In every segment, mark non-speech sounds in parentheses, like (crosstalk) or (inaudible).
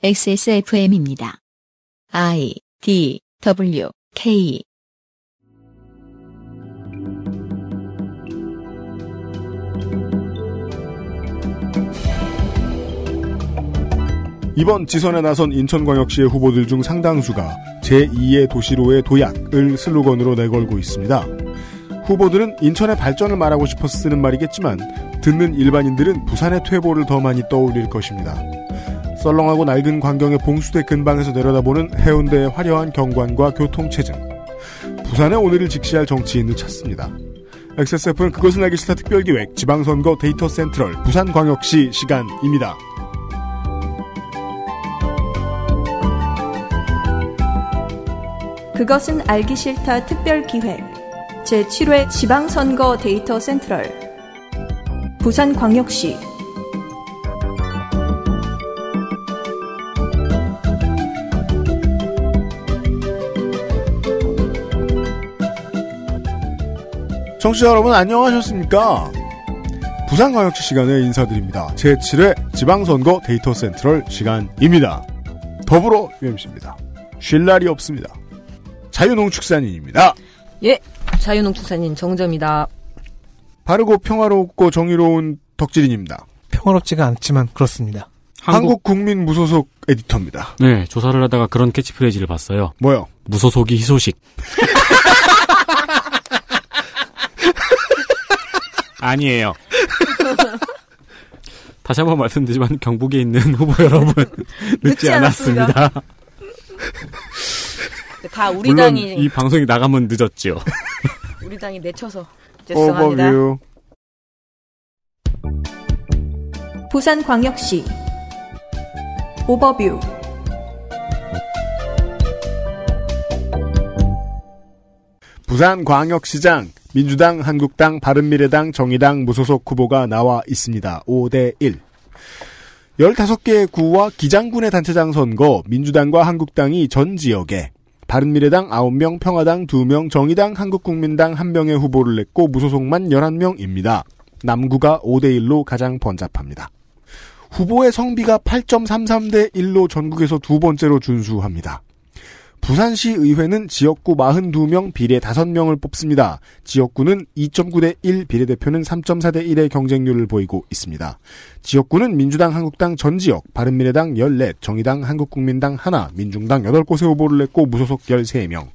XSFM입니다. I D W K 이번 지선에 나선 인천광역시의 후보들 중 상당수가 제2의 도시로의 도약을 슬로건으로 내걸고 있습니다. 후보들은 인천의 발전을 말하고 싶어 쓰는 말이겠지만 듣는 일반인들은 부산의 퇴보를 더 많이 떠올릴 것입니다. 썰렁하고 낡은 광경의 봉수대 근방에서 내려다보는 해운대의 화려한 경관과 교통체증. 부산에 오늘을 직시할 정치인을 찾습니다. XSF는 그것은 알기 싫다 특별기획 지방선거 데이터 센트럴 부산광역시 시간입니다. 그것은 알기 싫다 특별기획 제7회 지방선거 데이터 센트럴 부산광역시 청취자 여러분 안녕하셨습니까? 부산광역시 시간에 인사드립니다. 제7회 지방선거 데이터 센트럴 시간입니다. 더불어 UMC입니다. 쉴 날이 없습니다. 자유농축산인입니다. 예, 자유농축산인 정점니다 바르고 평화롭고 정의로운 덕질인입니다. 평화롭지가 않지만 그렇습니다. 한국, 한국 국민 무소속 에디터입니다. 네, 조사를 하다가 그런 캐치프레이즈를 봤어요. 뭐요? 무소속이 희소식. (laughs) 아니에요. (laughs) 다시 한 번 말씀드리지만 경북에 있는 후보 (laughs) 여러분 늦지 않았습니다. 다 우리 물론 당이 이 방송이 나가면 늦었지요. (laughs) 우리 당이 내쳐서 죄송합니다. 부산광역시 오버뷰 부산광역시장 민주당, 한국당, 바른미래당, 정의당, 무소속 후보가 나와 있습니다. 5대 1. 15개의 구와 기장군의 단체장 선거, 민주당과 한국당이 전 지역에 바른미래당 9명, 평화당 2명, 정의당, 한국국민당 1명의 후보를 냈고 무소속만 11명입니다. 남구가 5대1로 가장 번잡합니다. 후보의 성비가 8.33대 1로 전국에서 두 번째로 준수합니다. 부산시 의회는 지역구 42명, 비례 5명을 뽑습니다. 지역구는 2.9대 1, 비례대표는 3.4대 1의 경쟁률을 보이고 있습니다. 지역구는 민주당, 한국당 전 지역, 바른미래당 14, 정의당, 한국국민당 하나, 민중당 8곳의 후보를 냈고 무소속 13명.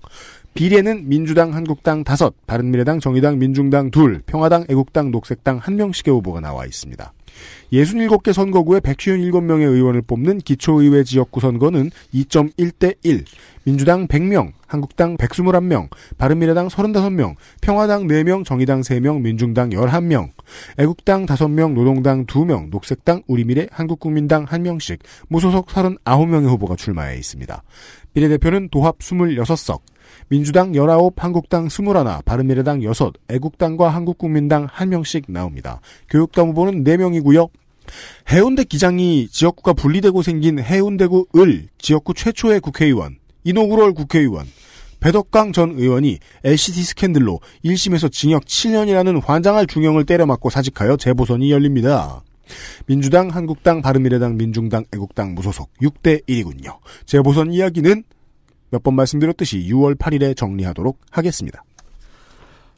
비례는 민주당, 한국당 5, 바른미래당, 정의당, 민중당 2, 평화당, 애국당, 녹색당 1명씩의 후보가 나와 있습니다. 67개 선거구에 157명의 의원을 뽑는 기초의회 지역구 선거는 2.1대 1. 민주당 100명, 한국당 121명, 바른미래당 35명, 평화당 4명, 정의당 3명, 민중당 11명, 애국당 5명, 노동당 2명, 녹색당, 우리미래, 한국국민당 1명씩, 무소속 39명의 후보가 출마해 있습니다. 비례대표는 도합 26석, 민주당 19, 한국당 21, 바른미래당 6, 애국당과 한국국민당 1명씩 나옵니다. 교육감 후보는 4명이고요. 해운대 기장이 지역구가 분리되고 생긴 해운대구 을 지역구 최초의 국회의원, 이노구롤 국회의원, 배덕광전 의원이 l c d 스캔들로 1심에서 징역 7년이라는 환장할 중형을 때려맞고 사직하여 재보선이 열립니다. 민주당, 한국당, 바른미래당, 민중당, 애국당 무소속 6대 1이군요. 재보선 이야기는 몇번 말씀드렸듯이 6월 8일에 정리하도록 하겠습니다.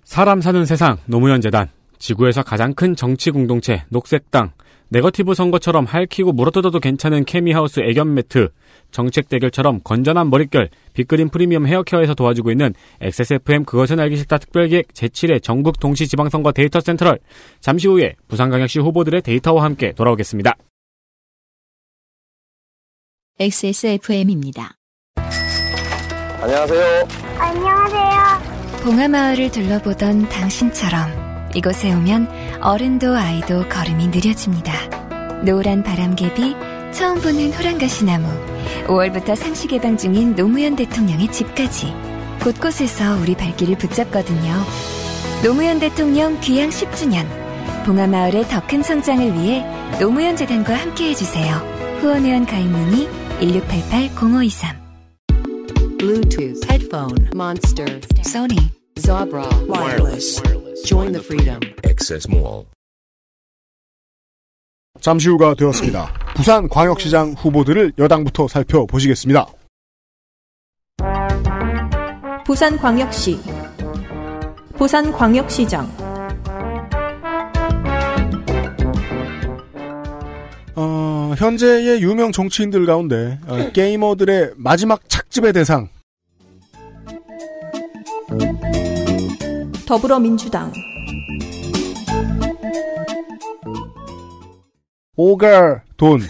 사람 사는 세상 노무현 재단 지구에서 가장 큰 정치 공동체 녹색당 네거티브 선거처럼 할퀴고 물어뜯어도 괜찮은 케미하우스 애견 매트 정책 대결처럼 건전한 머릿결 빅그린 프리미엄 헤어케어에서 도와주고 있는 XSFM 그것은 알기 싫다 특별기획 제7회 전국 동시 지방선거 데이터 센트럴 잠시 후에 부산광역시 후보들의 데이터와 함께 돌아오겠습니다. XSFM입니다. 안녕하세요. 안녕하세요. 봉화마을을 둘러보던 당신처럼 이곳에 오면 어른도 아이도 걸음이 느려집니다. 노란 바람개비, 처음 보는 호랑가시나무, 5월부터 상시 개방 중인 노무현 대통령의 집까지 곳곳에서 우리 발길을 붙잡거든요. 노무현 대통령 귀향 10주년 봉화마을의더 큰 성장을 위해 노무현 재단과 함께해 주세요. 후원회원 가입 문의 1688-0523 Bluetooth, headphone, Monster, Sony, Zabra, wireless. Join the freedom. Access Mall. 잠시 후가 되었습니다. 부산 광역시장 후보들을 여당부터 살펴보시겠습니다. 부산 광역시 부산 광역시장 어, 현재의 유명 정치인들 가운데 어, 게이머들의 마지막 착즙의 대상 더불어민주당 오갈 돈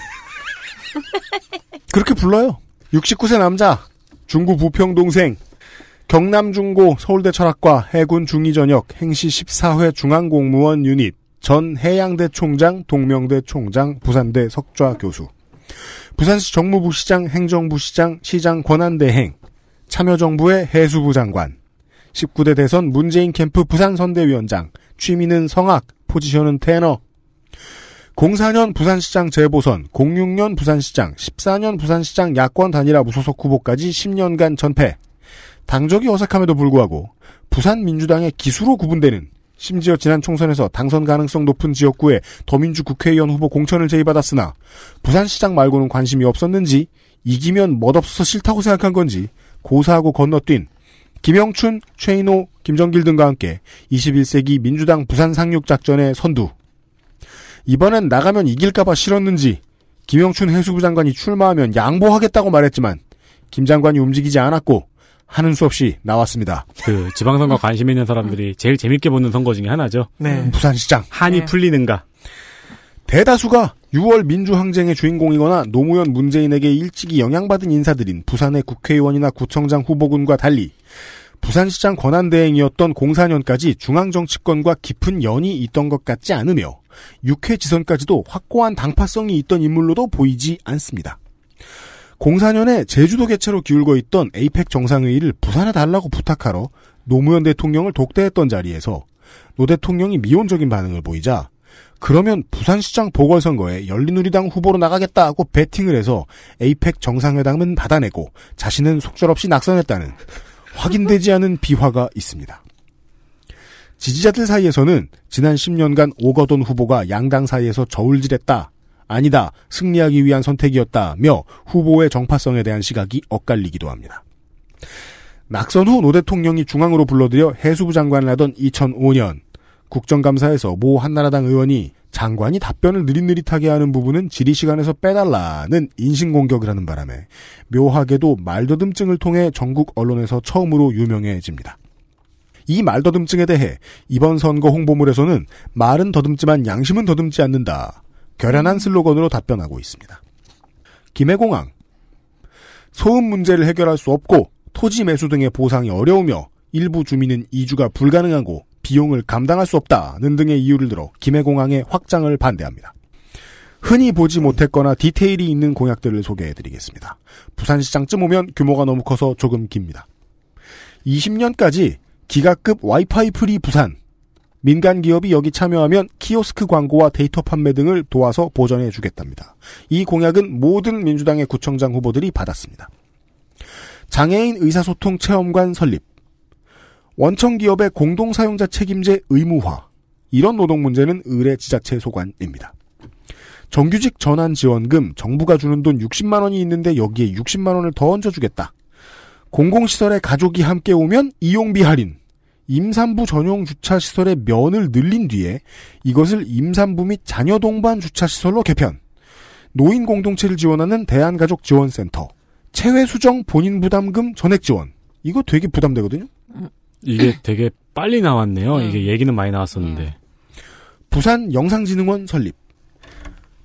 (laughs) 그렇게 불러요. 69세 남자 중구 부평 동생 경남 중고 서울대 철학과 해군 중위전역 행시 14회 중앙공무원 유닛 전 해양대 총장 동명대 총장 부산대 석좌 교수 부산시 정무부 시장 행정부 시장 시장 권한대행 참여정부의 해수부 장관 19대 대선 문재인 캠프 부산 선대위원장, 취미는 성악, 포지션은 테너. 04년 부산시장 재보선, 06년 부산시장, 14년 부산시장 야권 단일화 무소속 후보까지 10년간 전패. 당적이 어색함에도 불구하고 부산 민주당의 기수로 구분되는 심지어 지난 총선에서 당선 가능성 높은 지역구에 더민주 국회의원 후보 공천을 제의받았으나 부산시장 말고는 관심이 없었는지 이기면 멋없어서 싫다고 생각한 건지 고사하고 건너뛴 김영춘, 최인호, 김정길 등과 함께 21세기 민주당 부산 상륙 작전의 선두. 이번엔 나가면 이길까봐 싫었는지 김영춘 해수부 장관이 출마하면 양보하겠다고 말했지만 김 장관이 움직이지 않았고 하는 수 없이 나왔습니다. 그 지방선거 관심 있는 사람들이 제일 재밌게 보는 선거 중에 하나죠. 네. 부산시장 한이 네. 풀리는가. 대다수가 6월 민주항쟁의 주인공이거나 노무현 문재인에게 일찍이 영향받은 인사들인 부산의 국회의원이나 구청장 후보군과 달리 부산시장 권한대행이었던 04년까지 중앙정치권과 깊은 연이 있던 것 같지 않으며 6회 지선까지도 확고한 당파성이 있던 인물로도 보이지 않습니다. 04년에 제주도 개최로 기울고 있던 에이펙 정상회의를 부산에 달라고 부탁하러 노무현 대통령을 독대했던 자리에서 노 대통령이 미온적인 반응을 보이자 그러면 부산시장 보궐선거에 열린우리당 후보로 나가겠다고 베팅을 해서 에이펙 정상회담은 받아내고 자신은 속절없이 낙선했다는 확인되지 않은 비화가 있습니다. 지지자들 사이에서는 지난 10년간 오거돈 후보가 양당 사이에서 저울질했다. 아니다. 승리하기 위한 선택이었다며 후보의 정파성에 대한 시각이 엇갈리기도 합니다. 낙선 후 노 대통령이 중앙으로 불러들여 해수부 장관을 하던 2005년 국정감사에서 모 한나라당 의원이 장관이 답변을 느릿느릿하게 하는 부분은 질의 시간에서 빼달라는 인신공격을 하는 바람에 묘하게도 말더듬증을 통해 전국 언론에서 처음으로 유명해집니다. 이 말더듬증에 대해 이번 선거 홍보물에서는 말은 더듬지만 양심은 더듬지 않는다. 결연한 슬로건으로 답변하고 있습니다. 김해공항. 소음 문제를 해결할 수 없고 토지 매수 등의 보상이 어려우며 일부 주민은 이주가 불가능하고 비용을 감당할 수 없다는 등의 이유를 들어 김해공항의 확장을 반대합니다. 흔히 보지 못했거나 디테일이 있는 공약들을 소개해드리겠습니다. 부산시장쯤 오면 규모가 너무 커서 조금 깁니다. 20년까지 기가급 와이파이 프리 부산. 민간 기업이 여기 참여하면 키오스크 광고와 데이터 판매 등을 도와서 보전해 주겠답니다. 이 공약은 모든 민주당의 구청장 후보들이 받았습니다. 장애인 의사소통 체험관 설립. 원청 기업의 공동 사용자 책임제 의무화. 이런 노동 문제는 의뢰 지자체 소관입니다. 정규직 전환 지원금 정부가 주는 돈 60만 원이 있는데 여기에 60만 원을 더 얹어 주겠다. 공공시설에 가족이 함께 오면 이용비 할인. 임산부 전용 주차시설의 면을 늘린 뒤에 이것을 임산부 및 자녀 동반 주차시설로 개편. 노인 공동체를 지원하는 대한가족 지원센터. 체외 수정 본인 부담금 전액 지원. 이거 되게 부담되거든요. 음, 이게 되게 빨리 나왔네요. 음. 이게 얘기는 많이 나왔었는데. 음. 부산 영상진흥원 설립.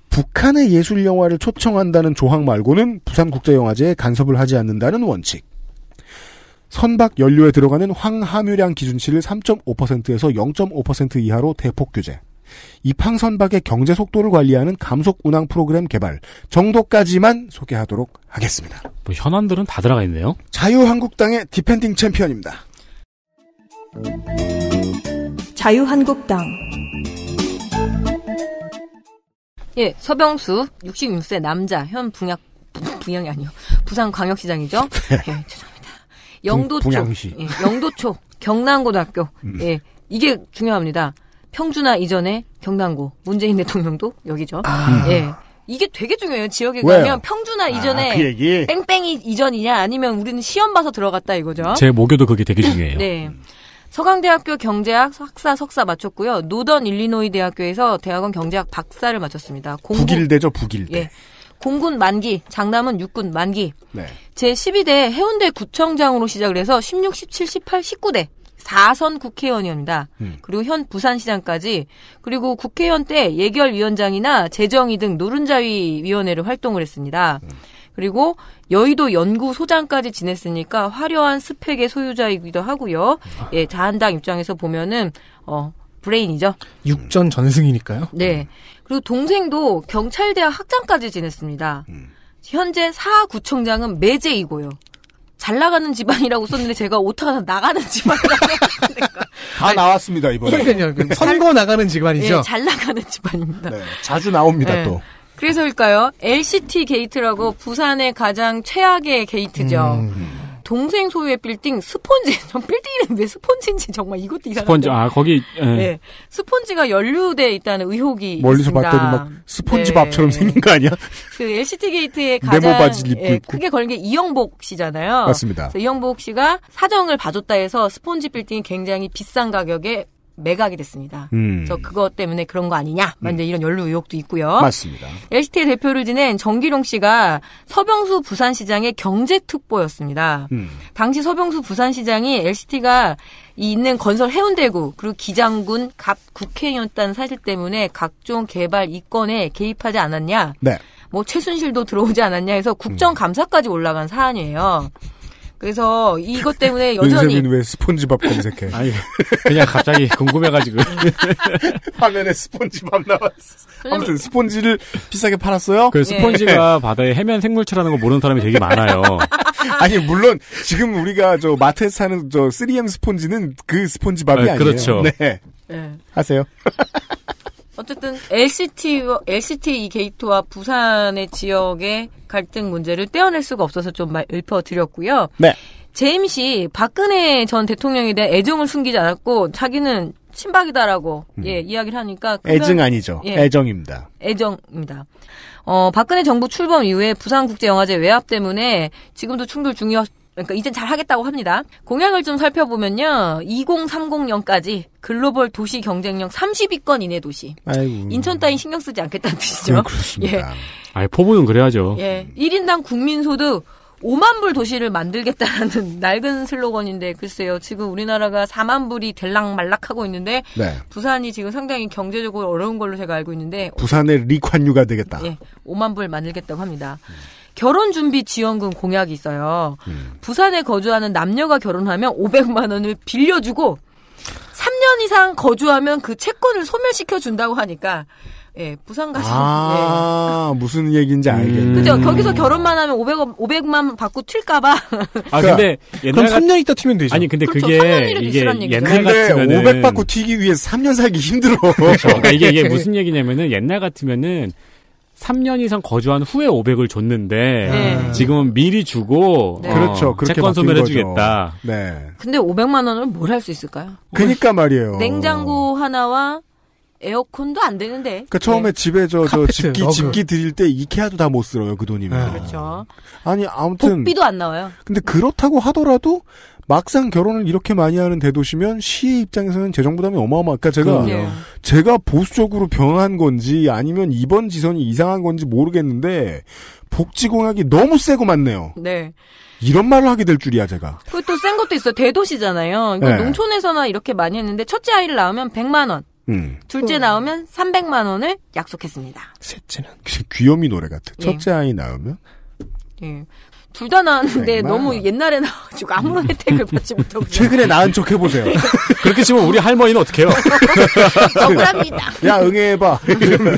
북한의 예술 영화를 초청한다는 조항 말고는 부산국제영화제에 간섭을 하지 않는다는 원칙. 선박 연료에 들어가는 황함유량 기준치를 3.5%에서 0.5% 이하로 대폭 규제. 입항 선박의 경제 속도를 관리하는 감속 운항 프로그램 개발 정도까지만 소개하도록 하겠습니다. 뭐 현안들은 다 들어가 있네요. 자유한국당의 디펜딩 챔피언입니다. 자유한국당 예, 서병수 66세 남자 현 분양 분양이 아니요. 부산광역시장이죠. (laughs) 네. 예, 죄송합니다. 영도초. 분양시. 예, 영도초 경남고등학교. 음. 예. 이게 중요합니다. 평준화 이전에 경남고 문재인 대통령도 여기죠. 아. 예. 이게 되게 중요해요. 지역에 왜요? 가면 평준화 아, 이전에 아, 그 뺑뺑이 이전이냐 아니면 우리는 시험 봐서 들어갔다 이거죠. 제 모교도 그게 되게 중요해요. 네. 음. 서강대학교 경제학 학사 석사 마쳤고요. 노던 일리노이 대학교에서 대학원 경제학 박사를 마쳤습니다. 공군, 북일대죠, 북일대. 예. 공군 만기, 장남은 육군 만기. 네. 제12대 해운대 구청장으로 시작을 해서 16, 17, 18, 19대 4선 국회의원이었니다 음. 그리고 현 부산시장까지 그리고 국회의원 때 예결위원장이나 재정위등 노른자위 위원회를 활동을 했습니다. 음. 그리고 여의도 연구소장까지 지냈으니까 화려한 스펙의 소유자이기도 하고요. 예, 자한당 입장에서 보면은 어 브레인이죠. 육전 전승이니까요. 네. 그리고 동생도 경찰대학 학장까지 지냈습니다. 음. 현재 사구청장은 매제이고요. 잘 나가는 집안이라고 썼는데 제가 오타가 나가는 집안이라고 그러니까. (laughs) 다 나왔습니다 이번에. 선거 나가는 집안이죠. 네, 잘 나가는 집안입니다. 네, 자주 나옵니다 네. 또. 그래서일까요? LCT 게이트라고 부산의 가장 최악의 게이트죠. 음. 동생 소유의 빌딩 스폰지 (laughs) 전 빌딩 이름 왜 스폰지인지 정말 이것도 이상한데 스폰지 아 거기 예. 네. 스폰지가 연루돼 있다는 의혹이 멀리서 있습니다. 봤더니 막 네. 스폰지 네. 밥처럼 생긴 거 아니야? (laughs) 그 LCT 게이트의 가장 예, 크게 걸린 게 이영복 씨잖아요. 맞습니다. 이영복 씨가 사정을 봐줬다 해서 스폰지 빌딩이 굉장히 비싼 가격에 매각이 됐습니다. 음. 그래 그것 때문에 그런 거 아니냐? 완전 음. 이런 연루 의혹도 있고요. 맞습니다. LCT 의 대표를 지낸 정기룡 씨가 서병수 부산시장의 경제특보였습니다. 음. 당시 서병수 부산시장이 LCT가 있는 건설 해운대구 그리고 기장군 갑 국회의원단 사실 때문에 각종 개발 이권에 개입하지 않았냐? 네. 뭐 최순실도 들어오지 않았냐 해서 국정감사까지 올라간 사안이에요. 그래서 이것 때문에 (laughs) 여전히 윤세민 왜 스폰지밥 검색해? 아니 그냥 갑자기 궁금해가지고 (laughs) 화면에 스폰지밥 나왔어. 아무튼 스폰지를 비싸게 팔았어요. 그 스폰지가 예. 바다의 해면 생물체라는 거 모르는 사람이 되게 많아요. (laughs) 아니 물론 지금 우리가 저 마트에서 사는 저 3M 스폰지는 그 스폰지밥이 네, 아, 니에요 그렇죠. 네. 네. 하세요. 어쨌든 LCT LCT 이 게이트와 부산의 지역의 갈등 문제를 떼어낼 수가 없어서 좀 읊어드렸고요. 네. 제임시 박근혜 전 대통령에 대한 애정을 숨기지 않았고 자기는 친박이다라고 음. 예 이야기를 하니까 애증 아니죠 예, 애정입니다 애정입니다 어 박근혜 정부 출범 이후에 부산국제영화제 외압 때문에 지금도 충돌 중이었 그러니까 이젠 잘 하겠다고 합니다. 공약을 좀 살펴보면요. 2030년까지 글로벌 도시 경쟁력 30위권 이내 도시. 아이고. 인천 따위 신경 쓰지 않겠다는 뜻이죠. 음, 그렇습니다. 예. 아이 포부는 그래야죠. 예. 1인당 국민 소득 5만 불 도시를 만들겠다는 (laughs) 낡은 슬로건인데 글쎄요. 지금 우리나라가 4만 불이 될락말락하고 있는데 네. 부산이 지금 상당히 경제적으로 어려운 걸로 제가 알고 있는데 부산의 리콴유가 되겠다. 예. 5만 불 만들겠다고 합니다. 음. 결혼 준비 지원금 공약이 있어요. 음. 부산에 거주하는 남녀가 결혼하면 500만 원을 빌려주고 3년 이상 거주하면 그 채권을 소멸시켜 준다고 하니까 예, 부산 가시는 아, 예. 무슨 얘기인지 음. 알겠네. 음. 그죠? 거기서 결혼만 하면 500, 500만 받고 튈까봐. 아, 그러니까 근데 옛날. 그럼 3년 있다 튀면 되죠. 아니, 근데 그렇죠, 그게. 이게 옛날 같으면. 500 받고 튀기 위해 3년 살기 힘들어. 그렇죠. 그러니까 이게, 이게 (laughs) 네. 무슨 얘기냐면은 옛날 같으면은 3년 이상 거주한 후에 500을 줬는데 네. 지금은 미리 주고 네. 어, 그렇죠. 그렇게 채권 소멸해 주겠다. 네. 근데 500만 원을 뭘 할 수 있을까요? 그니까 러 뭐 말이에요. 냉장고 하나와 에어컨도 안 되는데. 그 그러니까 처음에 네. 집에 저, 저 집기 집기 드릴 때 이케아도 다 못 쓸어요 그 돈이면. 네. 그렇죠. 아니 아무튼 복비도 안 나와요. 근데 그렇다고 하더라도 막상 결혼을 이렇게 많이 하는 대도시면 시의 입장에서는 재정 부담이 어마어마. 아까 그러니까 제가 그럼요. 예. 제가 보수적으로 변한 건지 아니면 이번 지선이 이상한 건지 모르겠는데 복지공약이 너무 세고 많네요. 네. 이런 말을 하게 될 줄이야 제가. 그것도 센 것도 있어. 요 대도시잖아요. 그러니까 네. 농촌에서나 이렇게 많이 했는데 첫째 아이를 낳으면 100만 원. 음. 둘째 나오면 음. 300만 원을 약속했습니다. 셋째는 귀요미 노래 같아. 예. 첫째 아이 나오면 예. 둘다 나왔는데 네, 너무 옛날에 나와가지고 아무런 음. 혜택을 받지 못하고 (laughs) 최근에 나은 척 해보세요. (laughs) 그렇게 치면 우리 할머니는 어떡해요? (laughs) 억울합니다. 야 응애해봐.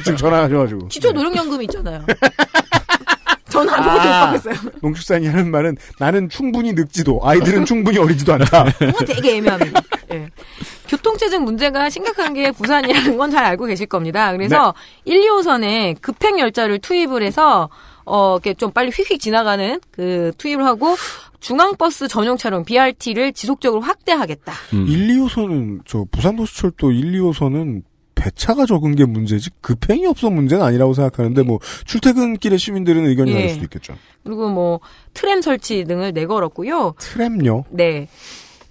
지금 전화하셔가지고. 기초 네. 노령연금 있잖아요. 전 아무것도 아, 못 받겠어요. 농축산이 하는 말은 나는 충분히 늙지도 아이들은 충분히 어리지도 않다. 뭔가 어, 되게 애매합니다. 네. 교통체증 문제가 심각한 게 부산이라는 건 잘 알고 계실 겁니다. 그래서 네. 1, 2호선에 급행열차를 투입을 해서 어, 이렇게 좀 빨리 휙휙 지나가는 그 투입을 하고 중앙버스 전용 차량 BRT를 지속적으로 확대하겠다. 음. 1, 2호선은 저 부산도시철도 1, 2호선은 배차가 적은 게 문제지 급행이 없어 문제는 아니라고 생각하는데 뭐 출퇴근길에 시민들은 의견이 다를 예. 수도 있겠죠. 그리고 뭐 트램 설치 등을 내걸었고요. 트램요? 네.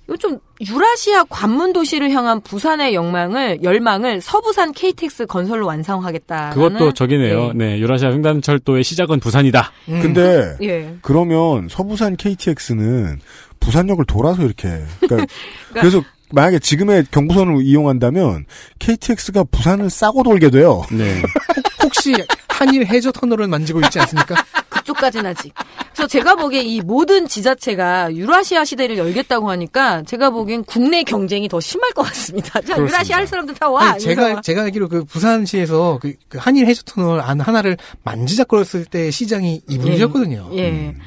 요즘 유라시아 관문 도시를 향한 부산의 영망을 열망을 서부산 KTX 건설로 완성하겠다. 그것도 저기네요. 예. 네, 유라시아 횡단철도의 시작은 부산이다. 음. 근데 (laughs) 예. 그러면 서부산 KTX는 부산역을 돌아서 이렇게 그러니까 (laughs) 그러니까 그래서 만약에 지금의 경부선을 이용한다면 KTX가 부산을 싸고 돌게 돼요. 네. 혹시 한일 해저 터널을 만지고 있지 않습니까? (laughs) 약속까지는 아직. 그래서 제가 보기에 이 모든 지자체가 유라시아 시대를 열겠다고 하니까 제가 보기엔 국내 경쟁이 더 심할 것 같습니다. 유라시아 할 사람들 다 와. 아니, 제가 제가 알기로 그 부산시에서 그, 그 한일 해수터널 안 하나를 만지작거렸을 때 시장이 이분이셨거든요. 예. 예. 음.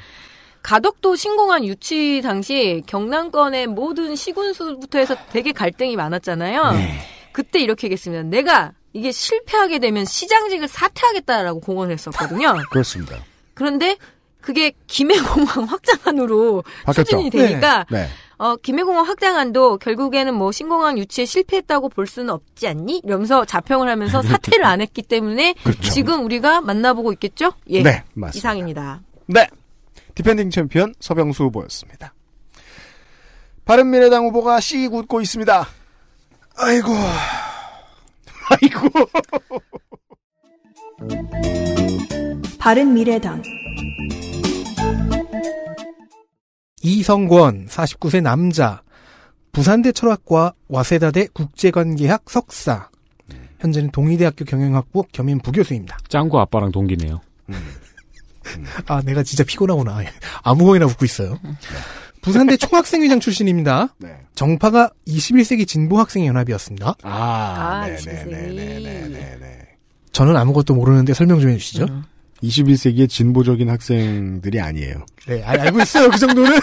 가덕도 신공항 유치 당시 경남권의 모든 시군수부터 해서 되게 갈등이 많았잖아요. 네. 그때 이렇게 얘기했습니다. 내가 이게 실패하게 되면 시장직을 사퇴하겠다라고 공언했었거든요. 그렇습니다. 그런데 그게 김해공항 (laughs) 확장안으로 바뀌었죠. 추진이 되니까 네. 네. 어, 김해공항 확장안도 결국에는 뭐 신공항 유치에 실패했다고 볼 수는 없지 않니? 이러면서 자평을 하면서 사퇴를 그- 안 했기 때문에 그렇죠. 지금 우리가 만나보고 있겠죠? 예. 네, 맞습니다. 이상입니다. 네. 디펜딩 챔피언 서병수 후보였습니다. 바른미래당 후보가 씩 웃고 있습니다. 아이고. (laughs) 아이고. (laughs) 바른미래당 이성권 49세 남자 부산대 철학과 와세다대 국제관계학 석사 현재는 동의대학교 경영학부 겸임 부교수입니다. 짱구 아빠랑 동기네요. 음. (laughs) 아 내가 진짜 피곤하구나. (laughs) 아무거나 웃고 있어요. 부산대 총학생회장 출신입니다. 네. 정파가 21세기 진보학생연합이었습니다. 아, 아 네네네네네. 네, 네, 네, 저는 아무것도 모르는데 설명 좀 해주시죠. 음. 21세기의 진보적인 학생들이 아니에요. 네, 알고 있어요. 그 정도는.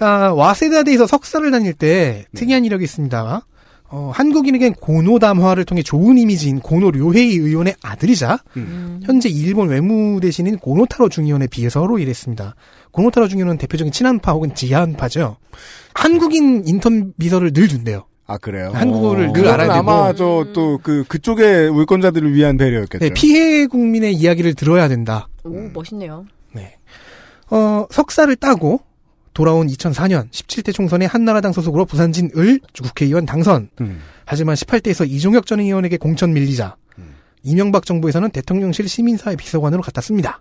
(laughs) 아, 와세다대에서 석사를 다닐 때 네. 특이한 이력이 있습니다. 어, 한국인에겐 고노담화를 통해 좋은 이미지인 고노 료헤이 의원의 아들이자 음. 음. 현재 일본 외무대신인 고노타로 중의원에 비해서로 일했습니다. 고노타로 중의원은 대표적인 친한파 혹은 지한파죠. 한국인 인턴 비서를 늘 준대요. 아 그래요? 한국어를 어. 늘 알아야 되고 아마 저 또 그 그쪽의 물권자들을 위한 배려였겠죠. 네, 피해 국민의 이야기를 들어야 된다. 오 음. 멋있네요. 네. 어, 석사를 따고 돌아온 2004년 17대 총선에 한나라당 소속으로 부산진을 국회의원 당선. 음. 하지만 18대에서 이종혁 전 의원에게 공천 밀리자 음. 이명박 정부에서는 대통령실 시민사회 비서관으로 갔다 씁니다.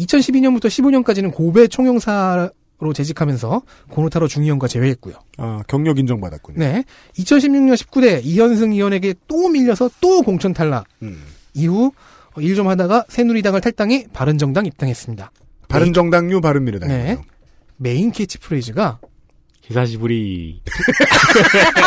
2012년부터 15년까지는 고베 총영사 로 재직하면서 고노타로 중의원과 제외했고요. 아 경력 인정받았군요. 네, 2016년 19대 이현승 의원에게 또 밀려서 또 공천 탈락. 음. 이후 일 좀 하다가 새누리당을 탈당해 바른정당 입당했습니다. 바른정당류 바른미래당. 네. 메인 캐치프레이즈가 히사시부리.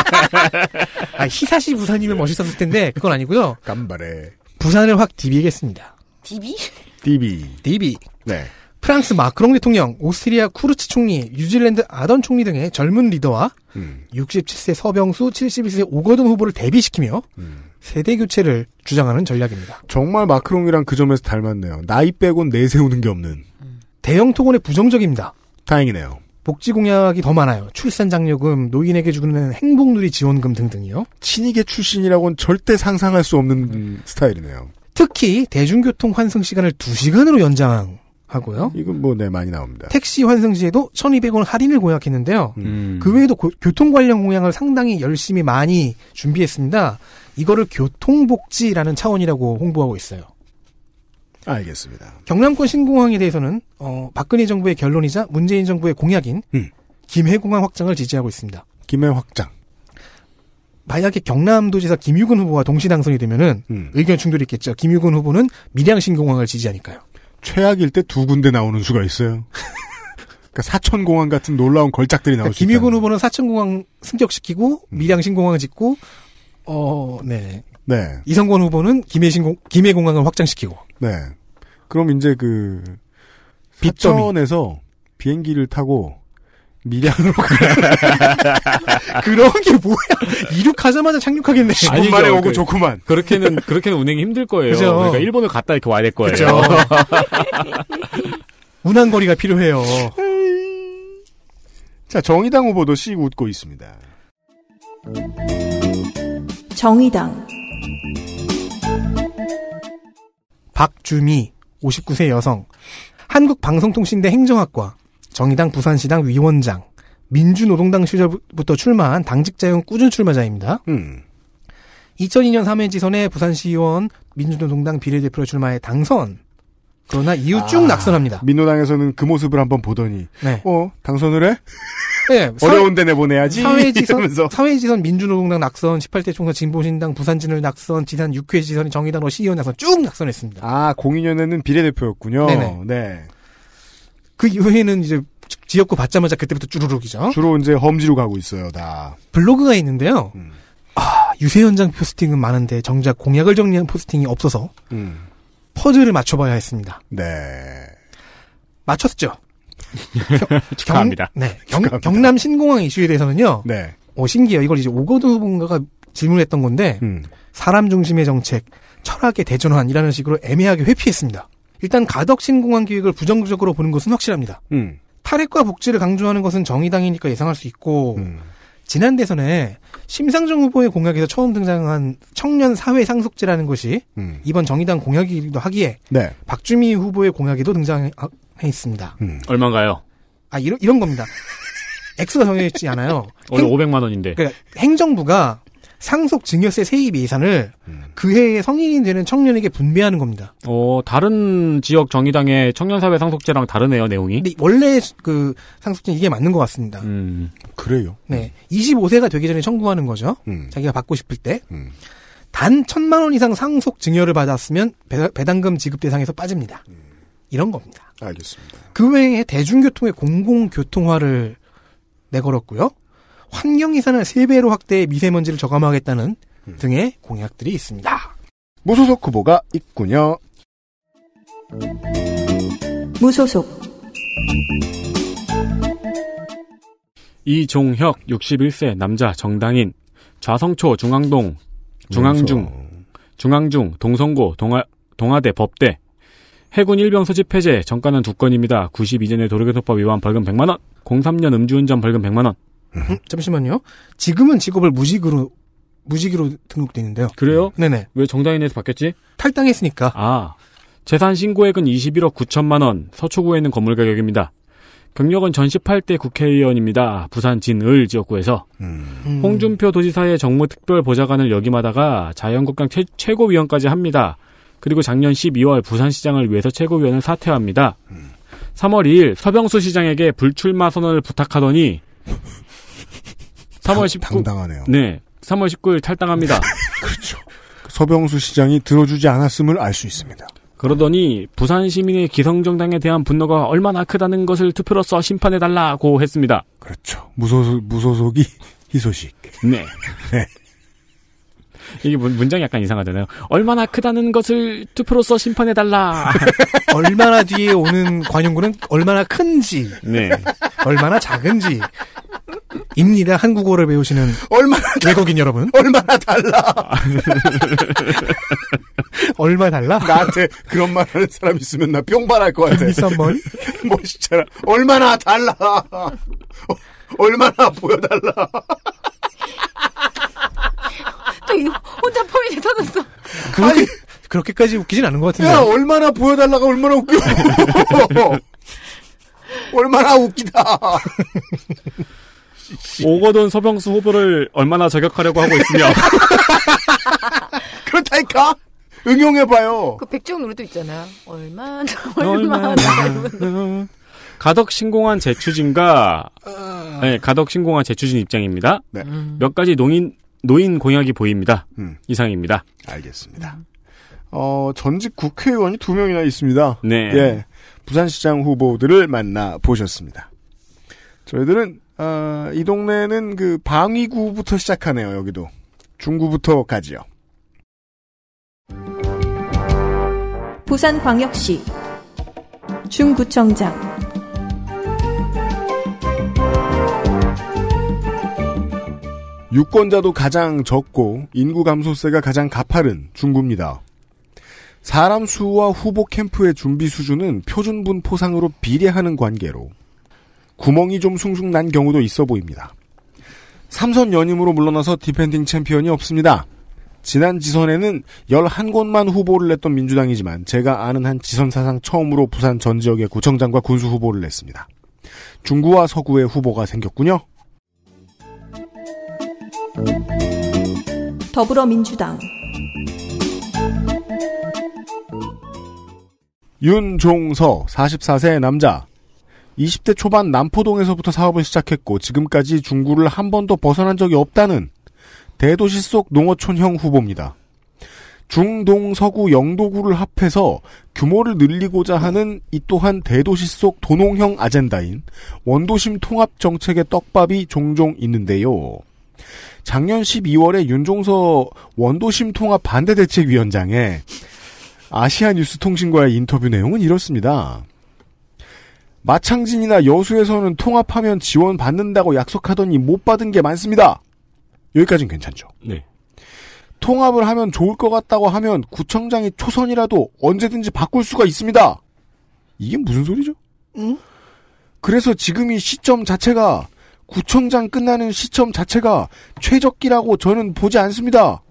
(laughs) 아 히사시 부산이면 멋있었을 텐데 그건 아니고요. 깜발에 부산을 확 디비겠습니다. 디비? 디비. 디비. 네. 프랑스 마크롱 대통령, 오스트리아 쿠르츠 총리, 뉴질랜드 아던 총리 등의 젊은 리더와 음. 67세 서병수, 71세 오거든 후보를 대비시키며 음. 세대 교체를 주장하는 전략입니다. 정말 마크롱이랑 그 점에서 닮았네요. 나이 빼곤 내세우는 게 없는. 음. 대형 토건의 부정적입니다. 다행이네요. 복지 공약이 더 많아요. 출산 장려금, 노인에게 주는 행복누리 지원금 등등이요. 친이계 출신이라고는 절대 상상할 수 없는 음. 스타일이네요. 특히 대중교통 환승 시간을 2시간으로 연장 한 하고요. 이건 뭐, 네, 많이 나옵니다. 택시 환승 시에도 1200원 할인을 공약했는데요. 음. 음. 그 외에도 고, 교통 관련 공약을 상당히 열심히 많이 준비했습니다. 이거를 교통복지라는 차원이라고 홍보하고 있어요. 알겠습니다. 경남권 신공항에 대해서는, 어, 박근혜 정부의 결론이자 문재인 정부의 공약인, 음. 김해공항 확장을 지지하고 있습니다. 김해 확장. 만약에 경남도지사 김유근 후보와 동시 당선이 되면은 음. 의견 충돌이 있겠죠. 김유근 후보는 밀양신공항을 지지하니까요. 최악일 때 두 군데 나오는 수가 있어요. 그러니까 사천공항 같은 놀라운 걸작들이 나올 그러니까 수 김일군 후보는 사천공항 승격시키고 음. 밀양신공항 짓고 어, 네. 네. 이성권 후보는 김해신공 김해공항을 확장시키고. 네. 그럼 이제 그 빗더미. 사천에서 비행기를 타고 미량으로 가. (laughs) 그런 게 뭐야? 이륙하자마자 착륙하겠네. 아니 말 만에 오고 그, 좋구만. 그렇게는 그렇게는 운행이 힘들 거예요. 그죠? 그러니까 일본을 갔다 이렇게 와야 될 거예요. 그죠? (laughs) 운항 거리가 필요해요. 자 정의당 후보도 씩 웃고 있습니다. 정의당 박주미 59세 여성 한국방송통신대 행정학과 정의당 부산시당 위원장, 민주노동당 시절부터 출마한 당직자형 꾸준 출마자입니다. 음. 2002년 3회 지선에 부산시의원 민주노동당 비례대표로 출마해 당선. 그러나 이후 아, 쭉 낙선합니다. 민노당에서는 그 모습을 한번 보더니 네. 어 당선을 해? 네, (laughs) 어려운데 내보내야지. 사회지선, 사회지선 민주노동당 낙선, 18대 총선 진보신당 부산진을 낙선, 지난 6회 지선이 정의당 으로 시의원 낙선 쭉 낙선했습니다. 아 02년에는 비례대표였군요. 네네. 네. 네. 네. 그 이후에는 이제 지역구 받자마자 그때부터 쭈루룩이죠. 주로 이제 험지로 가고 있어요, 다. 블로그가 있는데요. 음. 아, 유세 현장 포스팅은 많은데 정작 공약을 정리한 포스팅이 없어서 음. 퍼즐을 맞춰봐야 했습니다. 네. 맞췄죠. (laughs) 축하합니다. 경, 네. 경, 경남 신공항 이슈에 대해서는요. 네. 어, 신기해요. 이걸 이제 오거드 후보가가 질문했던 건데, 음. 사람 중심의 정책, 철학의 대전환이라는 식으로 애매하게 회피했습니다. 일단 가덕 신공항 기획을 부정적으로 보는 것은 확실합니다. 음. 탈핵과 복지를 강조하는 것은 정의당이니까 예상할 수 있고 음. 지난 대선에 심상정 후보의 공약에서 처음 등장한 청년 사회 상속제라는 것이 음. 이번 정의당 공약이기도 하기에 네. 박주미 후보의 공약에도 등장해 있습니다. 음. 얼마인가요? 아 이런 이런 겁니다. (laughs) 액수가 정해져 있지 않아요. 행, 오늘 500만 원인데. 그러니까 행정부가 상속 증여세 세입 예산을 그 해에 성인이 되는 청년에게 분배하는 겁니다. 어, 다른 지역 정의당의 청년사회 상속제랑 다르네요, 내용이. 근데 원래 그 상속제 이게 맞는 것 같습니다. 음. 그래요? 네. 25세가 되기 전에 청구하는 거죠. 음. 자기가 받고 싶을 때. 음. 단 천만 원 이상 상속 증여를 받았으면 배, 당금 지급 대상에서 빠집니다. 이런 겁니다. 알겠습니다. 그 외에 대중교통의 공공교통화를 내걸었고요. 환경 이산을 3배로 확대해 미세먼지를 저감하겠다는 음. 등의 공약들이 있습니다. 무소속 후보가 있군요. 무소속 이종혁 61세 남자 정당인 좌성초 중앙동 중앙중 중앙중 동성고 동아, 동아대 법대 해군 일병 소집 해제 정가는 두 건입니다. 9 2년에 도로교통법 위반 벌금 100만 원, 03년 음주운전 벌금 100만 원. 음, 잠시만요. 지금은 직업을 무직으로 무직으로 등록돼 있는데요. 그래요? 네네. 왜 정당인에서 바뀌었지? 탈당했으니까. 아. 재산 신고액은 21억 9천만 원. 서초구에 있는 건물 가격입니다. 경력은 전 18대 국회의원입니다. 부산 진을 지역구에서. 음. 홍준표 도지사의 정무특별보좌관을 역임하다가 자연국당 최, 고위원까지 합니다. 그리고 작년 12월 부산시장을 위해서 최고위원을 사퇴합니다. 음. 3월 2일 서병수 시장에게 불출마 선언을 부탁하더니 3월 19일 당당하네요. 네, 3월 19일 탈당합니다. (laughs) 그렇죠. 서병수 시장이 들어주지 않았음을 알 수 있습니다. 그러더니 부산 시민의 기성정당에 대한 분노가 얼마나 크다는 것을 투표로써 심판해 달라고 했습니다. 그렇죠. 무소속 무소속이 (laughs) 희소식. 네. 네. 이게 문장이 약간 이상하잖아요. 얼마나 크다는 것을 투표로서 심판해달라. (laughs) 얼마나 뒤에 오는 관용구는 얼마나 큰지, 네. 얼마나 작은지, 입니다. 한국어를 배우시는 얼마나 외국인 여러분. 얼마나 달라. (laughs) 얼마 달라? 나한테 그런 말 하는 사람 있으면 나 뿅발할 것 같아. 썸번 (laughs) 멋있잖아. 얼마나 달라. 얼마나 보여달라. 또이 (laughs) 혼자 포인트 터졌어. 그렇게 아니 그렇게까지 웃기진 않은 것 같은데. 야 얼마나 보여달라가 얼마나 웃겨. 얼마나 웃기다. 오거돈 서병수 후보를 얼마나 저격하려고 하고 있으며. (laughs) 그렇다니까? 응용해봐요. 그백지 노래도 있잖아 얼마나, 얼마나. 가덕 신공한 재추진과, 네, 가덕 신공한 재추진 입장입니다. 네. 음. 몇 가지 농인, 노인 공약이 보입니다. 음. 이상입니다. 알겠습니다. 어, 전직 국회의원이 두 명이나 있습니다. 네. 예. 부산시장 후보들을 만나 보셨습니다. 저희들은 아, 이 동네는 그 방위구부터 시작하네요. 여기도 중구부터까지요. 부산광역시 중구청장 유권자도 가장 적고 인구 감소세가 가장 가파른 중구입니다. 사람 수와 후보 캠프의 준비 수준은 표준분 포상으로 비례하는 관계로 구멍이 좀 숭숭 난 경우도 있어 보입니다. 삼선 연임으로 물러나서 디펜딩 챔피언이 없습니다. 지난 지선에는 11곳만 후보를 냈던 민주당이지만 제가 아는 한 지선 사상 처음으로 부산 전 지역의 구청장과 군수 후보를 냈습니다. 중구와 서구의 후보가 생겼군요. 더불어민주당 윤종서 44세 남자 20대 초반 남포동에서부터 사업을 시작했고 지금까지 중구를 한 번도 벗어난 적이 없다는 대도시 속 농어촌형 후보입니다. 중동 서구 영도구를 합해서 규모를 늘리고자 하는 이 또한 대도시 속 도농형 아젠다인 원도심 통합 정책의 떡밥이 종종 있는데요. 작년 12월에 윤종서 원도심 통합 반대 대책위원장의 아시아 뉴스 통신과의 인터뷰 내용은 이렇습니다. 마창진이나 여수에서는 통합하면 지원 받는다고 약속하더니 못 받은 게 많습니다. 여기까지는 괜찮죠. 네. 통합을 하면 좋을 것 같다고 하면 구청장이 초선이라도 언제든지 바꿀 수가 있습니다. 이게 무슨 소리죠? 응? 그래서 지금 이 시점 자체가 구청장 끝나는 시점 자체가 최적기라고 저는 보지 않습니다.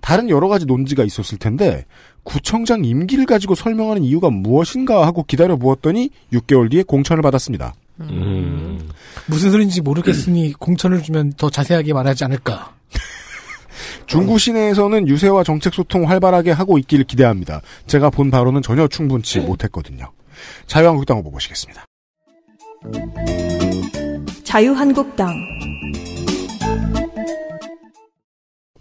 다른 여러 가지 논지가 있었을 텐데 구청장 임기를 가지고 설명하는 이유가 무엇인가 하고 기다려 보았더니 6개월 뒤에 공천을 받았습니다. 음. 무슨 소린지 모르겠으니 음. 공천을 주면 더 자세하게 말하지 않을까. (laughs) 중구 시내에서는 유세와 정책 소통 활발하게 하고 있기를 기대합니다. 제가 본 바로는 전혀 충분치 못했거든요. 자유한국당 후보 보시겠습니다. 자유한국당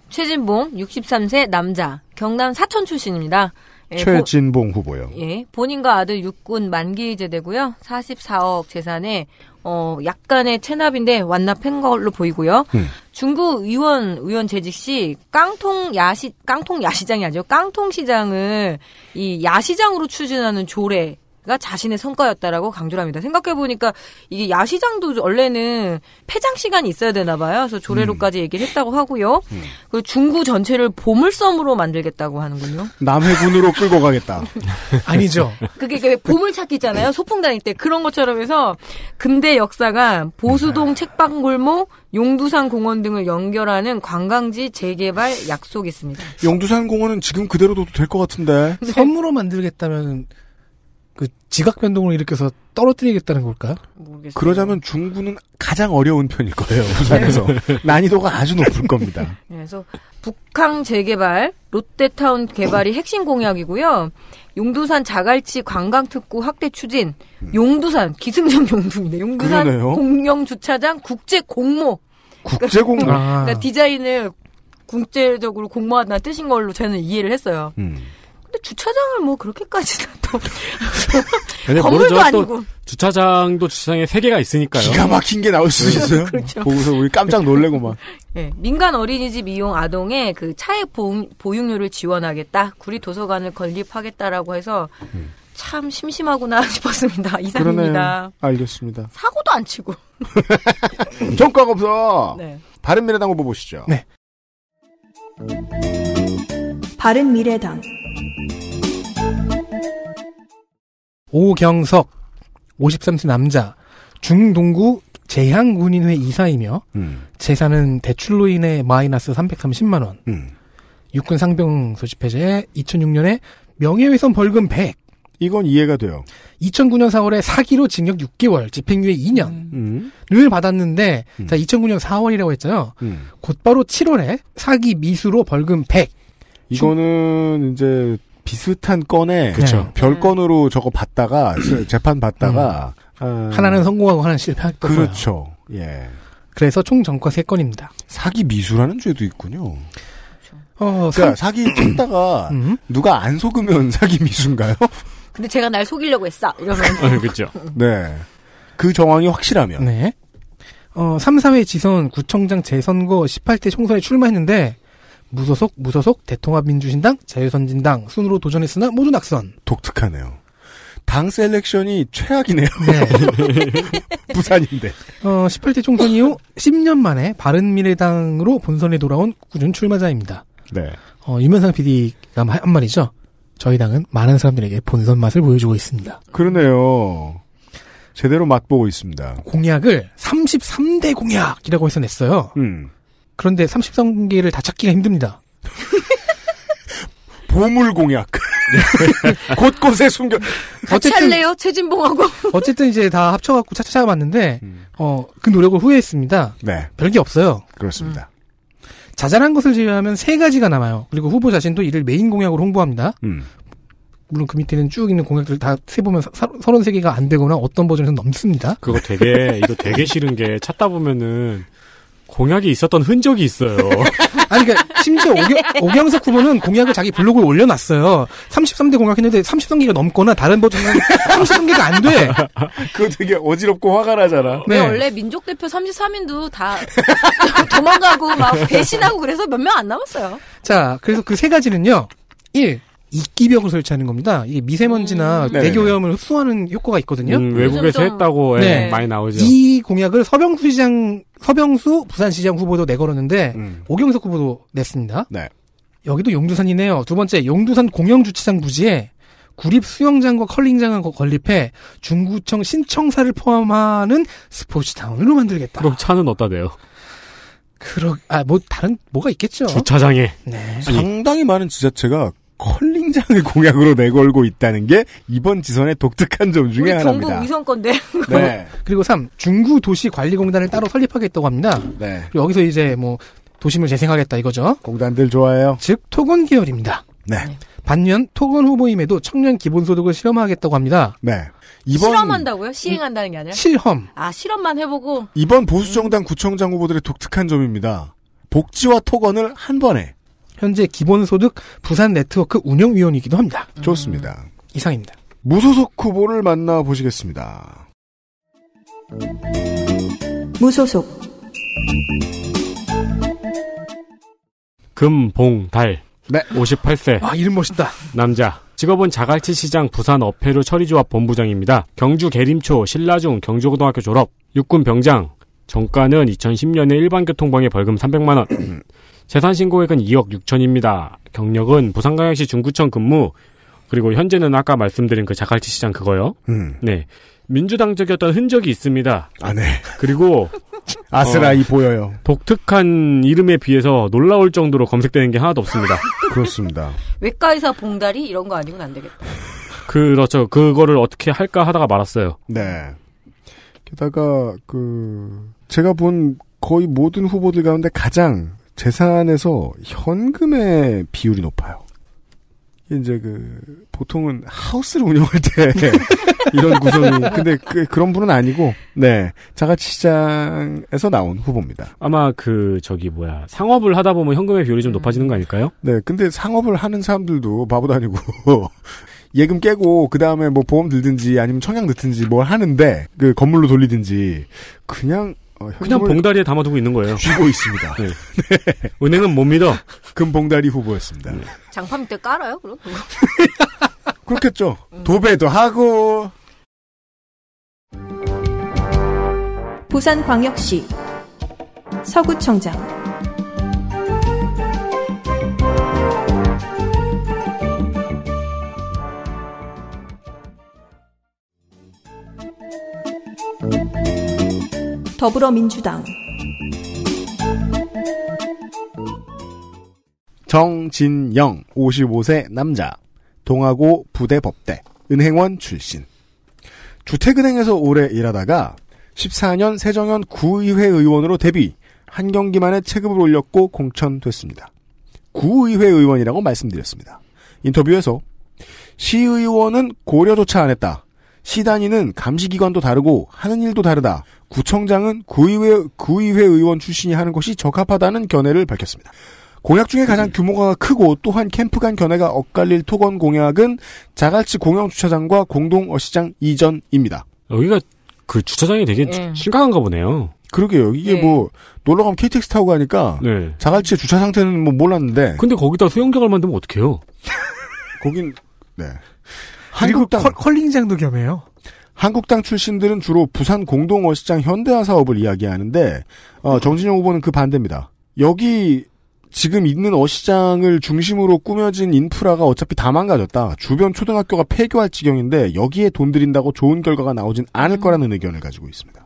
최진봉 63세 남자 경남 사천 출신입니다. 예, 최진봉 보, 후보요. 예, 본인과 아들 육군 만기 제대고요. 44억 재산에 어 약간의 체납인데 완납한 걸로 보이고요. 음. 중국 의원 의원 재직 시 깡통 야시 깡통 야시장이 아니죠. 깡통 시장을 이 야시장으로 추진하는 조례 가 자신의 성과였다라고 강조를 합니다. 생각해보니까 이게 야시장도 원래는 폐장 시간이 있어야 되나 봐요. 그래서 조례로까지 음. 얘기를 했다고 하고요. 음. 그리고 중구 전체를 보물섬으로 만들겠다고 하는군요. 남해군으로 끌고 가겠다. (laughs) 아니죠. 그게, 그게 보물찾기 잖아요 소풍 다닐 때 그런 것처럼 해서 근대 역사가 보수동 음. 책방골목 용두산 공원 등을 연결하는 관광지 재개발 약속이 있습니다. 용두산 공원은 지금 그대로 둬도 될 것 같은데. 네. 섬으로 만들겠다면 그 지각 변동을 일으켜서 떨어뜨리겠다는 걸까요? 모르겠어요. 그러자면 중구는 가장 어려운 편일 거예요. 우선에서 네. (laughs) 난이도가 아주 높을 겁니다. (laughs) 네, 그래서 북항 재개발, 롯데타운 개발이 핵심 공약이고요. 용두산 자갈치 관광특구 확대 추진, 음. 용두산 기승전 용두입니다. 용두산 그러네요. 공영 주차장 국제 공모. 국제 공모. 그러니까, 그러니까 디자인을 국제적으로 공모한다는 뜻인 걸로 저는 이해를 했어요. 음. 근데 주차장을 뭐 그렇게까지는 또 건물도 모르죠. 아니고 또 주차장도 주차장에 세 개가 있으니까요. 기가 막힌 게 나올 수 있어요. (laughs) 그렇죠. 보고서 우리 깜짝 놀래고 막. 네, 민간 어린이집 이용 아동의 그 차액 보육, 료를 지원하겠다, 구리 도서관을 건립하겠다라고 해서 음. 참 심심하구나 (laughs) 싶었습니다. 이상입니다. 알겠습니다. 사고도 안 치고. 정과가 (laughs) 없어. 네. 바른미래당 후보 보시죠. 네. 바른미래당 오경석 53세 남자 중동구 재향군인회 이사이며 음. 재산은 대출로 인해 마이너스 330만 원. 음. 육군 상병 소집 해제 2006년에 명예훼손 벌금 100. 이건 이해가 돼요. 2009년 4월에 사기로 징역 6개월, 집행유예 2년을 음. 음. 받았는데 음. 자 2009년 4월이라고 했잖아요. 음. 곧바로 7월에 사기 미수로 벌금 100. 이거는 이제 비슷한 건에 그쵸. 별건으로 음. 저거 받다가 (clears throat) 재판 받다가 음. 어... 하나는 성공하고 하나는 실패했 거예요. 그렇죠. 예. 그래서 총 전과 3건입니다. 사기 미수라는 죄도 있군요. 그렇죠. 어, 그러니까 사... 기 (clears throat) 쳤다가 음? 누가 안 속으면 (laughs) 사기 미수인가요? 근데 제가 날 속이려고 했어. 이러면. (laughs) 어, 그렇죠. 네. 그 정황이 확실하면. 네. 어, 3, 3회 지선 구청장 재선거 18대 총선에 출마했는데 무소속, 무소속, 대통합민주신당, 자유선진당 순으로 도전했으나 모두 낙선. 독특하네요. 당 셀렉션이 최악이네요. 네. (laughs) 부산인데. 어, 18대 총선 이후 10년 만에 바른미래당으로 본선에 돌아온 꾸준 출마자입니다. 네. 어, 유면상 PD가 한 말이죠. 저희 당은 많은 사람들에게 본선 맛을 보여주고 있습니다. 그러네요. 제대로 맛보고 있습니다. 공약을 33대 공약이라고 해서 냈어요. 음. 그런데 33개를 다 찾기가 힘듭니다. (laughs) 보물 공약. 네. (laughs) 곳곳에 숨겨. 어쨌래요 최진봉하고. 어쨌든 이제 다 합쳐갖고 찾아봤는데, 음. 어, 그 노력을 후회했습니다. 네. 별게 없어요. 그렇습니다. 음. 자잘한 것을 제외하면 세 가지가 남아요. 그리고 후보 자신도 이를 메인 공약으로 홍보합니다. 음. 물론 그 밑에는 쭉 있는 공약들 다 세보면 3 3개가안 되거나 어떤 버전에서 넘습니다. 그거 되게, 이거 되게 싫은 게 찾다 보면은 공약이 있었던 흔적이 있어요. (laughs) 아니, 그러니까 심지어 오경, 석 후보는 공약을 자기 블로그에 올려놨어요. 33대 공약했는데 33개가 넘거나 다른 버전은 33개가 안 돼. (laughs) 그거 되게 어지럽고 화가 나잖아. 네. 네 원래 민족대표 33인도 다 (laughs) 도망가고 막 배신하고 그래서 몇 명 안 남았어요. 자, 그래서 그 세 가지는요. 1. 이끼벽을 설치하는 겁니다. 이게 미세먼지나 음. 그 대기 오염을 흡수하는 효과가 있거든요. 음, 외국에서 그렇죠. 했다고 예, 네. 많이 나오죠. 이 공약을 서병수 시장, 서병수 부산시장 후보도 내걸었는데 음. 오경석 후보도 냈습니다. 네. 여기도 용두산이네요. 두 번째 용두산 공영주치장 부지에 구립 수영장과 컬링장을 건립해 중구청 신청사를 포함하는 스포츠타운으로 만들겠다. 그럼 차는 어디다 대요? 그러 아뭐 다른 뭐가 있겠죠. 주차장에 네. 상당히 많은 지자체가 컬링장을 (laughs) 공약으로 내걸고 있다는 게 이번 지선의 독특한 점 중에 하나입니다. 정부 위성건데. 네. (laughs) 그리고 3. 중구 도시 관리 공단을 따로 설립하겠다고 합니다. 네. 여기서 이제 뭐 도심을 재생하겠다 이거죠. 공단들 좋아해요. 즉 토건 계열입니다. 네. 네. 반면 토건 후보임에도 청년 기본소득을 실험하겠다고 합니다. 네. 이번 실험한다고요? 시행한다는 게 아니라? 실험. 아 실험만 해보고. 이번 보수정당 구청장 후보들의 독특한 점입니다. 복지와 토건을 한 번에 현재 기본소득 부산 네트워크 운영위원이기도 합니다. 음. 좋습니다. 이상입니다. 무소속 후보를 만나보시겠습니다. 무소속 금봉달 네. 58세 아 이름 멋있다 남자 직업은 자갈치 시장 부산 어패류 처리조합 본부장입니다. 경주 계림초 신라중 경주고등학교 졸업 육군 병장 정가는 2010년에 일반교통방해 벌금 300만 원 재산 신고액은 2억 6천입니다. 경력은 부산광역시 중구청 근무, 그리고 현재는 아까 말씀드린 그 자갈치 시장 그거요. 음. 네. 민주당적이었던 흔적이 있습니다. 아, 네. 그리고 (laughs) 아스라이 어, 보여요. 독특한 이름에 비해서 놀라울 정도로 검색되는 게 하나도 없습니다. (laughs) 그렇습니다. 외과의사 봉다리 이런 거 아니면 안 되겠다. 그렇죠. 그거를 어떻게 할까 하다가 말았어요. 네. 게다가 그 제가 본 거의 모든 후보들 가운데 가장 재산에서 현금의 비율이 높아요. 이제 그 보통은 하우스를 운영할 때 (laughs) 이런 구성이 근데 그, 그런 분은 아니고 네 자가치 시장에서 나온 후보입니다. 아마 그 저기 뭐야 상업을 하다 보면 현금의 비율이 좀 음. 높아지는 거 아닐까요? 네, 근데 상업을 하는 사람들도 바보 도아니고 (laughs) 예금 깨고 그 다음에 뭐 보험 들든지 아니면 청약 넣든지 뭘 하는데 그 건물로 돌리든지 그냥 어, 그냥 봉다리에 담아두고 있는 거예요. 쥐고 있습니다. 네. (laughs) 네. 은행은 못 믿어. 금봉다리 후보였습니다. 네. 장판 밑에 깔아요, 그럼? (laughs) 그렇겠죠. 음. 도배도 하고. 부산광역시 서구청장 더불어민주당 정진영 55세 남자 동아고 부대법대 은행원 출신 주택은행에서 오래 일하다가 14년 세정현 구의회 의원으로 데뷔 한 경기만에 체급을 올렸고 공천됐습니다. 구의회 의원이라고 말씀드렸습니다. 인터뷰에서 시의원은 고려조차 안 했다. 시단위는 감시기관도 다르고 하는 일도 다르다. 구청장은 구의회, 구의회 의원 출신이 하는 것이 적합하다는 견해를 밝혔습니다. 공약 중에 가장 규모가 크고 또한 캠프 간 견해가 엇갈릴 토건 공약은 자갈치 공영 주차장과 공동 어시장 이전입니다. 여기가 그 주차장이 되게 네. 심각한가 보네요. 그러게요. 이게 네. 뭐 놀러 가면 KTX 타고 가니까 네. 자갈치 주차 상태는 뭐 몰랐는데. 근데 거기다 수영장을 만들면 어떡해요? 거긴 네. 한국 컬링장도 겸해요. 한국당 출신들은 주로 부산 공동어시장 현대화 사업을 이야기하는데 어, 정진영 후보는 그 반대입니다. 여기 지금 있는 어시장을 중심으로 꾸며진 인프라가 어차피 다 망가졌다. 주변 초등학교가 폐교할 지경인데 여기에 돈 들인다고 좋은 결과가 나오진 않을 거라는 의견을 가지고 있습니다.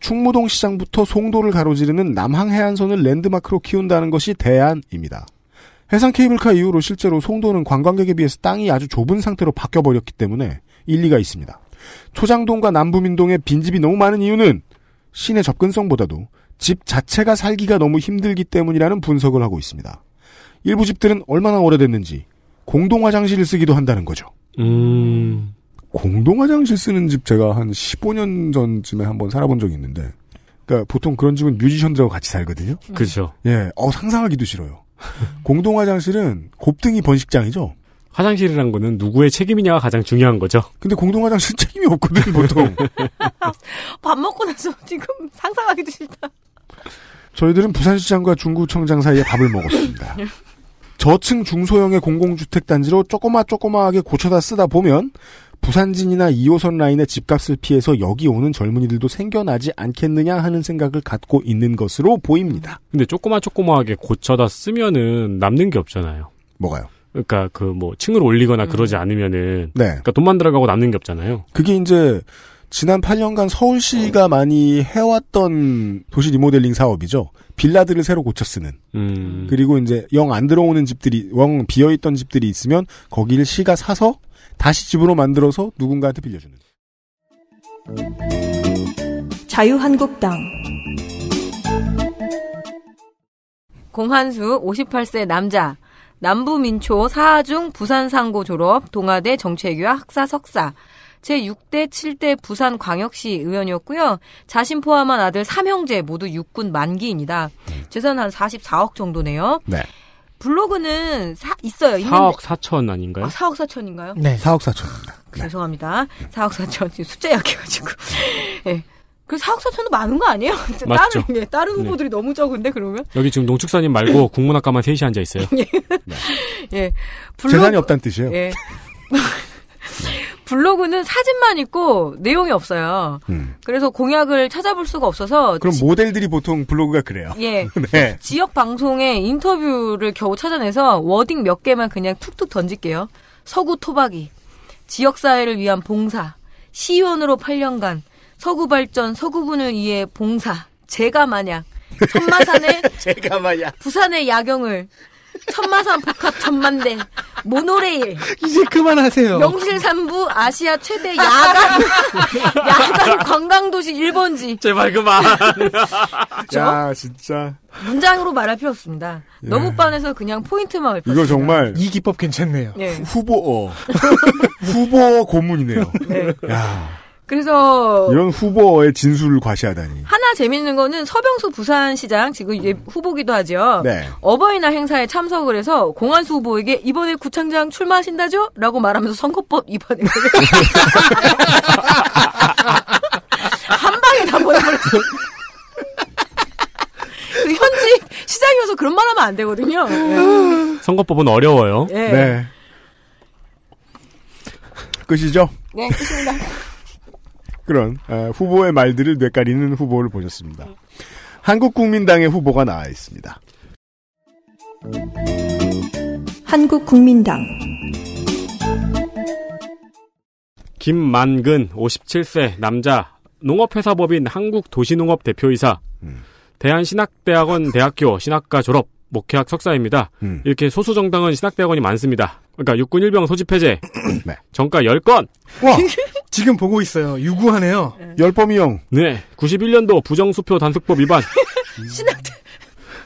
충무동 시장부터 송도를 가로지르는 남항 해안선을 랜드마크로 키운다는 것이 대안입니다. 해상 케이블카 이후로 실제로 송도는 관광객에 비해서 땅이 아주 좁은 상태로 바뀌어버렸기 때문에 일리가 있습니다. 초장동과 남부민동에 빈집이 너무 많은 이유는 시내 접근성보다도 집 자체가 살기가 너무 힘들기 때문이라는 분석을 하고 있습니다. 일부 집들은 얼마나 오래됐는지 공동 화장실을 쓰기도 한다는 거죠. 음... 공동 화장실 쓰는 집 제가 한 15년 전쯤에 한번 살아본 적이 있는데 그러니까 보통 그런 집은 뮤지션들하고 같이 살거든요. 그렇죠. 예. 어 상상하기도 싫어요. 공동 화장실은 곱등이 번식장이죠. 화장실이란 거는 누구의 책임이냐가 가장 중요한 거죠. 근데 공동 화장실 책임이 없거든 보통. (laughs) 밥 먹고 나서 지금 상상하기도 싫다. 저희들은 부산시장과 중구청장 사이에 밥을 먹었습니다. 저층 중소형의 공공주택 단지로 조그마 조그마하게 고쳐다 쓰다 보면 부산진이나 2호선 라인의 집값을 피해서 여기 오는 젊은이들도 생겨나지 않겠느냐 하는 생각을 갖고 있는 것으로 보입니다. 근데 조그마 조그마하게 고쳐다 쓰면은 남는 게 없잖아요. 뭐가요? 그러니까 그 뭐 층을 올리거나 음. 그러지 않으면은 네. 그러니까 돈만 들어가고 남는 게 없잖아요. 그게 이제 지난 8년간 서울시가 음. 많이 해왔던 도시 리모델링 사업이죠. 빌라들을 새로 고쳐 쓰는. 음. 그리고 이제 영 안 들어오는 집들이, 영 비어있던 집들이 있으면 거기를 시가 사서 다시 집으로 만들어서 누군가한테 빌려주는. 자유한국당. 공한수 58세 남자. 남부민초 사하중 부산상고 졸업, 동아대 정책유학 학사 석사, 제6대, 7대 부산 광역시 의원이었고요. 자신 포함한 아들 3형제 모두 육군 만기입니다. 재산 한 44억 정도네요. 네. 블로그는 사, 있어요. 4억 4천 아닌가요? 아, 4억 4천인가요? 네, 4억 4천입니다. 네. 죄송합니다. 4억 4천. (laughs) 숫자 약해가지고. 네. 예. 그 사학사천도 많은 거 아니에요? (laughs) 맞죠. 다른, 예, 네. 다른 후보들이 네. 너무 적은데, 그러면? 여기 지금 농축사님 말고 네. 국문학과만 셋이 앉아있어요. (laughs) 예. 네. (laughs) 예. 블로그, 재산이 없다는 뜻이에요. 예. 블로그는 사진만 있고 내용이 없어요. 음. 그래서 공약을 찾아볼 수가 없어서 그럼 지, 모델들이 보통 블로그가 그래요. 예. 네. 지역 방송에 인터뷰를 겨우 찾아내서 워딩 몇 개만 그냥 툭툭 던질게요. 서구 토박이, 지역 사회를 위한 봉사, 시의원으로 8년간, 서구 발전, 서구분을 위해 봉사. 제가 만약 천마산에 (laughs) 제가 만약 부산의 야경을 천마산 복합 천만대 모노레일 이제 그만하세요. 명실산부 아시아 최대 야간 (laughs) 야간 관광도시 1번지. 제발 그만. (laughs) 야 진짜. 문장으로 말할 필요 없습니다. 예. 너무 빤해서 그냥 포인트만 읊었습 이거 정말 이 기법 괜찮네요. 네. 후보어 후보 고문이네요. 네. 야. 그래서 이런 후보의 진술을 과시하다니. 하나 재밌는 거는 서병수 부산시장 지금 이제 후보기도 하죠. 네. 어버이날 행사에 참석을 해서 공안수 후보에게 이번에 구청장 출마하신다죠?라고 말하면서 선거법 위반을 (laughs) 한 방에 다 보내버렸어. (laughs) 그 현지 시장이어서 그런 말하면 안 되거든요. 네. 선거법은 어려워요. 네. 네. 끝이죠? 네, 끝입니다. 그런 어, 후보의 말들을 뇌까리는 후보를 보셨습니다. 한국국민당의 후보가 나와 있습니다. 한국국민당 김만근 57세 남자 농업회사법인 한국도시농업 대표이사 음. 대한신학대학원 대학교 신학과 졸업 목회학 석사입니다. 음. 이렇게 소수 정당은 신학대학원이 많습니다. 그러니까 육군 일병 소집 해제 네. 정가 10건 와 (laughs) 지금 보고 있어요. 유구하네요. 열범이 형. 네. 91년도 부정수표 단속법 위반. (laughs) 신학대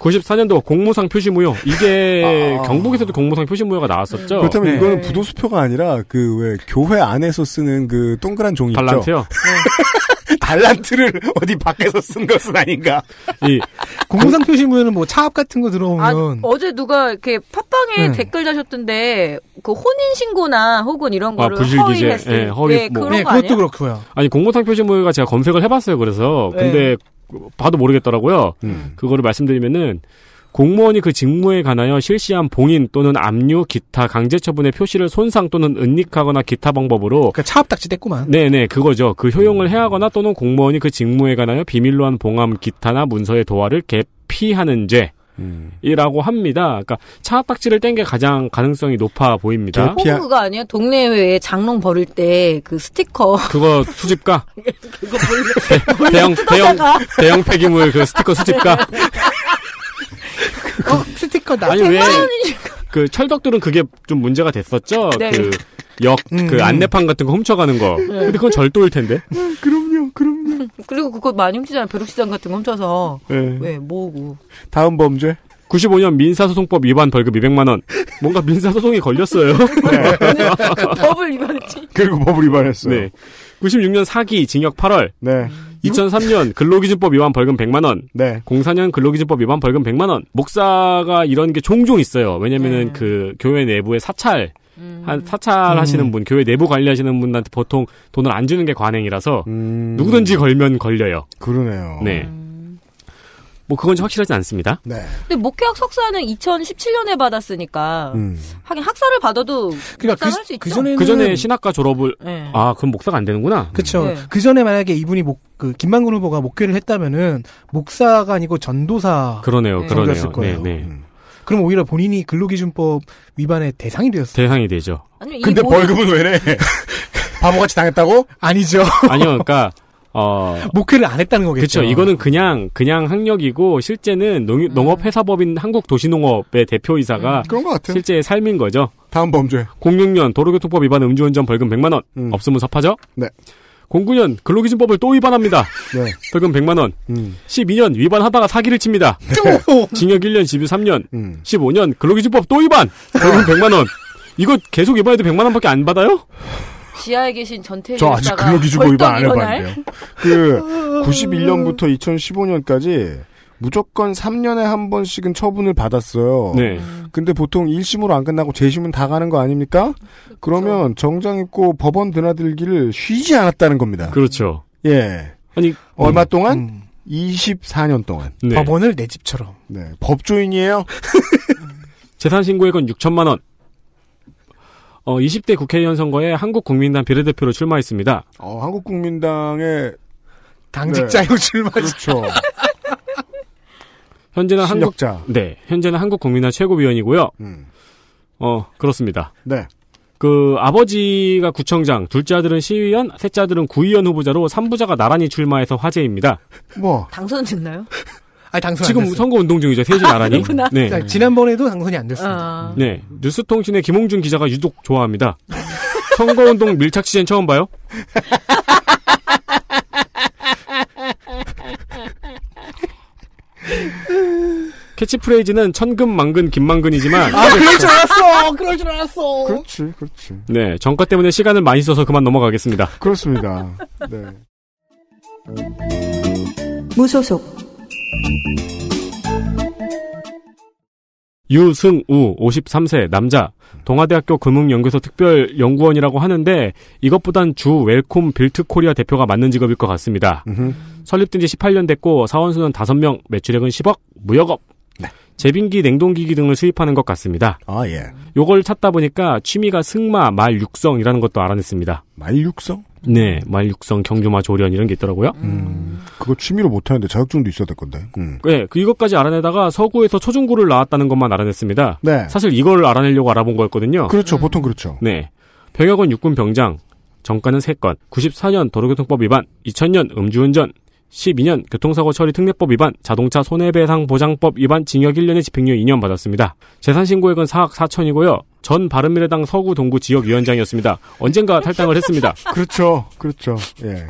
94년도 공무상 표시무효. 이게 (laughs) 아. 경북에서도 공무상 표시무효가 나왔었죠. 그렇다면 네. 이거는 부도수표가 아니라 그 왜 교회 안에서 쓰는 그 동그란 종이 달란트요? (laughs) 달란트를 어디 밖에서 쓴 것은 아닌가. 이 공무상 그 표시무효는 뭐 차압 같은 거 들어오면 아, 어제 누가 이렇게 팟빵에 네. 댓글 다셨던데 그 혼인 신고나 혹은 이런 아, 거를 아, 허위했을 네, 허위, 네, 뭐. 그런 네, 그것도 아니야? 그렇고요. 아니 공무상 표시무효가 제가 검색을 해봤어요. 그래서 네. 근데 봐도 모르겠더라고요. 음. 그거를 말씀드리면은 공무원이 그 직무에 관하여 실시한 봉인 또는 압류, 기타 강제 처분의 표시를 손상 또는 은닉하거나 기타 방법으로 그러니까 차압딱지 뗐구만. 네네 그거죠. 그 효용을 음. 해하거나 또는 공무원이 그 직무에 관하여 비밀로 한 봉함 기타나 문서의 도화를 개피하는 죄. 이라고 합니다. 그러니까 차딱지를 뗀 게 가장 가능성이 높아 보입니다. 호구 그거 아니야? 동네에 장롱 버릴 때 그 스티커 그거 수집가? (laughs) 예, 그거 몰래, 네, 대형 대형 대형 폐기물 그 스티커 수집가? 어, 스티커다. 아니 왜? 그 철덕들은 그게 좀 문제가 됐었죠. 네. 그역그 음, 그 음. 안내판 같은 거 훔쳐가는 거. 네. 근데 그건 절도일 텐데. 음, 그럼요, 그럼. (laughs) 그리고 그거 많이 훔치잖아요. 벼룩시장 같은 거 훔쳐서. 네. 왜 모으고. 다음 범죄? 95년 민사소송법 위반 벌금 200만 원. 뭔가 민사소송이 걸렸어요. 네. (laughs) 법을 위반했지. 그리고 법을 위반했어요. 네. 96년 사기 징역 8월. 네. 2003년 근로기준법 위반 벌금 100만 원. 네. 04년 근로기준법 위반 벌금 100만 원. 목사가 이런 게 종종 있어요. 왜냐면은 네. 그 교회 내부의 사찰 음. 한 사찰하시는 음. 분, 교회 내부 관리하시는 분한테 보통 돈을 안 주는 게 관행이라서 음. 누구든지 걸면 걸려요. 그러네요. 네. 뭐 그건 확실하지 않습니다. 네. 근데 목회학 석사는 2017년에 받았으니까 음. 하긴 학사를 받아도 그러니까 그, 할수 있죠. 그전에 그 신학과 졸업을 네. 아 그럼 목사가 안 되는구나. 그렇죠. 네. 그 전에 만약에 이분이 목그 김만근 후보가 목회를 했다면은 목사가 아니고 전도사 그러네요. 그러네요. 거예요. 네, 네. 음. 그럼 오히려 본인이 근로기준법 위반의 대상이 되었어요. 대상이 되죠. 아니, 근데 뭐... 벌금은 왜 내? (laughs) 바보같이 당했다고? 아니죠. (laughs) 아니요, 그러니까 어 목회를 안 했다는 거겠죠. 그렇죠. 이거는 그냥 그냥 학력이고 실제는 농, 음. 농업회사법인 한국도시농업의 대표이사가 음, 그런 것 같아요. 실제 삶인 거죠. 다음 범죄. 06년 도로교통법 위반 음주운전 벌금 100만 원. 음. 없으면 섭하죠. 네. 09년 근로기준법을 또 위반합니다. 네. 벌금 100만 원. 음. 12년 위반하다가 사기를 칩니다. 징역 1년, 집유 3년. 음. 15년 근로기준법 또 위반. 벌금 어. 100만 원. 이거 계속 위반해도 100만 원밖에 안 받아요? 지하에 계신 전태일 저 아직 근로기준법 위반 안 해봤는데요. 그 91년부터 2015년까지 무조건 3년에 한 번씩은 처분을 받았어요. 네. 근데 보통 1심으로 안 끝나고 재심은 다 가는 거 아닙니까? 그렇죠. 그러면 정장 입고 법원 드나들기를 쉬지 않았다는 겁니다. 그렇죠. 예. 아니 얼마 음, 동안? 음. 24년 동안. 네. 법원을 내 집처럼. 네. 법조인이에요. (laughs) 재산 신고액은 6천만 원. 어, 20대 국회의원 선거에 한국국민당 비례대표로 출마했습니다. 어, 한국국민당의 당직자로 네. 출마. 그렇죠. 현재는 실력자. 한국 네 현재는 한국 국민의 최고위원이고요. 음. 어 그렇습니다. 네. 그 아버지가 구청장, 둘째 아들은 시의원, 셋째 아들은 구의원 후보자로 3부자가 나란히 출마해서 화제입니다. 뭐 당선됐나요? 아 당선 지금 선거 운동 중이죠. 셋이 나란히. 아, 네. 자, 지난번에도 당선이 안 됐습니다. 어... 네. 뉴스통신의 김홍준 기자가 유독 좋아합니다. (laughs) 선거 운동 밀착 시즌 처음 봐요. (laughs) 캐치프레이즈는 천금 만근 김만근이지만 아 그럴 그렇죠. 줄 알았어 그럴 줄 알았어 그렇지 그렇지 네 정가 때문에 시간을 많이 써서 그만 넘어가겠습니다 그렇습니다 네 무소속 유승우 53세 남자 동아대학교 금융연구소 특별연구원이라고 하는데 이것보단 주 웰콤 빌트코리아 대표가 맞는 직업일 것 같습니다. 으흠. 설립된 지 18년 됐고 사원수는 5명, 매출액은 10억, 무역업. 네. 제빙기, 냉동기기 등을 수입하는 것 같습니다. 아 예. 요걸 찾다 보니까 취미가 승마 말육성이라는 것도 알아냈습니다. 말육성? 네, 말육성, 경주마, 조련 이런 게 있더라고요. 음, 그거 취미로 못 하는데 자격증도 있어야 될 건데. 음. 네, 그 이것까지 알아내다가 서구에서 초중고를 나왔다는 것만 알아냈습니다. 네. 사실 이걸 알아내려고 알아본 거였거든요. 그렇죠, 음. 보통 그렇죠. 네, 병역은 육군 병장, 정가는 세건 94년 도로교통법 위반, 2000년 음주운전, 12년 교통사고 처리 특례법 위반, 자동차 손해배상 보장법 위반 징역 1년에 집행유예 2년 받았습니다. 재산신고액은 4억 4천이고요. 전 바른미래당 서구 동구 지역위원장이었습니다. 언젠가 탈당을 했습니다. (laughs) 그렇죠, 그렇죠. 예.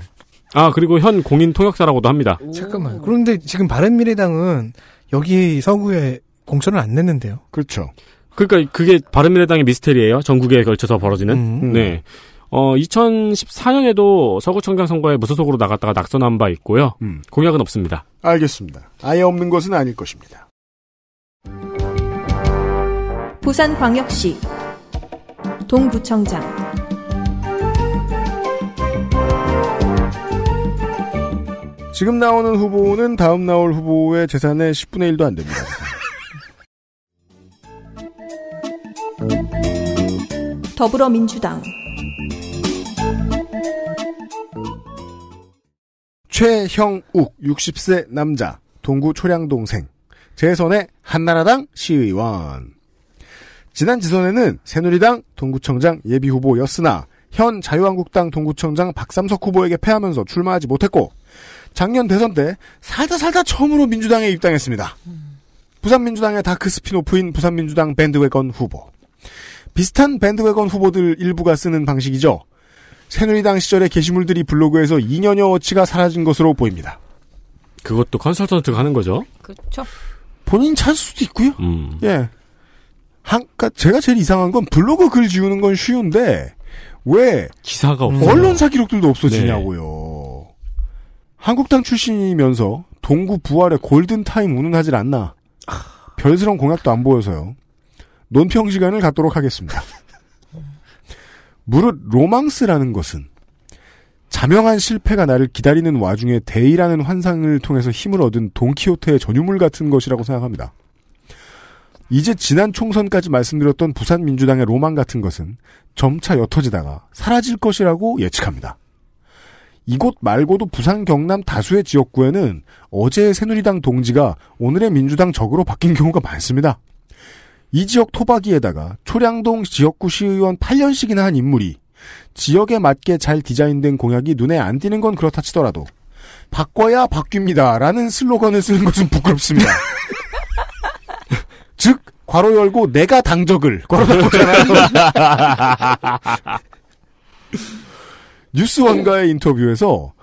아 그리고 현 공인 통역사라고도 합니다. 잠깐만. 그런데 지금 바른미래당은 여기 서구에 공천을 안 냈는데요. 그렇죠. 그러니까 그게 바른미래당의 미스테리예요. 전국에 걸쳐서 벌어지는. 음. 네. 어 2014년에도 서구청장 선거에 무소속으로 나갔다가 낙선한 바 있고요. 음. 공약은 없습니다. 알겠습니다. 아예 없는 것은 아닐 것입니다. 부산광역시 동구청장 지금 나오는 후보는 다음 나올 후보의 재산의 10분의 1도 안 됩니다. (laughs) 더불어민주당 최형욱 60세 남자 동구 초량동생 재선의 한나라당 시의원 지난 지선에는 새누리당 동구청장 예비후보였으나 현 자유한국당 동구청장 박삼석 후보에게 패하면서 출마하지 못했고 작년 대선 때 살다 살다 처음으로 민주당에 입당했습니다. 부산민주당의 다크 스피노프인 부산민주당 밴드웨건 후보. 비슷한 밴드웨건 후보들 일부가 쓰는 방식이죠. 새누리당 시절의 게시물들이 블로그에서 2년여 어치가 사라진 것으로 보입니다. 그것도 컨설턴트가 하는 거죠? 그렇죠. 본인 찾을 수도 있고요. 음. 예, 한, 그니까 제가 제일 이상한 건 블로그 글 지우는 건 쉬운데, 왜. 기사가 없어 언론사 기록들도 없어지냐고요. 네. 한국당 출신이면서 동구 부활의 골든타임 운운하질 않나. 별스러운 공약도 안 보여서요. 논평 시간을 갖도록 하겠습니다. (laughs) 무릇 로망스라는 것은 자명한 실패가 나를 기다리는 와중에 대의라는 환상을 통해서 힘을 얻은 돈키호테의 전유물 같은 것이라고 생각합니다. 이제 지난 총선까지 말씀드렸던 부산 민주당의 로망 같은 것은 점차 옅어지다가 사라질 것이라고 예측합니다. 이곳 말고도 부산 경남 다수의 지역구에는 어제 새누리당 동지가 오늘의 민주당 적으로 바뀐 경우가 많습니다. 이 지역 토박이에다가 초량동 지역구 시의원 8년씩이나 한 인물이 지역에 맞게 잘 디자인된 공약이 눈에 안 띄는 건 그렇다 치더라도 바꿔야 바뀝니다라는 슬로건을 쓰는 것은 부끄럽습니다. (laughs) 즉 괄호 열고 내가 당적을 괄호 닫고잖아요. 뉴스원과의 인터뷰에서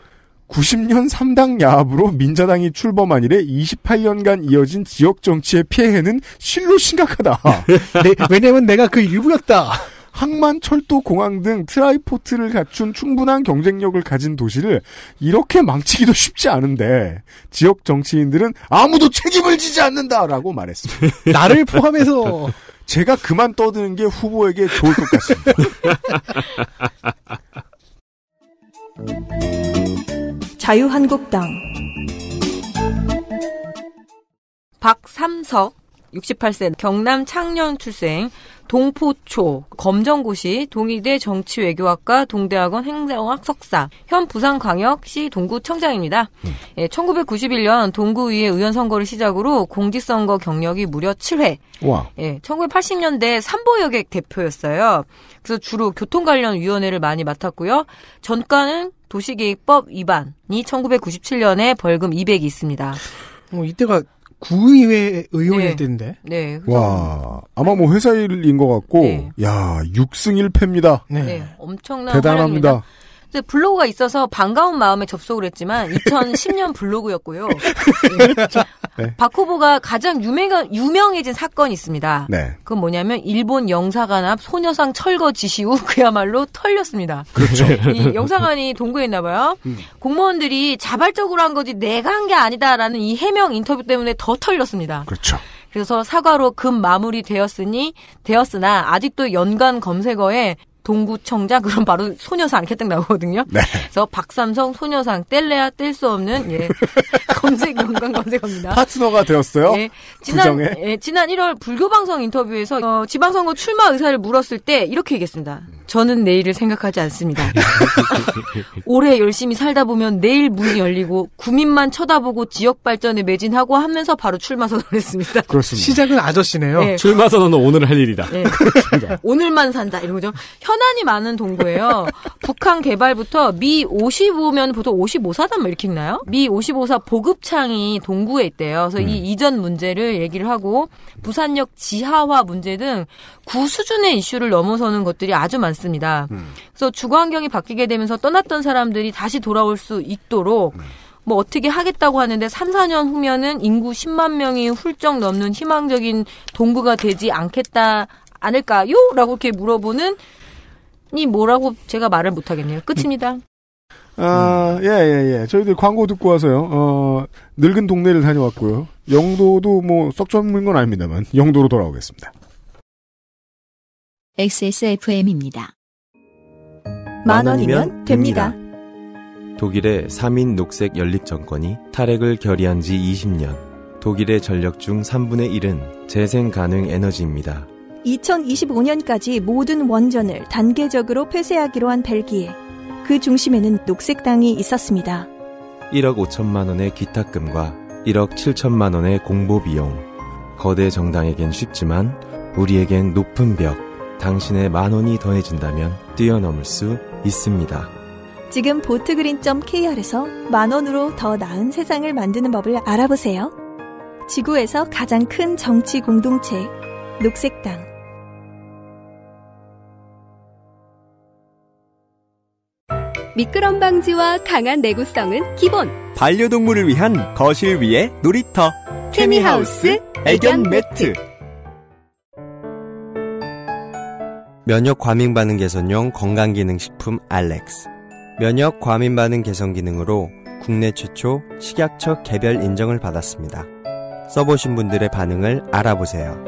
90년 3당 야합으로 민자당이 출범한 이래 28년간 이어진 지역 정치의 피해는 실로 심각하다. 네, 왜냐면 내가 그 일부였다. 항만, 철도, 공항 등 트라이포트를 갖춘 충분한 경쟁력을 가진 도시를 이렇게 망치기도 쉽지 않은데 지역 정치인들은 아무도 책임을 지지 않는다라고 말했습니다. (laughs) 나를 포함해서 제가 그만 떠드는 게 후보에게 좋을 것 같습니다. (laughs) 자유한국당 박삼석 68세 경남 창녕 출생 동포초 검정고시 동의대 정치외교학과 동대학원 행정학 석사 현 부산광역시 동구청장입니다. 음. 예, 1991년 동구의회 의원 선거를 시작으로 공직선거 경력이 무려 7회. 와. 예, 1980년대 삼보여객 대표였어요. 그래서 주로 교통 관련 위원회를 많이 맡았고요. 전과는 도시계획법 위반이 1997년에 벌금 200이 있습니다. 어, 이때가 구의회 의원일 네. 때인데. 네. 와, 아마 뭐 회사일인 것 같고, 네. 야, 6승 1패입니다. 네. 네. 엄청난 대단합니다. 활약입니다. 근데 블로그가 있어서 반가운 마음에 접속을 했지만 2010년 블로그였고요. (laughs) 네. 박 후보가 가장 유명, 유명해진 사건이 있습니다. 네. 그건 뭐냐면 일본 영사관 앞 소녀상 철거 지시 후 그야말로 털렸습니다. 그렇죠. 이 영사관이 동구에 있나 봐요. 음. 공무원들이 자발적으로 한 거지 내가 한 게 아니다라는 이 해명 인터뷰 때문에 더 털렸습니다. 그렇죠. 그래서 사과로 금 마무리 되었으니 되었으나 아직도 연간 검색어에 동구청자 (laughs) 그럼 바로 소녀상 캐렇게딱 나오거든요. 네. 그래서 박삼성 소녀상 뗄래야 뗄 수 없는 예 (laughs) 검색 연관 검색합니다 파트너가 되었어요. 예, 지난 예, 지난 1월 불교 방송 인터뷰에서 어, 지방선거 출마 의사를 물었을 때 이렇게 얘기했습니다. 음. 저는 내일을 생각하지 않습니다. (laughs) 올해 열심히 살다 보면 내일 문이 열리고 구민만 쳐다보고 지역 발전에 매진하고 하면서 바로 출마 선언을 했습니다. 그렇습니다. 시작은 아저씨네요. 네. 출마 선언은 오늘 할 일이다. 네. (laughs) 오늘만 산다 이런 거죠. 현안이 많은 동구예요. 북한 개발부터 미 55면 보통 55사단 뭐 이렇게 읽나요? 미 55사 보급창이 동구에 있대요. 그래서 음. 이 이전 문제를 얘기를 하고 부산역 지하화 문제 등 구수준의 이슈를 넘어서는 것들이 아주 많습니다. 있습니다. 음. 그래서 주거 환경이 바뀌게 되면서 떠났던 사람들이 다시 돌아올 수 있도록 음. 뭐 어떻게 하겠다고 하는데 3, 4년 후면은 인구 10만 명이 훌쩍 넘는 희망적인 동구가 되지 않겠다 않을까요? 라고 이렇게 물어보는 이 뭐라고 제가 말을 못 하겠네요. 끝입니다. 음. 아, 예, 예, 예. 저희들 광고 듣고 와서요. 어, 늙은 동네를 다녀왔고요. 영도도 뭐썩 젊은 건 아닙니다만 영도로 돌아오겠습니다. XSFM입니다. 만 원이면 됩니다. 독일의 3인 녹색 연립 정권이 탈핵을 결의한 지 20년. 독일의 전력 중 3분의 1은 재생 가능 에너지입니다. 2025년까지 모든 원전을 단계적으로 폐쇄하기로 한 벨기에. 그 중심에는 녹색당이 있었습니다. 1억 5천만 원의 기탁금과 1억 7천만 원의 공보 비용. 거대 정당에겐 쉽지만 우리에겐 높은 벽. 당신의 만 원이 더해진다면 뛰어넘을 수 있습니다. 지금 보트그린.kr에서 만 원으로 더 나은 세상을 만드는 법을 알아보세요. 지구에서 가장 큰 정치 공동체 녹색당 미끄럼 방지와 강한 내구성은 기본 반려동물을 위한 거실 위에 놀이터 케미하우스 애견 매트 면역 과민 반응 개선용 건강기능식품 알렉스. 면역 과민 반응 개선 기능으로 국내 최초 식약처 개별 인정을 받았습니다. 써보신 분들의 반응을 알아보세요.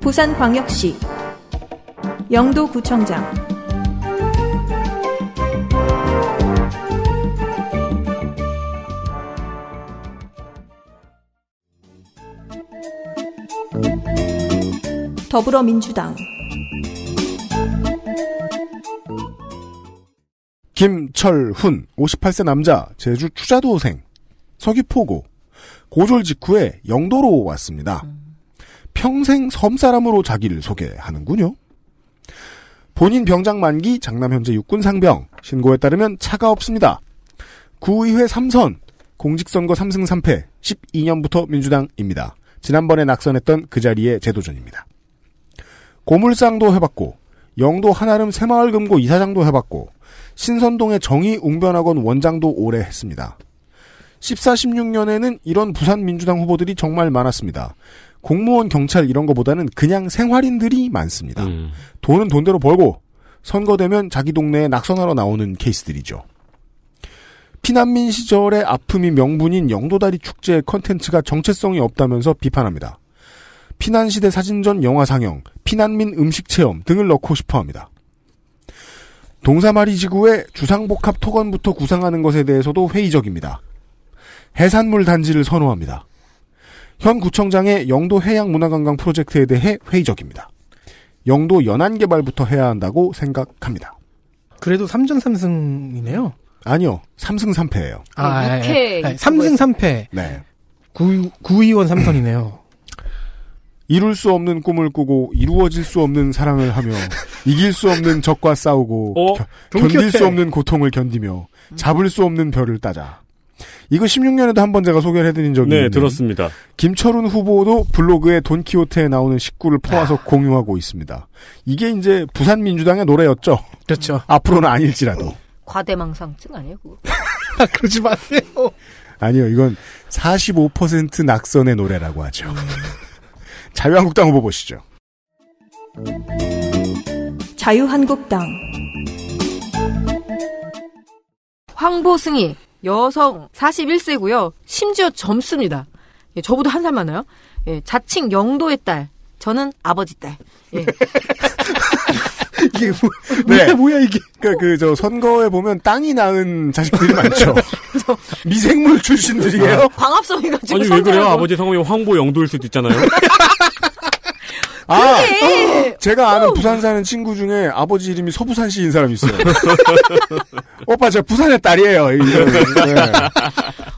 부산광역시 영도구청장 더불어민주당 김철훈 58세 남자 제주 추자도생 서귀포고 고졸 직후에 영도로 왔습니다. 음. 평생 섬 사람으로 자기를 소개하는군요. 본인 병장 만기 장남 현재 육군 상병 신고에 따르면 차가 없습니다. 구의회 3선 공직선거 3승 3패 12년부터 민주당입니다. 지난번에 낙선했던 그 자리에 재도전입니다. 고물상도 해봤고 영도 한아름 새마을금고 이사장도 해봤고 신선동의 정의웅변학원 원장도 오래 했습니다. 14, 16년에는 이런 부산 민주당 후보들이 정말 많았습니다. 공무원, 경찰 이런 거보다는 그냥 생활인들이 많습니다. 음. 돈은 돈대로 벌고 선거되면 자기 동네에 낙선하러 나오는 케이스들이죠. 피난민 시절의 아픔이 명분인 영도다리 축제의 컨텐츠가 정체성이 없다면서 비판합니다. 피난시대 사진전 영화 상영, 피난민 음식 체험 등을 넣고 싶어 합니다. 동사마리 지구의 주상복합 토건부터 구상하는 것에 대해서도 회의적입니다. 해산물 단지를 선호합니다. 현 구청장의 영도 해양문화관광 프로젝트에 대해 회의적입니다. 영도 연안 개발부터 해야 한다고 생각합니다. 그래도 3전 3승이네요. 아니요. 3승 3패예요. 아, 아 6승 예, 예. 예, 3패. 네. 구, 구의원 3선이네요. 이룰 수 없는 꿈을 꾸고 이루어질 수 없는 사랑을 하며 (laughs) 이길 수 없는 적과 싸우고 어? 겨, 견딜 수 없는 고통을 견디며 음. 잡을 수 없는 별을 따자. 이거 16년에도 한 번 제가 소개를 해드린 적이 네, 있는데 들었습니다. 김철훈 후보도 블로그에 돈키호테에 나오는 식구를 퍼와서 아. 공유하고 있습니다. 이게 이제 부산 민주당의 노래였죠. 그렇죠. 앞으로는 아닐지라도. 과대망상증 아니에요? 아, 그러지 마세요. 아니요, 이건 45% 낙선의 노래라고 하죠. 음. 자유한국당 후보 보시죠. 자유한국당 황보승이 여성 41세고요. 심지어 젊습니다. 예, 저보다 한 살 많아요. 예, 자칭 영도의 딸, 저는 아버지 딸. 예. (laughs) 이게 뭐, (laughs) 네. 뭐야 이게? 그러니까 그 저 선거에 보면 땅이 낳은 자식들이 많죠. (laughs) 미생물 출신들이에요. 아. 광합성이 가지고. 아니 왜 그래요? 뭐- 아버지 성함이 황보 영도일 수도 있잖아요. (laughs) 아, 그래. 어. 제가 아는 어. 부산 사는 친구 중에 아버지 이름이 서부산시인 사람이 있어요. 오빠, 제가 부산의 딸이에요. 네.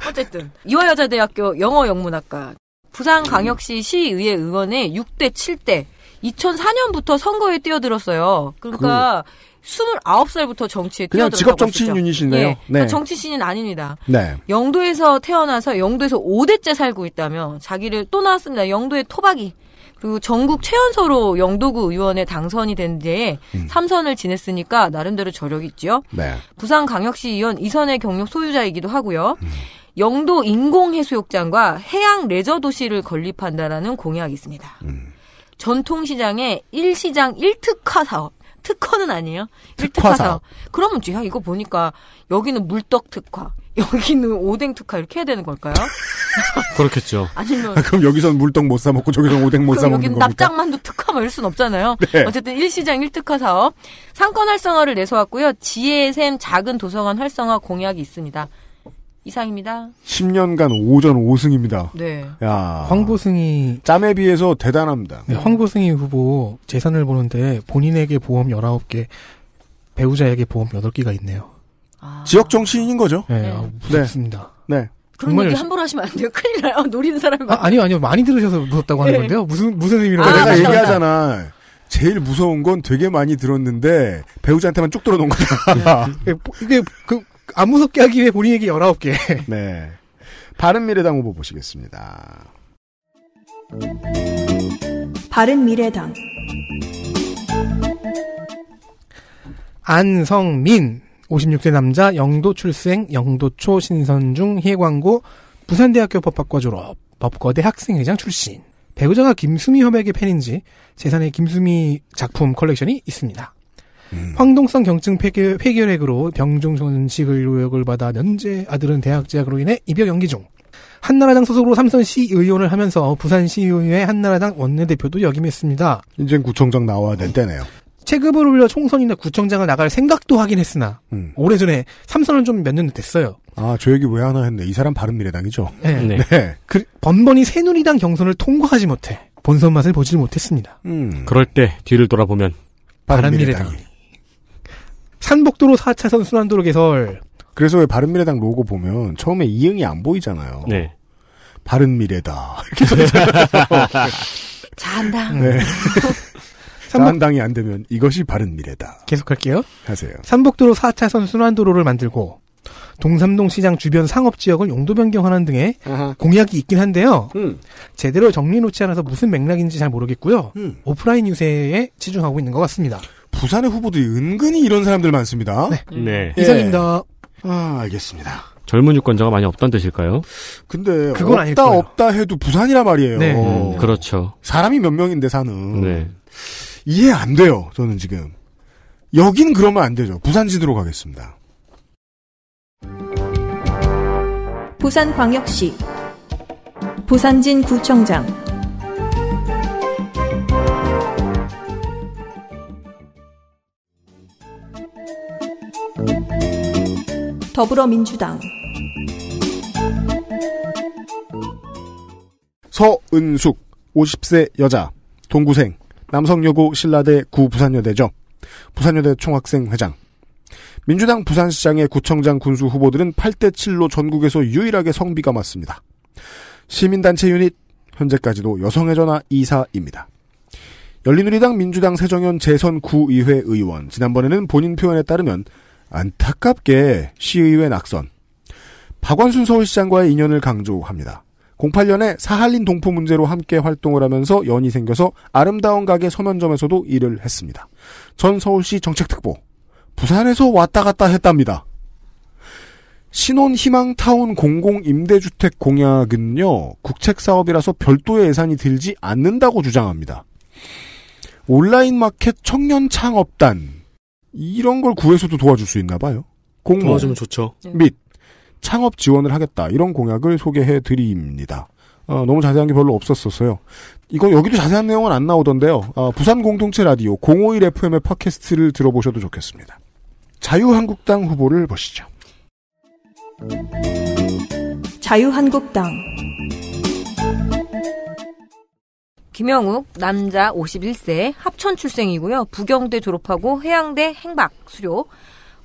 어쨌든 이화여자대학교 영어영문학과 부산광역시 시의회 의원의 6대 7대 2004년부터 선거에 뛰어들었어요. 그러니까 그... 29살부터 정치에 그냥 직업 정치인 유닛이네요. 예. 그러니까 네. 그러니까 정치신인 아닙니다. 네. 영도에서 태어나서 영도에서 5대째 살고 있다며 자기를 또 나왔습니다. 영도의 토박이. 그리 전국 최연소로 영도구 의원에 당선이 된 뒤에 음. 삼선을 지냈으니까 나름대로 저력이 있죠. 네. 부산광역시 의원 이선의 경력 소유자이기도 하고요. 음. 영도 인공해수욕장과 해양 레저 도시를 건립한다라는 공약이 있습니다. 음. 전통시장의 일시장 1특화 사업. 특허는 아니에요. 1특화 사업. 그러면 야 이거 보니까 여기는 물떡 특화. 여기는 오뎅 특화 이렇게 해야 되는 걸까요? (laughs) 그렇겠죠. 아니면 아, 그럼 여기선 물떡 못 사 먹고 저기선 오뎅 못 사 먹는 겁니까? 납작만두 특화 막 이럴 순 없잖아요. (laughs) 네. 어쨌든 일시장 1특화 사업 상권 활성화를 내세웠고요. 지혜의 샘 작은 도서관 활성화 공약이 있습니다. 이상입니다. 10년간 5전 5승입니다. 네. 야. 황보승이 짬에 비해서 대단합니다. 네, 황보승이 후보 재산을 보는데 본인에게 보험 19개, 배우자에게 보험 8개가 있네요. 아. 지역 정치인인 거죠? 네, 네. 무섭습니다. 네. 네. 그런 얘기 열심... 함부로 하시면 안 돼요. 큰일 나요. (laughs) 노리는 사람이 많 아, 아니요, 아니요. 많이 들으셔서 무섭다고 하는 네. 건데요. 무슨 무슨 의미로 아, 내가 맞다, 얘기하잖아. 맞다. 제일 무서운 건 되게 많이 들었는데 배우자한테만 쭉 들어놓은 거야. 네. (laughs) 예, 뭐, 이게 그안 무섭게 하기 위해 본인에게 19개. (laughs) 네. 바른미래당 후보 보시겠습니다. 바른미래당 안성민 56세 남자 영도 출생 영도초 신선중 희해광고 부산대학교 법학과 졸업 법거대 학생회장 출신 배우자가 김수미 혐액의 팬인지 재산에 김수미 작품 컬렉션이 있습니다. 음. 황동성 경증 폐결, 폐결핵으로 병중 전식을 요역을 받아 면제 아들은 대학 재학으로 인해 입역 연기 중. 한나라당 소속으로 삼선시 의원을 하면서 부산시의회 한나라당 원내대표도 역임했습니다. 이제 구청장 나와야 될 때네요. 체급을 올려 총선이나 구청장을 나갈 생각도 하긴 했으나 음. 오래전에 삼선은 좀 몇 년 됐어요. 아, 저 얘기 왜 하나 했네. 이 사람 바른미래당이죠. 네. 네. 네. 그, 번번이 새누리당 경선을 통과하지 못해 본선 맛을 보질 못했습니다. 음. 그럴 때 뒤를 돌아보면 바른미래당이 산복도로 4차선 순환도로 개설. 그래서 왜 바른미래당 로고 보면 처음에 이응이 안 보이잖아요. 네. 바른미래다. (laughs) (laughs) 자한당. 네. (laughs) 자한당이 안 되면 이것이 바른미래다. 계속할게요. 하세요. 산복도로 4차선 순환도로를 만들고 동삼동 시장 주변 상업 지역을 용도 변경하는 등의 아하. 공약이 있긴 한데요. 음. 제대로 정리놓지 않아서 무슨 맥락인지 잘 모르겠고요. 음. 오프라인 유세에 치중하고 있는 것 같습니다. 부산의 후보들이 은근히 이런 사람들 많습니다. 네. 네. 음. 이상입니다. 예. 아, 알겠습니다. 젊은 유권자가 많이 없다는 뜻일까요? 근데 그건 없다 아닐까요? 없다 해도 부산이라 말이에요. 네. 음, 어. 그렇죠. 사람이 몇 명인데 사는. 네. 이해 안 돼요. 저는 지금 여긴 그러면 안 되죠. 부산지도로 가겠습니다. 부산광역시 부산진 구청장 더불어민주당 서은숙 50세 여자 동구생 남성여고 신라대 구부산여대죠. 부산여대 총학생회장 민주당 부산시장의 구청장 군수 후보들은 8대7로 전국에서 유일하게 성비가 맞습니다. 시민단체 유닛 현재까지도 여성의 전화 이사입니다. 열린우리당 민주당 세정현 재선 구의회 의원 지난번에는 본인 표현에 따르면 안타깝게 시의회 낙선. 박원순 서울시장과의 인연을 강조합니다. 08년에 사할린 동포 문제로 함께 활동을 하면서 연이 생겨서 아름다운 가게 서면점에서도 일을 했습니다. 전 서울시 정책특보. 부산에서 왔다 갔다 했답니다. 신혼희망타운 공공임대주택 공약은요, 국책사업이라서 별도의 예산이 들지 않는다고 주장합니다. 온라인 마켓 청년창업단 이런 걸 구해서도 도와줄 수 있나 봐요. 공모 도와주면 좋죠. 및 네. 창업 지원을 하겠다 이런 공약을 소개해 드립니다. 어, 너무 자세한 게 별로 없었었어요. 이거 여기도 자세한 내용은 안 나오던데요. 어, 부산 공동체 라디오 051 FM의 팟캐스트를 들어보셔도 좋겠습니다. 자유한국당 후보를 보시죠. 자유한국당 김영욱 남자 51세 합천 출생이고요. 부경대 졸업하고 해양대 행박 수료.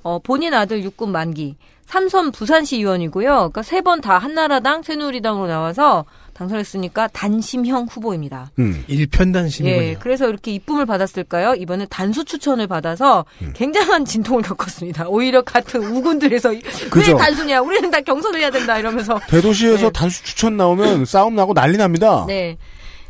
어, 본인 아들 육군 만기. 삼선 부산시 의원이고요. 그러니까 세 번 다 한나라당, 새누리당으로 나와서 당선했으니까 단심형 후보입니다. 음, 일편 단심이 예, 그래서 이렇게 이쁨을 받았을까요? 이번에 단수 추천을 받아서 음. 굉장한 진통을 겪었습니다. 오히려 같은 우군들에서 (laughs) 그죠. 왜 단수냐? 우리는 다 경선을 해야 된다 이러면서 대도시에서 네. 단수 추천 나오면 싸움 나고 난리 납니다. 네.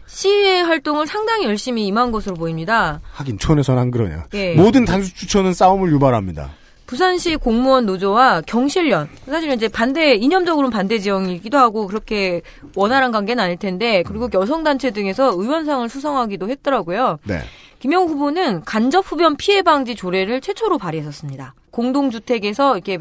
시의 활동을 상당히 열심히 임한 것으로 보입니다. 하긴 촌에서는안 그러냐. 예. 모든 단수 추천은 싸움을 유발합니다. 부산시 공무원 노조와 경실련 사실은 이제 반대 이념적으로는 반대 지형이기도 하고 그렇게 원활한 관계는 아닐 텐데 그리고 음. 여성 단체 등에서 의원상을 수성하기도 했더라고요. 네. 김영 후보는 간접 흡연 피해 방지 조례를 최초로 발의했었습니다. 공동주택에서 이렇게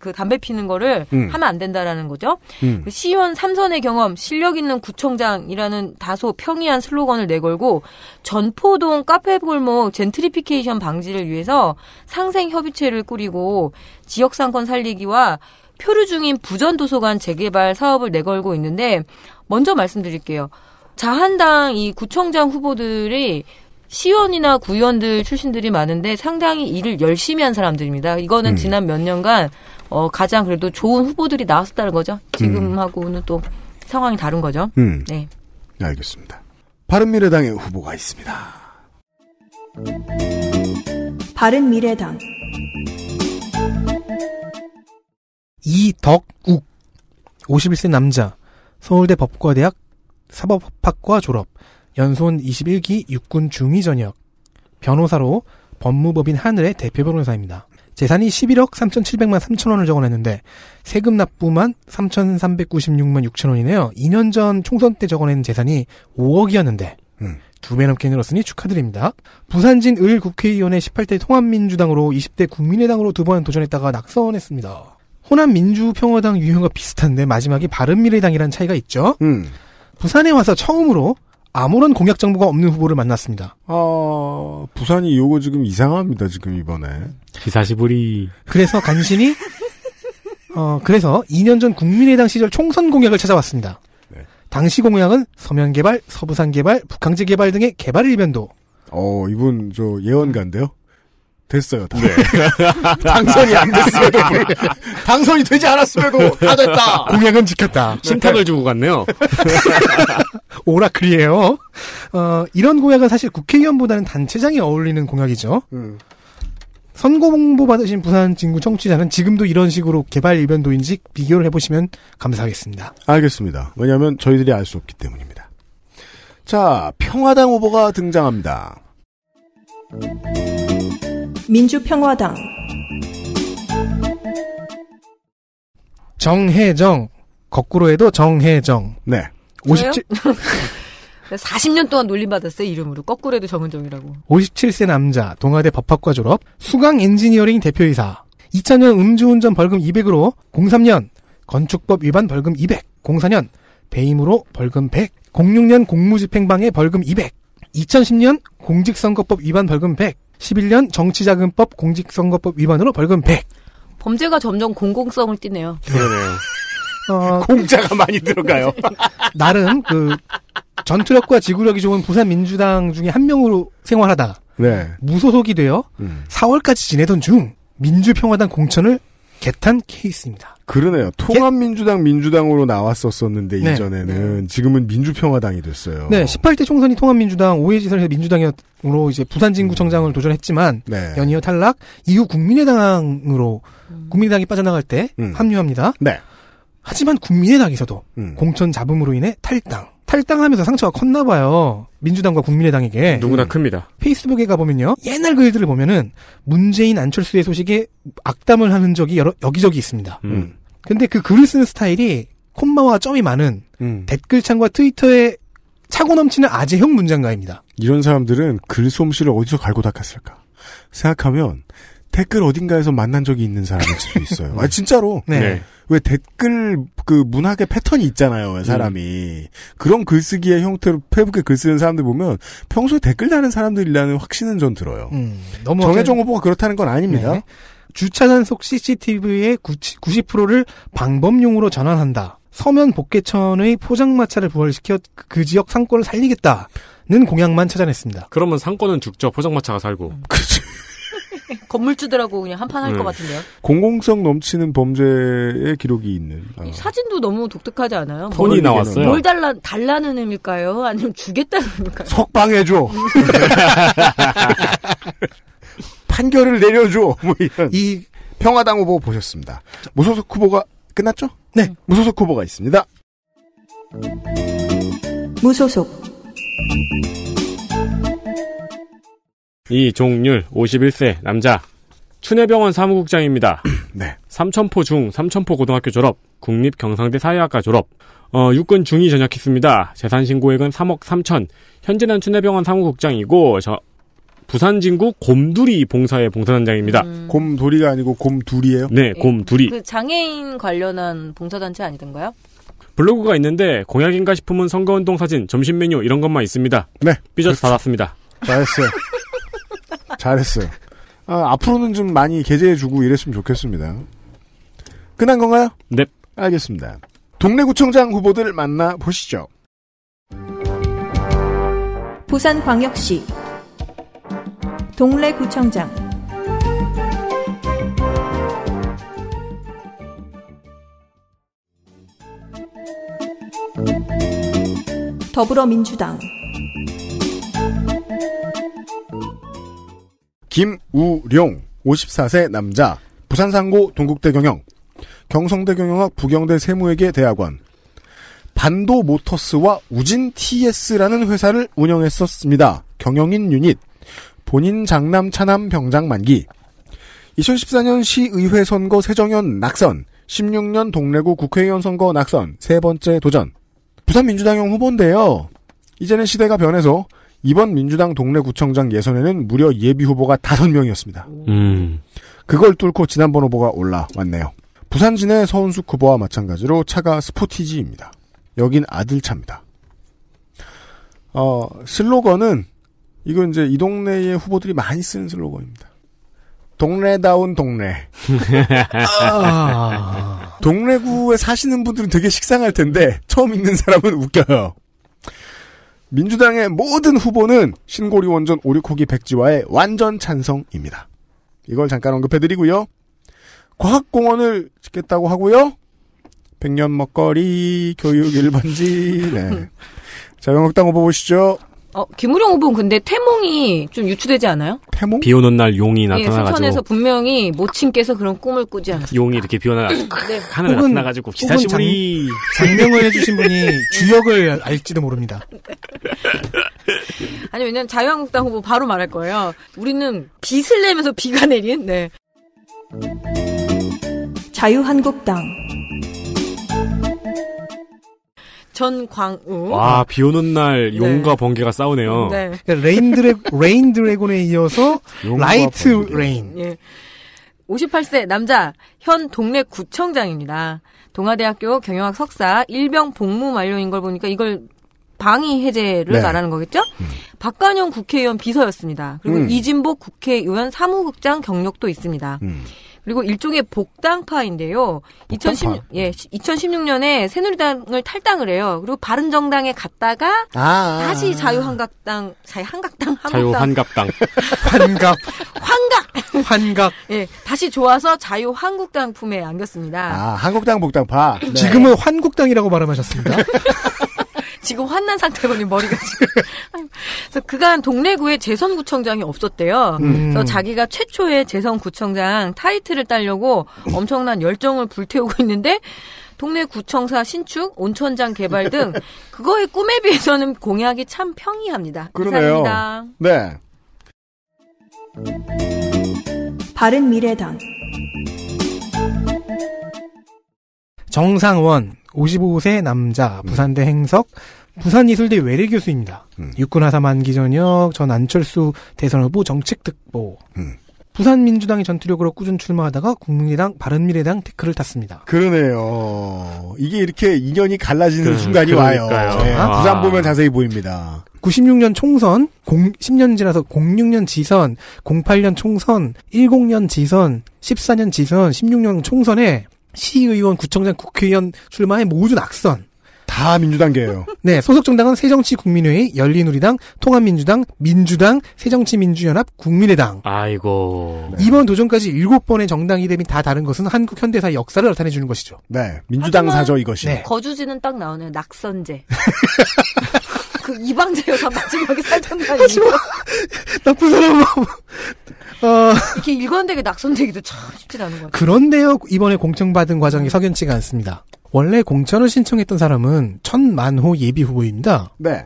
그 담배 피는 거를 음. 하면 안 된다라는 거죠. 음. 그 시의원 삼선의 경험, 실력 있는 구청장이라는 다소 평이한 슬로건을 내걸고 전포동 카페 골목 젠트리피케이션 방지를 위해서 상생 협의체를 꾸리고 지역 상권 살리기와 표류 중인 부전 도서관 재개발 사업을 내걸고 있는데 먼저 말씀드릴게요. 자한당 이 구청장 후보들이 시원이나 구의원들 출신들이 많은데 상당히 일을 열심히 한 사람들입니다. 이거는 음. 지난 몇 년간 어, 가장 그래도 좋은 후보들이 나왔었다는 거죠. 지금하고는 음. 또 상황이 다른 거죠. 음. 네. 네. 알겠습니다. 바른미래당의 후보가 있습니다. 바른미래당 이덕욱 51세 남자 서울대 법과대학 사법학과 졸업 연손 21기 육군 중위 전역 변호사로 법무법인 하늘의 대표 변호사입니다. 재산이 11억 3,700만 3천 원을 적어냈는데 세금 납부만 3,396만 6천 원이네요. 2년 전 총선 때 적어낸 재산이 5억이었는데 음. 두배 넘게 늘었으니 축하드립니다. 부산진 을 국회의원의 18대 통합민주당으로 20대 국민의당으로 두 번 도전했다가 낙선했습니다. 호남 민주평화당 유형과 비슷한데 마지막이 바른미래당이란 차이가 있죠. 음. 부산에 와서 처음으로 아무런 공약 정보가 없는 후보를 만났습니다. 아, 부산이 요거 지금 이상합니다, 지금 이번에. 기사시부리. 그래서 간신히, 어, 그래서 2년 전 국민의당 시절 총선 공약을 찾아왔습니다. 네. 당시 공약은 서면 개발, 서부산 개발, 북항제 개발 등의 개발 일변도. 어, 이분 저 예언가인데요? 됐어요. 다. 네. (laughs) 당선이 안 됐어도 아, 네. (laughs) 당선이 되지 않았음에도 다 됐다. 공약은 지켰다. 신탁을 네. 주고 갔네요. (laughs) 오라클이에요. 어, 이런 공약은 사실 국회의원보다는 단체장이 어울리는 공약이죠. 음. 선거 공보 받으신 부산 진구 청취자는 지금도 이런 식으로 개발 이변도인지 비교를 해보시면 감사하겠습니다. 알겠습니다. 왜냐하면 저희들이 알 수 없기 때문입니다. 자, 평화당 후보가 등장합니다. 민주평화당 정혜정 거꾸로 해도 정혜정 네 57... 40년 (laughs) 동안 놀림받았어요, 이름으로. 거꾸로 해도 정은정이라고. 57세 남자, 동아대 법학과 졸업, 수강 엔지니어링 대표이사. 2000년 음주운전 벌금 200으로, 03년 건축법 위반 벌금 200, 04년 배임으로 벌금 100, 06년 공무집행방해 벌금 200, 2010년 공직선거법 위반 벌금 100, 11년 정치자금법 공직선거법 위반으로 벌금 100. 범죄가 점점 공공성을 띠네요. 그러네요. 어, (laughs) 공자가 많이 들어가요. (laughs) 나름 그 전투력과 지구력이 좋은 부산 민주당 중에 한 명으로 생활하다. 네. 무소속이 되어 음. 4월까지 지내던 중 민주평화당 공천을 개탄 케이스입니다. 그러네요. 통합민주당 민주당으로 나왔었었는데 네. 이전에는 지금은 민주평화당이 됐어요. 네, 18대 총선이 통합민주당, 5회 지선에서 민주당으로 이제 부산진구청장을 도전했지만 네. 연이어 탈락, 이후 국민의당으로 음. 국민의당이 빠져나갈 때 음. 합류합니다. 네. 하지만 국민의당에서도 음. 공천 잡음으로 인해 탈당. 탈당하면서 상처가 컸나 봐요. 민주당과 국민의당에게. 누구나 음. 큽니다. 페이스북에 가보면요. 옛날 글들을 그 보면은 문재인 안철수의 소식에 악담을 하는 적이 여러, 여기저기 있습니다. 음. 음. 근데 그 글을 쓰는 스타일이 콤마와 점이 많은 음. 댓글창과 트위터에 차고 넘치는 아재형 문장가입니다. 이런 사람들은 글솜씨를 어디서 갈고 닦았을까? 생각하면 댓글 어딘가에서 만난 적이 있는 사람일 수도 있어요. 아 진짜로. (laughs) 네. 왜 댓글 그 문학의 패턴이 있잖아요, 사람이. 음. 그런 글쓰기의 형태로 페북에 글 쓰는 사람들 보면 평소에 댓글 다는 사람들이라는 확신은 전 들어요. 음, 너무 정해정 후보가 그렇다는 건 아닙니다. 네. 주차 단속 CCTV의 90, 90%를 방범용으로 전환한다. 서면 복개천의 포장마차를 부활시켜 그, 그 지역 상권을 살리겠다는 공약만 찾아냈습니다. 그러면 상권은 죽죠. 포장마차가 살고. 그 건물주들하고 그냥 한판 할것 네. 같은데요. 공공성 넘치는 범죄의 기록이 있는. 아. 사진도 너무 독특하지 않아요? 손이 뭘, 나왔어요. 뭘 달라 달라는 의미일까요? 아니면 주겠다는 의미일까요? 석방해줘. (laughs) 판결을 내려줘. (laughs) 뭐이 평화당 후보 보셨습니다. 무소속 후보가 끝났죠? 네, 네. 무소속 후보가 있습니다. 무소속 이종률 51세 남자 춘해병원 사무국장입니다. (clears throat) 네. 삼천포 중 삼천포 고등학교 졸업, 국립경상대 사회학과 졸업, 어, 육군 중위 전역했습니다. 재산 신고액은 3억 3천. 현재는 춘해병원 사무국장이고 저 부산 진구 곰두리 봉사의 봉사단장입니다. 음. 곰두리가 아니고 곰두리예요? 네, 예, 곰두리. 그 장애인 관련한 봉사단체 아니던가요? 블로그가 있는데 공약인가 싶으면 선거운동 사진, 점심 메뉴 이런 것만 있습니다. 네. 삐져서 그렇죠. 받았습니다. 잘했어요. 잘했어요. 아, 앞으로는 좀 많이 게재해주고 이랬으면 좋겠습니다. 끝난 건가요? 네. 알겠습니다. 동래구청장 후보들 만나 보시죠. 부산광역시 동래구청장 더불어민주당 김우룡 54세 남자 부산상고 동국대 경영 경성대 경영학 부경대 세무회계 대학원 반도 모터스와 우진 TS라는 회사를 운영했었습니다. 경영인 유닛 본인 장남 차남 병장 만기 2014년 시의회 선거 세정연 낙선 16년 동래구 국회의원 선거 낙선 세 번째 도전 부산민주당형 후보인데요. 이제는 시대가 변해서 이번 민주당 동래 구청장 예선에는 무려 예비 후보가 다섯 명이었습니다. 음. 그걸 뚫고 지난번 후보가 올라왔네요. 부산진의 서운숙 후보와 마찬가지로 차가 스포티지입니다. 여긴 아들차입니다. 어, 슬로건은 이거 이제 이 동네의 후보들이 많이 쓰는 슬로건입니다. 동네다운 동네. (laughs) 아, 동래구에 사시는 분들은 되게 식상할 텐데 처음 있는 사람은 웃겨요. 민주당의 모든 후보는 신고리 원전 오륙호기 백지화에 완전 찬성입니다. 이걸 잠깐 언급해드리고요. 과학공원을 짓겠다고 하고요. 백년 먹거리 교육 1번지 네. (laughs) 자영업당 후보 보시죠. 어, 김우룡 후보는 근데 태몽이 좀 유추되지 않아요? 태몽? 비 오는 날 용이 예, 나타나가지고. 순천에서 분명히 모친께서 그런 꿈을 꾸지 않았어요. 용이 이렇게 비 오는 날 음, 네. 하늘 혹은, 나타나가지고 기사시부리 장명을 해주신 분이 (laughs) 주역을 알지도 모릅니다. (laughs) 아니 왜냐면 자유한국당 후보 바로 말할 거예요. 우리는 빛을 내면서 비가 내린 네. 자유한국당 전광우. 와, 비 오는 날 네. 용과 네. 번개가 싸우네요. 네. 그러니까 레인 드래 레인 드래곤에 이어서 라이트 번개. 레인. 예. 58세 남자, 현 동네 구청장입니다. 동아대학교 경영학 석사, 일병 복무 만료인 걸 보니까 이걸 방위 해제를 네. 말하는 거겠죠? 음. 박관용 국회의원 비서였습니다. 그리고 음. 이진복 국회의원 사무국장 경력도 있습니다. 음. 그리고 일종의 복당파인데요. 복당파. 2016, 예, 2016년에 새누리당을 탈당을 해요. 그리고 바른정당에 갔다가 아~ 다시 자유한각당, 자유한각당, 자유한각당 (laughs) 환갑, 환갑, 환각 (laughs) 예, 다시 좋아서 자유한국당 품에 안겼습니다. 아, 한국당 복당파. 네. 지금은 환국당이라고 말하셨습니다. (laughs) 지금 환난 상태거든요, 머리가 지금. 그래서 그간 동래구에 재선구청장이 없었대요. 음. 그래서 자기가 최초의 재선구청장 타이틀을 따려고 엄청난 열정을 불태우고 있는데, 동네 구청사 신축, 온천장 개발 등 그거의 꿈에 비해서는 공약이 참 평이합니다. 그러네요. 감사합니다. 네. 바른 미래당 정상원 55세 남자 부산대 행석 부산예술대 외래교수입니다. 음. 육군하사 만기전역, 전 안철수 대선 후보 정책특보. 음. 부산 민주당의 전투력으로 꾸준 출마하다가 국민의당, 바른미래당 태클을 탔습니다. 그러네요. 이게 이렇게 인연이 갈라지는 그, 순간이 그러니까요. 와요. 네, 아. 부산 보면 자세히 보입니다. 96년 총선, 0, 10년 지나서 06년 지선, 08년 총선, 10년 지선, 14년 지선, 16년 총선에 시의원, 구청장, 국회의원 출마에 모두 낙선. 다 민주당계예요. (laughs) 네, 소속 정당은 새정치국민회의, 열린우리당, 통합민주당, 민주당, 새정치민주연합, 국민의당. 아이고. 네. 이번 도전까지 7번의 정당 이름이 다 다른 것은 한국 현대사의 역사를 나타내 주는 것이죠. 네, 민주당사죠 이것이. 네. 거주지는 딱 나오네요. 낙선제. (laughs) 그 이방자 여사 마지막에 살던 거이니에요 나쁜 사람. 어. 이렇게 일관되게 낙선되기도 참 쉽진 않은 것 같아요. 그런데요, 이번에 공청받은 과정이 석연치가 않습니다. 원래 공천을 신청했던 사람은 천만호 예비 후보입니다. 네.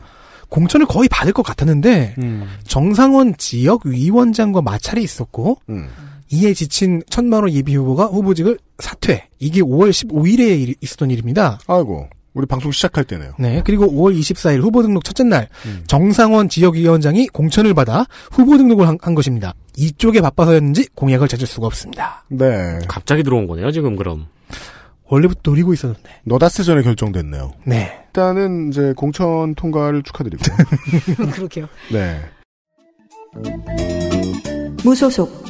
공천을 거의 받을 것 같았는데 음. 정상원 지역위원장과 마찰이 있었고 음. 이에 지친 천만호 예비 후보가 후보직을 사퇴. 이게 5월 15일에 있었던 일입니다. 아이고. 우리 방송 시작할 때네요. 네. 그리고 5월 24일 후보 등록 첫째 날 음. 정상원 지역위원장이 공천을 받아 후보 등록을 한, 한, 것입니다. 이쪽에 바빠서였는지 공약을 찾을 수가 없습니다. 네. 갑자기 들어온 거네요, 지금 그럼. 원래부터 노리고 있었는데. 너다스 전에 결정됐네요. 네. 일단은 이제 공천 통과를 축하드리고. (laughs) 그렇게요. 네. 무소속.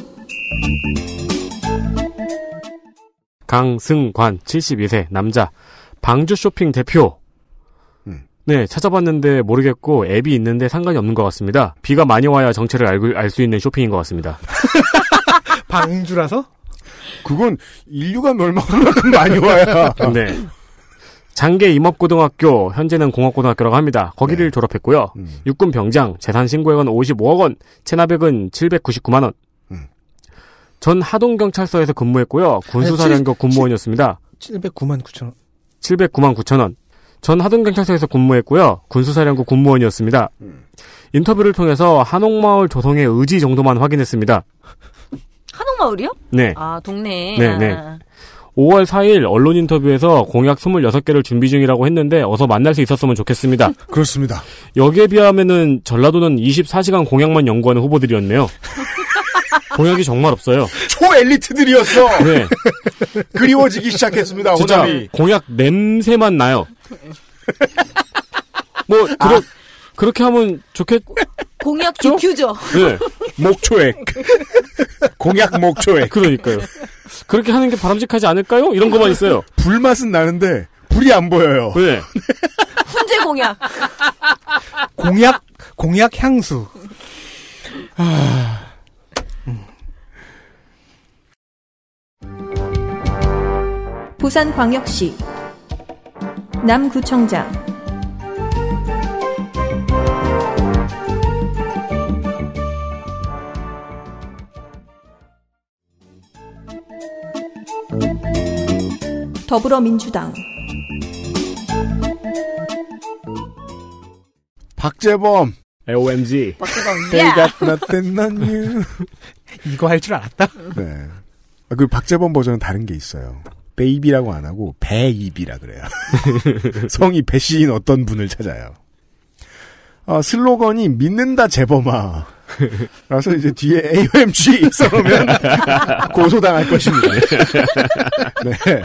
강승관 72세 남자 방주 쇼핑 대표. 음. 네, 찾아봤는데 모르겠고 앱이 있는데 상관이 없는 것 같습니다. 비가 많이 와야 정체를 알수 알 있는 쇼핑인 것 같습니다. (laughs) 방주라서? 그건 인류가 멸망할 만 많이 와야. 네. 장계 임업고등학교 현재는 공업고등학교라고 합니다. 거기를 네. 졸업했고요. 음. 육군 병장 재산 신고액은 55억 원, 체납액은 799만 원. 음. 전 하동 경찰서에서 근무했고요. 군수사령교 군무원이었습니다. 709만 9천 원. 709만 9천 원. 전 하동경찰서에서 근무했고요. 군수사령부 군무원이었습니다. 인터뷰를 통해서 한옥마을 조성의 의지 정도만 확인했습니다. 한옥마을이요? 네. 아, 동네. 네, 네. 5월 아. 4일 언론 인터뷰에서 공약 26개를 준비 중이라고 했는데 어서 만날 수 있었으면 좋겠습니다. (laughs) 그렇습니다. 여기에 비하면은 전라도는 24시간 공약만 연구하는 후보들이었네요. (laughs) 공약이 정말 없어요. 초엘리트들이었어. 네. 그리워지기 시작했습니다. 진짜 호남이. 공약 냄새만 나요. 뭐 아. 그러, 아. 그렇게 하면 좋겠. 공약 디퓨죠 네. 목초액. (laughs) 공약 목초액. 그러니까요. 그렇게 하는 게 바람직하지 않을까요? 이런 것만 있어요. 불맛은 나는데 불이 안 보여요. 네. 훈제 공약. 공약 공약 향수. 아. 부산광역시 남구청장 더불어민주당 박재범 LOMG 박재범 t e y h 이거 할 줄 알았다 네. 그 박재범 버전은 다른 게 있어요. 베이비라고 안 하고 배이비라 그래요. (laughs) 성이 배시인 어떤 분을 찾아요. 아, 슬로건이 믿는다 재범아. 라서 이제 뒤에 AOMG 써놓으면 (laughs) 고소당할 것입니다. (laughs) 네.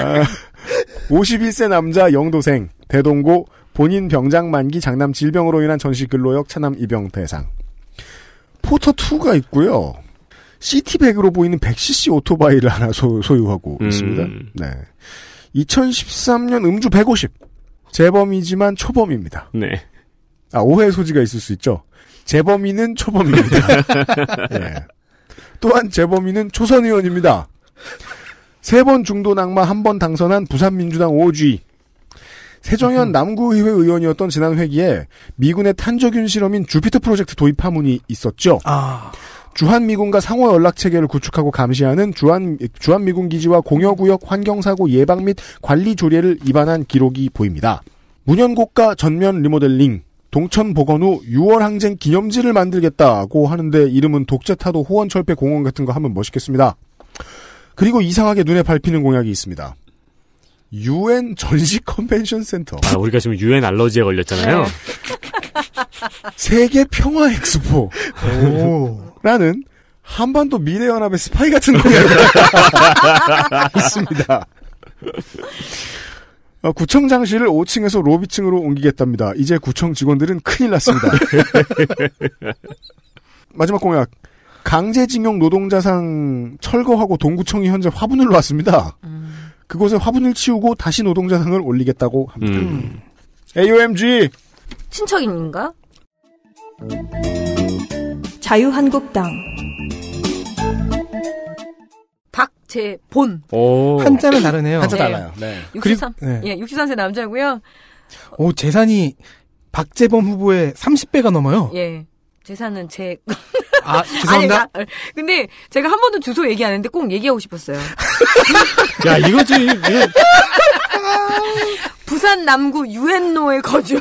아, 51세 남자 영도생 대동고 본인 병장 만기 장남 질병으로 인한 전시 근로역 차남 입영 대상 포터 2가 있고요. 시티백으로 보이는 100cc 오토바이를 하나 소, 유하고 음. 있습니다. 네. 2013년 음주 150. 재범이지만 초범입니다. 네. 아, 오해 소지가 있을 수 있죠. 재범이는 초범입니다. 네. (laughs) 또한 재범이는 초선 의원입니다. 세 번 중도 낙마 한 번 당선한 부산민주당 오주희. 세정현 남구의회 의원이었던 지난 회기에 미군의 탄저균 실험인 주피터 프로젝트 도입 파문이 있었죠. 아. 주한미군과 상호 연락체계를 구축하고 감시하는 주한, 주한미군 기지와 공여구역 환경사고 예방 및 관리 조례를 입안한 기록이 보입니다. 문현고가 전면 리모델링, 동천복원 후 6월 항쟁 기념지를 만들겠다고 하는데 이름은 독재타도 호원철폐 공원 같은 거 하면 멋있겠습니다. 그리고 이상하게 눈에 밟히는 공약이 있습니다. 유엔 전시 컨벤션 센터. 아, 우리가 지금 유엔 알러지에 걸렸잖아요. 네. 세계 평화 엑스포. 오. 라는 한반도 미래연합의 스파이 같은 공약이 있습니다. 어, 구청장실을 5층에서 로비층으로 옮기겠답니다. 이제 구청 직원들은 큰일 났습니다. (laughs) 마지막 공약. 강제징용 노동자상 철거하고 동구청이 현재 화분을 놨습니다. 음. 그곳에 화분을 치우고 다시 노동자상을 올리겠다고 합니다. 음. AOMG 친척인가? 자유한국당 박재본 한자는 다르네요. 한자 달라요. 네. 63, 그리고, 네. 예, 63세 남자고요. 오 재산이 박재범 후보의 30배가 넘어요. 예. 재산은 제. (laughs) 아, 죄송합니다. 아니, 나, 어, 근데 제가 한 번도 주소 얘기 안 했는데 꼭 얘기하고 싶었어요. (laughs) 야, 이거지. 부산 남구 유엔로에 거주.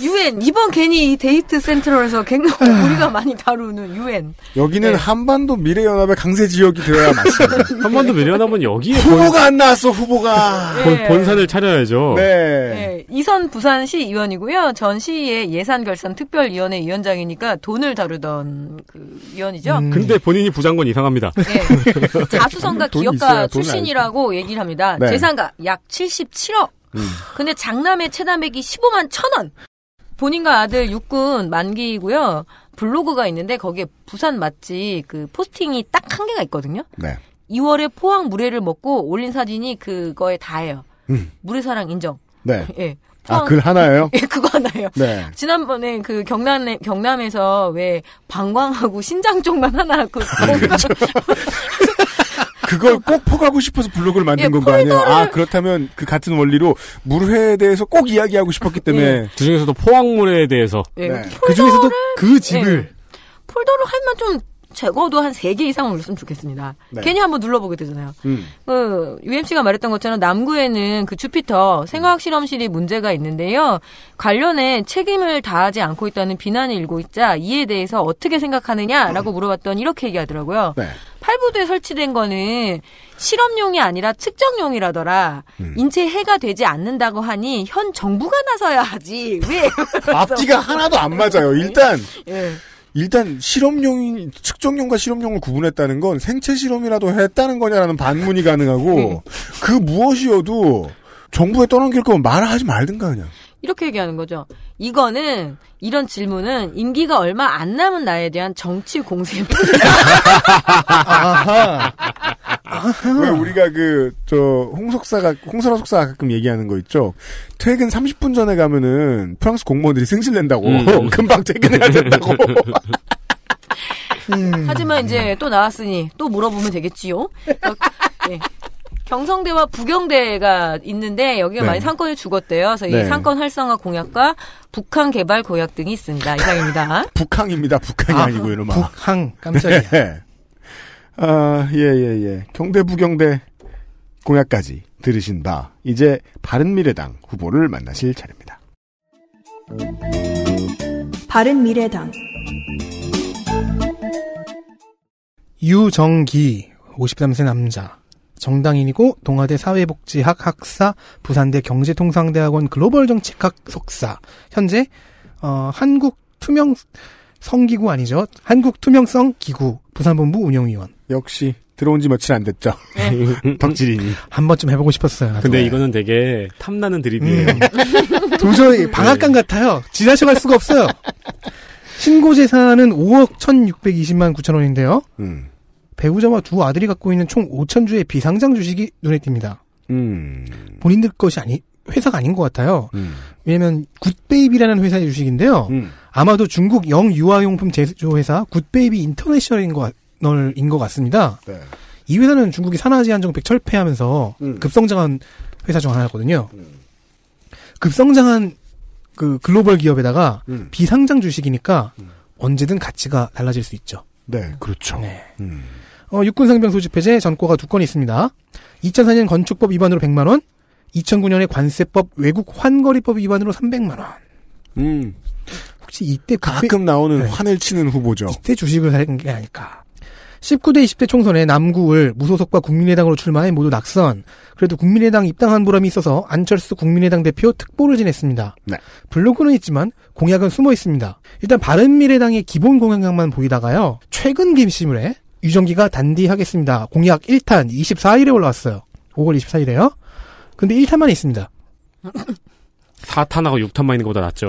유엔 이번 괜히 데이트 센트럴에서 굉장히 아. 우리가 많이 다루는 유엔. 여기는 네. 한반도 미래연합의 강세 지역이 되어야 맞습니다. (laughs) 한반도 미래연합은 여기에 후보가 본... 안 나왔어 후보가 네. 본, 산을 차려야죠. 네. 네. 이선 부산시 의원이고요. 전 시의 예산결산 특별위원회 위원장이니까 돈을 다루던 그 위원이죠. 음. 근데 본인이 부장관 이상합니다. 네. (laughs) 자수성가 기업가 출신이라고 얘기를 합니다. 네. 재산가 약 77억. 음. 근데 장남의 체담액이 15만 천 원. 본인과 아들 육군 만기이고요. 블로그가 있는데 거기에 부산 맛집 그 포스팅이 딱 한 개가 있거든요. 네. 2월에 포항 물회를 먹고 올린 사진이 그거에 다예요. 음. 물회 사랑 인정. 네. (laughs) 예. 아, 글 그 하나예요? (laughs) 예, 그거 하나예요. 네. 지난번에 그 경남에, 경남에서 왜 방광하고 신장 쪽만 하나 갖고 아, 그렇죠. (laughs) 그걸 꼭 퍼가고 싶어서 블로그를 만든 예, 건가 아니에요? 아 그렇다면 그 같은 원리로 물회에 대해서 꼭 이야기하고 싶었기 예. 때문에 예. 그 중에서도 포항물에 대해서 예. 네. 그, 그 중에서도 그 집을 예. 폴더로 하면 좀 최고도한세개 이상은 올렸으면 좋겠습니다. 네. 괜히 한번 눌러보게 되잖아요. 음. 그, UMC가 말했던 것처럼 남구에는 그 주피터 생화학실험실이 문제가 있는데요. 관련해 책임을 다하지 않고 있다는 비난이 일고 있자 이에 대해서 어떻게 생각하느냐라고 음. 물어봤더니 이렇게 얘기하더라고요. 네. 팔부도에 설치된 거는 실험용이 아니라 측정용이라더라. 음. 인체 해가 되지 않는다고 하니 현 정부가 나서야 하지. 왜? (laughs) 앞뒤가 하나도 안 맞아요. 일단 예. 일단 실험용 측정용과 실험용을 구분했다는 건 생체 실험이라도 했다는 거냐라는 반문이 가능하고 (laughs) 그 무엇이어도 정부에 떠넘길 거면 말 하지 말든가 그냥. 이렇게 얘기하는 거죠. 이거는 이런 질문은 임기가 얼마 안 남은 나에 대한 정치 공세입니다. 아하. 왜 우리가 그 저 홍석사가 홍설아 석사가 가끔 얘기하는 거 있죠. 퇴근 30분 전에 가면은 프랑스 공무원들이 승질 낸다고 음. 음. (laughs) 금방 퇴근해야 된다고. 음. (laughs) 하지만 이제 또 나왔으니 또 물어보면 되겠지요. 네. 경성대와 부경대가 있는데 여기가 네. 많이 상권이 죽었대요. 그래서 네. 이 상권 활성화 공약과 북한 개발 공약 등이 있습니다. 이상입니다. (laughs) 북항입니다. 북항이 아, 니고 이놈아. 북항 깜짝이야. (laughs) 네. 아, 예, 예, 예. 경대 부경대 공약까지 들으신 바 이제 바른미래당 후보를 만나실 차례입니다. 바른미래당 유정기 53세 남자 정당인이고 동아대 사회복지학 학사, 부산대 경제통상대학원 글로벌정책학 석사. 현재 어, 한국 투명 성기구 아니죠? 한국 투명성 기구 부산본부 운영위원. 역시 들어온 지 며칠 안 됐죠. (laughs) 덕질이니. 한 번쯤 해보고 싶었어요. 나도. 근데 네. 이거는 되게 탐나는 드립이에요. 음. 도저히 방앗간 네. 같아요. 지나쳐갈 수가 없어요. 신고 재산은 5억 1,620만 9천 원인데요. 음. 배우자와 두 아들이 갖고 있는 총 5천 주의 비상장 주식이 눈에 띕니다. 음. 본인들 것이 아니 회사가 아닌 것 같아요. 음. 왜냐면 굿베이비라는 회사의 주식인데요. 음. 아마도 중국 영유아용품 제조회사 굿베이비 인터내셔널인 것, 것 같습니다. 네. 이 회사는 중국이 산화지 한정백 철폐하면서 음. 급성장한 회사 중 하나였거든요. 음. 급성장한 그 글로벌 기업에다가 음. 비상장 주식이니까 언제든 가치가 달라질 수 있죠. 네, 그렇죠. 네. 음. 어, 육군상병 소집 해제 전과가 두 건 있습니다. 2004년 건축법 위반으로 100만 원, 2009년에 관세법 외국 환거리법 위반으로 300만 원. 음. 혹시 이때 가끔 그때, 나오는 네. 환을 치는 후보죠. 이때 주식을 산게 아닐까. 19대 20대 총선에 남구을 무소속과 국민의당으로 출마해 모두 낙선. 그래도 국민의당 입당한 보람이 있어서 안철수 국민의당 대표 특보를 지냈습니다. 네. 블로그는 있지만 공약은 숨어 있습니다. 일단 바른미래당의 기본 공약만 보이다가요. 최근 김시을해 유정기가 단디하겠습니다. 공약 1탄 24일에 올라왔어요. 5월 24일에요. 근데 1탄만 있습니다. 4탄하고 6탄만 있는 것보다 낫죠.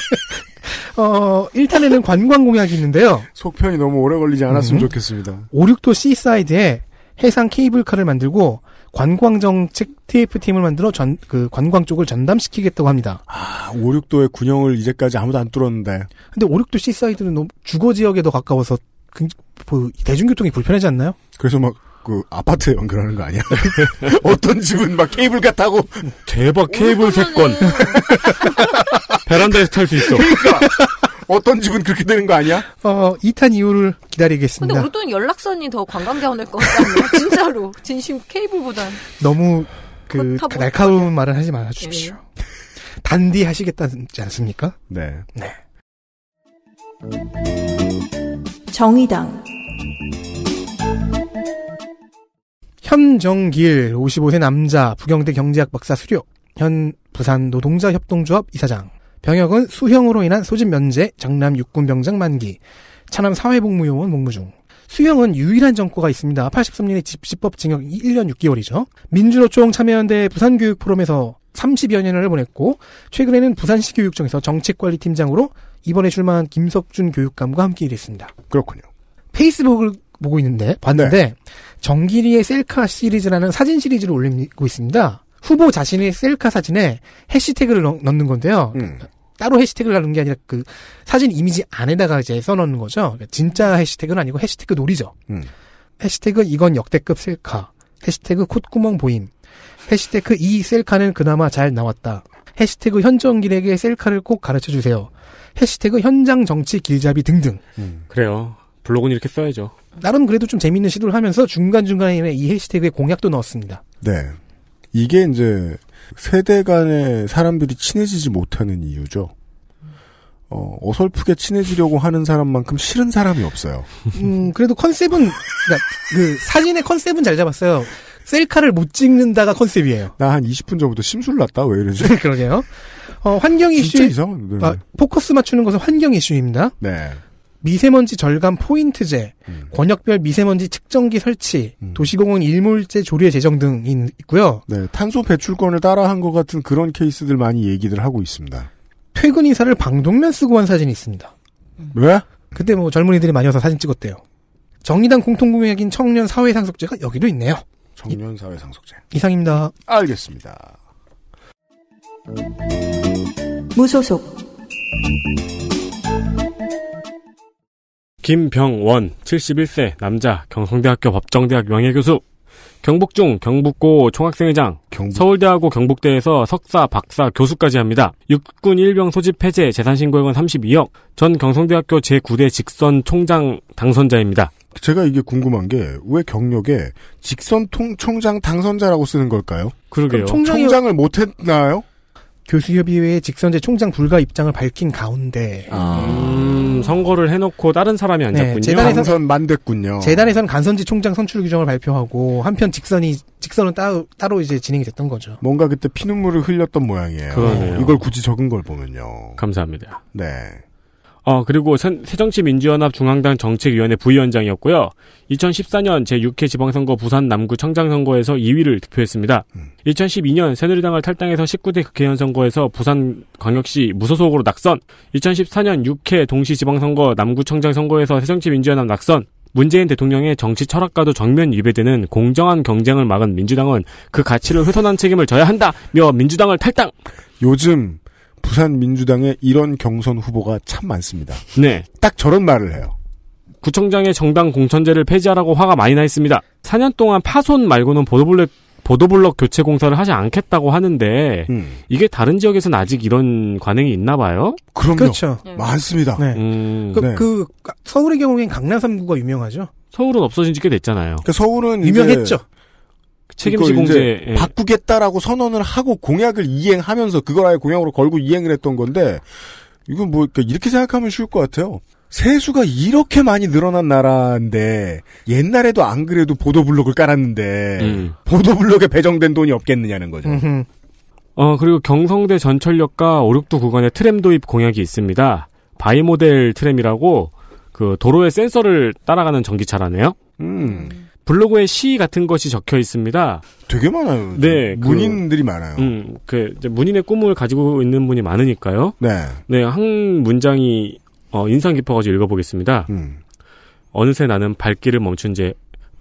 (laughs) 어, 1탄에는 관광 공약이 있는데요. 속편이 너무 오래 걸리지 않았으면 음. 좋겠습니다. 5, 6도 C사이드에 해상 케이블카를 만들고 관광정책 TF팀을 만들어 전, 그 관광 쪽을 전담시키겠다고 합니다. 아, 5, 6도의 군영을 이제까지 아무도 안 뚫었는데. 근데 5, 6도 C사이드는 너무 주거 지역에 더 가까워서 그, 뭐 대중교통이 불편하지 않나요? 그래서 막 그 아파트에 연결하는 거 아니야? (laughs) 어떤 집은 막 케이블카 타고 대박 케이블 세권 (laughs) 베란다에서 탈 수 있어. 그러니까 어떤 집은 그렇게 되는 거 아니야? 어, 2탄 이후를 기다리겠습니다. 근데 우리 돈 연락선이 더 관광자 원낼것같다 않나요? 진짜로 진심 케이블보단 너무 그 날카로운 말은 하지 말아 주십시오. 예. 단디 하시겠다지 않습니까? 네. 네. 정의당 현정길 55세 남자 부경대 경제학 박사 수료 현 부산 노동자 협동조합 이사장 병역은 수형으로 인한 소집 면제 장남 육군 병장 만기 차남 사회복무요원 복무 중 수형은 유일한 정과가 있습니다. 83년에 집시법 징역 1년 6개월이죠. 민주노총 참여연대 부산교육포럼에서 30여 년을 보냈고 최근에는 부산시 교육청에서 정책관리팀장으로 이번에 출마한 김석준 교육감과 함께 일했습니다. 그렇군요. 페이스북을 보고 있는데 봤는데 네. 정길이의 셀카 시리즈라는 사진 시리즈를 올리고 있습니다. 후보 자신의 셀카 사진에 해시태그를 넣, 는 건데요. 음. 따로 해시태그를 가는 게 아니라 그 사진 이미지 안에다가 이제 써넣는 거죠. 그러니까 진짜 해시태그는 아니고 해시태그 놀이죠. 음. 해시태그 이건 역대급 셀카. 해시태그 콧구멍 보임. 해시태그 이 셀카는 그나마 잘 나왔다. 해시태그 현정길에게 셀카를 꼭 가르쳐 주세요. 해시태그 현장 정치 길잡이 등등. 음, 그래요. 블로그는 이렇게 써야죠. 나름 그래도 좀 재밌는 시도를 하면서 중간중간에 이 해시태그에 공약도 넣었습니다. 네. 이게 이제 세대 간의 사람들이 친해지지 못하는 이유죠. 어, 어설프게 친해지려고 하는 사람만큼 싫은 사람이 없어요. 음, 그래도 컨셉은, 그그 그러니까 사진의 컨셉은 잘 잡았어요. 셀카를 못 찍는다가 컨셉이에요. 나 한 20분 전부터 심술 났다. 왜 이러지? (laughs) 그러게요. 어, 환경 이슈. 진짜 이상한데. 아, 포커스 맞추는 것은 환경 이슈입니다. 네. 미세먼지 절감 포인트제, 음. 권역별 미세먼지 측정기 설치, 음. 도시공원 일몰제 조의 제정 등이 있고요. 네, 탄소 배출권을 따라한 것 같은 그런 케이스들 많이 얘기들 하고 있습니다. 퇴근 인사를 방독면 쓰고 한 사진이 있습니다. 왜? 그때 뭐 젊은이들이 많이 와서 사진 찍었대요. 정의당 공통공약인 청년 사회상속제가 여기도 있네요. 청년사회상속제. 이상입니다. 알겠습니다. 무소속 김병원 71세 남자 경성대학교 법정대학 명예교수 경북중 경북고 총학생회장 경북. 서울대하고 경북대에서 석사 박사 교수까지 합니다. 육군 일병 소집 폐지 재산 신고액은 32억 전 경성대학교 제9대 직선 총장 당선자입니다. 제가 이게 궁금한 게 왜 경력에 직선 통 총장 당선자라고 쓰는 걸까요? 그러게요. 총장이... 총장을 못 했나요? 교수협의회의 직선제 총장 불가 입장을 밝힌 가운데 아... 음, 선거를 해놓고 다른 사람이 네, 앉았군요. 네, 재단에선 서 만됐군요. 재단에선 간선지 총장 선출 규정을 발표하고 한편 직선이 직선은 따 따로 이제 진행이 됐던 거죠. 뭔가 그때 피눈물을 흘렸던 모양이에요. 그러네요. 이걸 굳이 적은 걸 보면요. 감사합니다. 네. 어, 그리고 새정치민주연합 중앙당 정책위원회 부위원장이었고요. 2014년 제6회 지방선거 부산 남구 청장선거에서 2위를 득표했습니다. 음. 2012년 새누리당을 탈당해서 19대 국회의원 선거에서 부산광역시 무소속으로 낙선, 2014년 6회 동시 지방선거 남구 청장 선거에서 새정치민주연합 낙선, 문재인 대통령의 정치 철학과도 정면 위배되는 공정한 경쟁을 막은 민주당은 그 가치를 훼손한 책임을 져야 한다며 민주당을 탈당! 요즘 부산 민주당의 이런 경선 후보가 참 많습니다. 네. 딱 저런 말을 해요. 구청장의 정당 공천제를 폐지하라고 화가 많이 나 있습니다. 4년 동안 파손 말고는 보도블록 보도블럭 교체 공사를 하지 않겠다고 하는데 음. 이게 다른 지역에서는 아직 이런 관행이 있나 봐요. 그럼요. 그렇죠. 네. 많습니다. 네. 음. 그, 네. 그, 서울의 경우엔 강남 3구가 유명하죠. 서울은 없어진 지 꽤 됐잖아요. 그 서울은 유명했죠. 책임지 공제 예. 바꾸겠다라고 선언을 하고 공약을 이행하면서 그걸 아예 공약으로 걸고 이행을 했던 건데 이건 뭐 그러니까 이렇게 생각하면 쉬울 것 같아요. 세수가 이렇게 많이 늘어난 나라인데 옛날에도 안 그래도 보도블록을 깔았는데 음. 보도블록에 배정된 돈이 없겠느냐는 거죠. 어 그리고 경성대 전철역과 오륙도 구간에 트램 도입 공약이 있습니다. 바이모델 트램이라고 그도로에 센서를 따라가는 전기차라네요. 음. 블로그에 시 같은 것이 적혀 있습니다. 되게 많아요. 네, 그 문인들이 그, 많아요. 음, 그 문인의 꿈을 가지고 있는 분이 많으니까요. 네, 네, 한 문장이 어, 인상 깊어가지고 읽어보겠습니다. 음. 어느새 나는 발길을 멈춘 채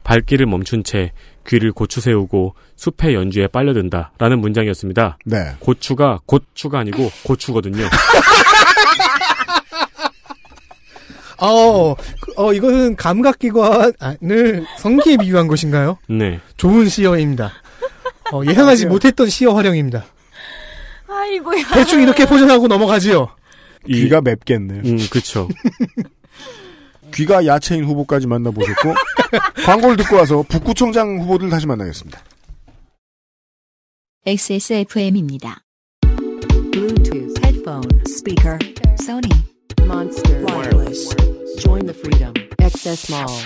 발길을 멈춘 채 귀를 고추 세우고 숲의 연주에 빨려든다라는 문장이었습니다. 네. 고추가 고추가 아니고 고추거든요. (laughs) 어, 어, 어 이것은 감각기관을 성기에 비유한 것인가요? 네. 좋은 시어입니다. 어, 예상하지 아, 못했던 시어 활용입니다. 아이고야. 대충 이렇게 포장하고 넘어가지요. 이, 귀가 맵겠네 음, 그쵸. (laughs) 귀가 야채인 후보까지 만나보셨고, (laughs) 광고를 듣고 와서 북구청장 후보들 다시 만나겠습니다. XSFM입니다. Bluetooth, headphone, speaker, Sony. Monster Wireless. Join the Freedom. XS Mall.